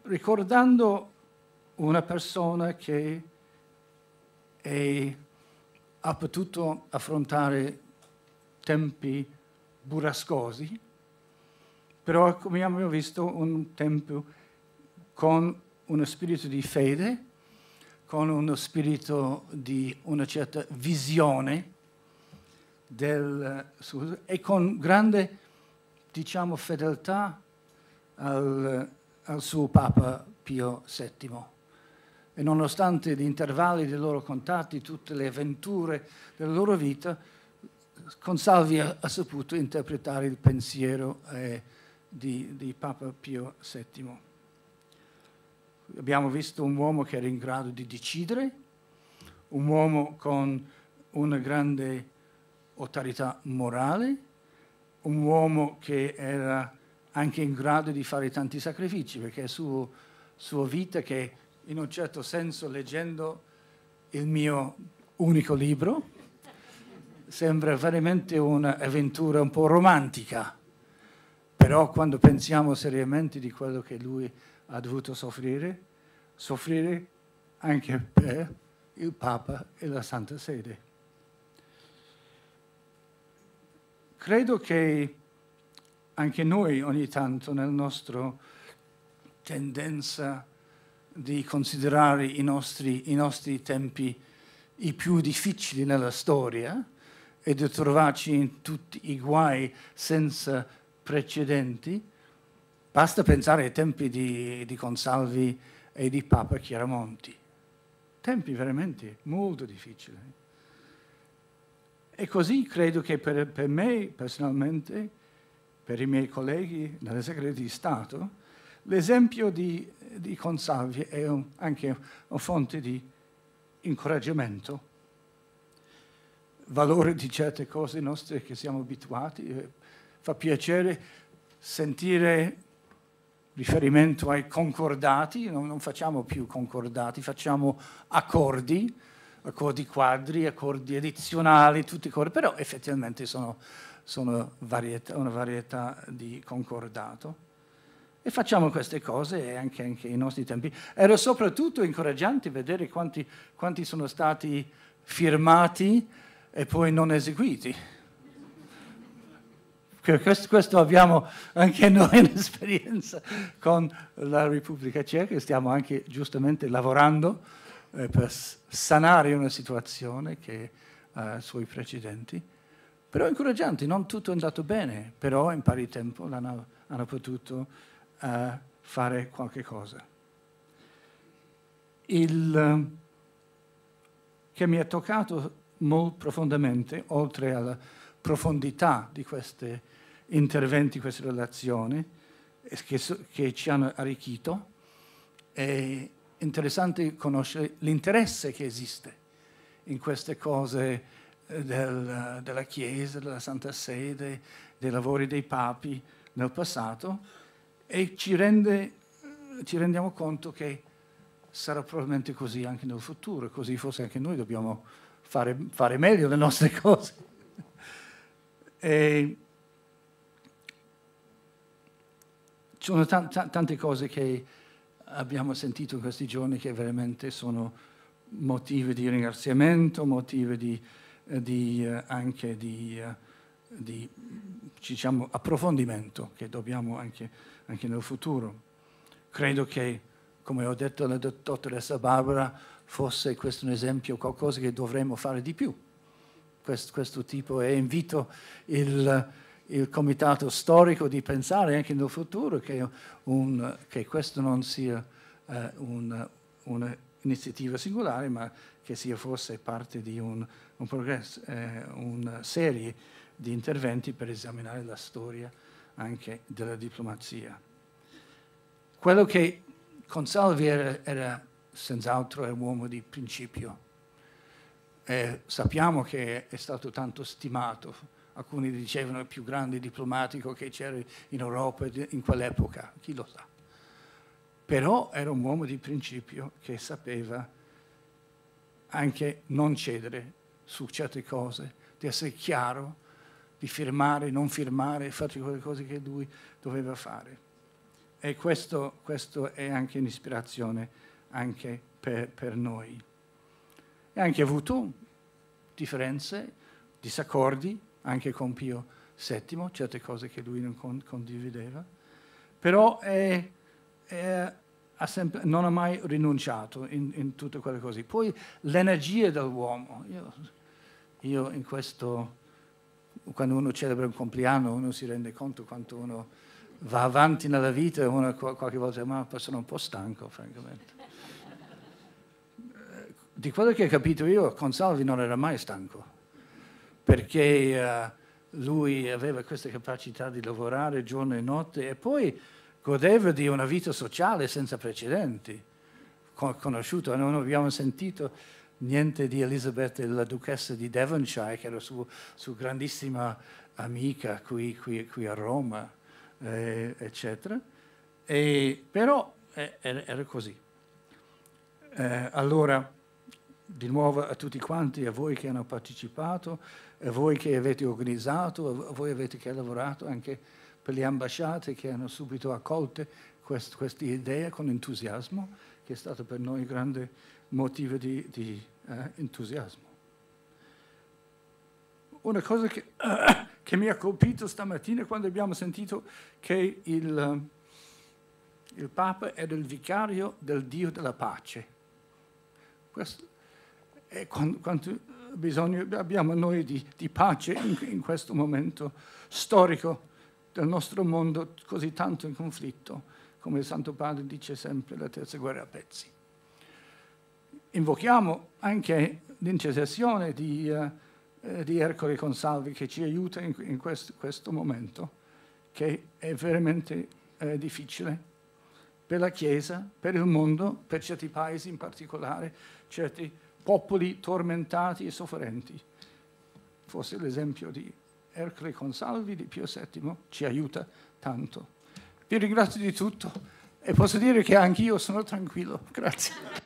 ricordando una persona che è, ha potuto affrontare tempi burrascosi, però come abbiamo visto un tempo con uno spirito di fede con uno spirito di una certa visione del, e con grande, diciamo, fedeltà al, al suo Papa Pio VII. E nonostante gli intervalli dei loro contatti, tutte le avventure della loro vita, Consalvi ha, ha saputo interpretare il pensiero eh, di, di Papa Pio VII abbiamo visto un uomo che era in grado di decidere, un uomo con una grande autorità morale, un uomo che era anche in grado di fare tanti sacrifici, perché è suo, sua vita che in un certo senso leggendo il mio unico libro sembra veramente un'avventura un po' romantica, però quando pensiamo seriamente di quello che lui ha ha dovuto soffrire, soffrire anche per il Papa e la Santa Sede. Credo che anche noi ogni tanto nella nostra tendenza di considerare i nostri, i nostri tempi i più difficili nella storia e di trovarci in tutti i guai senza precedenti, Basta pensare ai tempi di, di Consalvi e di Papa Chiaramonti. Tempi veramente molto difficili. E così credo che per, per me personalmente, per i miei colleghi nelle segrete di Stato, l'esempio di, di Consalvi è un, anche una fonte di incoraggiamento, valore di certe cose nostre che siamo abituati, fa piacere sentire riferimento ai concordati, non, non facciamo più concordati, facciamo accordi, accordi quadri, accordi addizionali, tutti i cordi, però effettivamente sono, sono varietà, una varietà di concordato. E facciamo queste cose anche, anche ai nostri tempi. Era soprattutto incoraggiante vedere quanti, quanti sono stati firmati e poi non eseguiti. Questo, questo abbiamo anche noi (laughs) in esperienza con la Repubblica Ceca e stiamo anche giustamente lavorando eh, per sanare una situazione che ha eh, i suoi precedenti. Però incoraggianti, non tutto è andato bene, però in pari tempo hanno, hanno potuto eh, fare qualche cosa. Il eh, che mi ha toccato molto profondamente, oltre alla profondità di queste interventi, queste relazioni eh, che, che ci hanno arricchito. È interessante conoscere l'interesse che esiste in queste cose eh, del, della Chiesa, della Santa Sede, dei lavori dei papi nel passato e ci, rende, eh, ci rendiamo conto che sarà probabilmente così anche nel futuro, così forse anche noi dobbiamo fare, fare meglio le nostre (laughs) cose. e, Ci sono tante, cose che abbiamo sentito in questi giorni che veramente sono motivi di ringraziamento, motivi di, di, eh, anche di, eh, di diciamo, approfondimento che dobbiamo anche, anche nel futuro. Credo che, come ho detto alla dottoressa Barbara, fosse questo un esempio, qualcosa che dovremmo fare di più. Questo, questo tipo e invito il il comitato storico di pensare anche nel futuro che, un, che questo non sia eh, un'iniziativa singolare, ma che sia forse parte di un, un progresso, eh, una serie di interventi per esaminare la storia anche della diplomazia. Quello che Consalvi era, era senz'altro un uomo di principio. Eh, sappiamo che è stato tanto stimato alcuni dicevano il più grande diplomatico che c'era in Europa in quell'epoca, chi lo sa. Però era un uomo di principio che sapeva anche non cedere su certe cose, di essere chiaro, di firmare, non firmare, fare quelle cose che lui doveva fare. E questo, questo è anche un'ispirazione anche per, per noi. E anche avuto differenze, disaccordi, anche con Pio VII, certe cose che lui non condivideva, però è, è, ha sempre, non ha mai rinunciato in, in, tutte quelle cose. Poi l'energia dell'uomo, io, io in questo, quando uno celebra un compleanno, uno si rende conto quanto uno va avanti nella vita e uno qualche volta dice, ma sono un po' stanco, francamente. Eh, di quello che ho capito io, Consalvi non era mai stanco perché uh, lui aveva questa capacità di lavorare giorno e notte e poi godeva di una vita sociale senza precedenti, Con- conosciuto, non abbiamo sentito niente di Elizabeth, la duchessa di Devonshire, che era sua su grandissima amica qui, qui, qui a Roma, eh, eccetera. E, però eh, era, così. Eh, allora, di nuovo a tutti quanti, a voi che hanno partecipato, voi che avete organizzato, voi avete che lavorato anche per le ambasciate che hanno subito accolto quest, questa idea con entusiasmo, che è stato per noi un grande motivo di, di eh, entusiasmo. Una cosa che, eh, (coughs) che, mi ha colpito stamattina quando abbiamo sentito che il, il Papa era il vicario del Dio della pace. Questo è quando, quando bisogno abbiamo noi di, di pace in, in, questo momento storico del nostro mondo così tanto in conflitto, come il Santo Padre dice sempre, la terza guerra a pezzi. Invochiamo anche l'intercessione di, eh, eh di Ercole Consalvi che ci aiuta in, in questo, questo, momento, che è veramente eh, difficile per la Chiesa, per il mondo, per certi paesi in particolare, certi popoli tormentati e sofferenti. Forse l'esempio di Ercole Consalvi di Pio VII ci aiuta tanto. Vi ringrazio di tutto e posso dire che anch'io sono tranquillo. Grazie.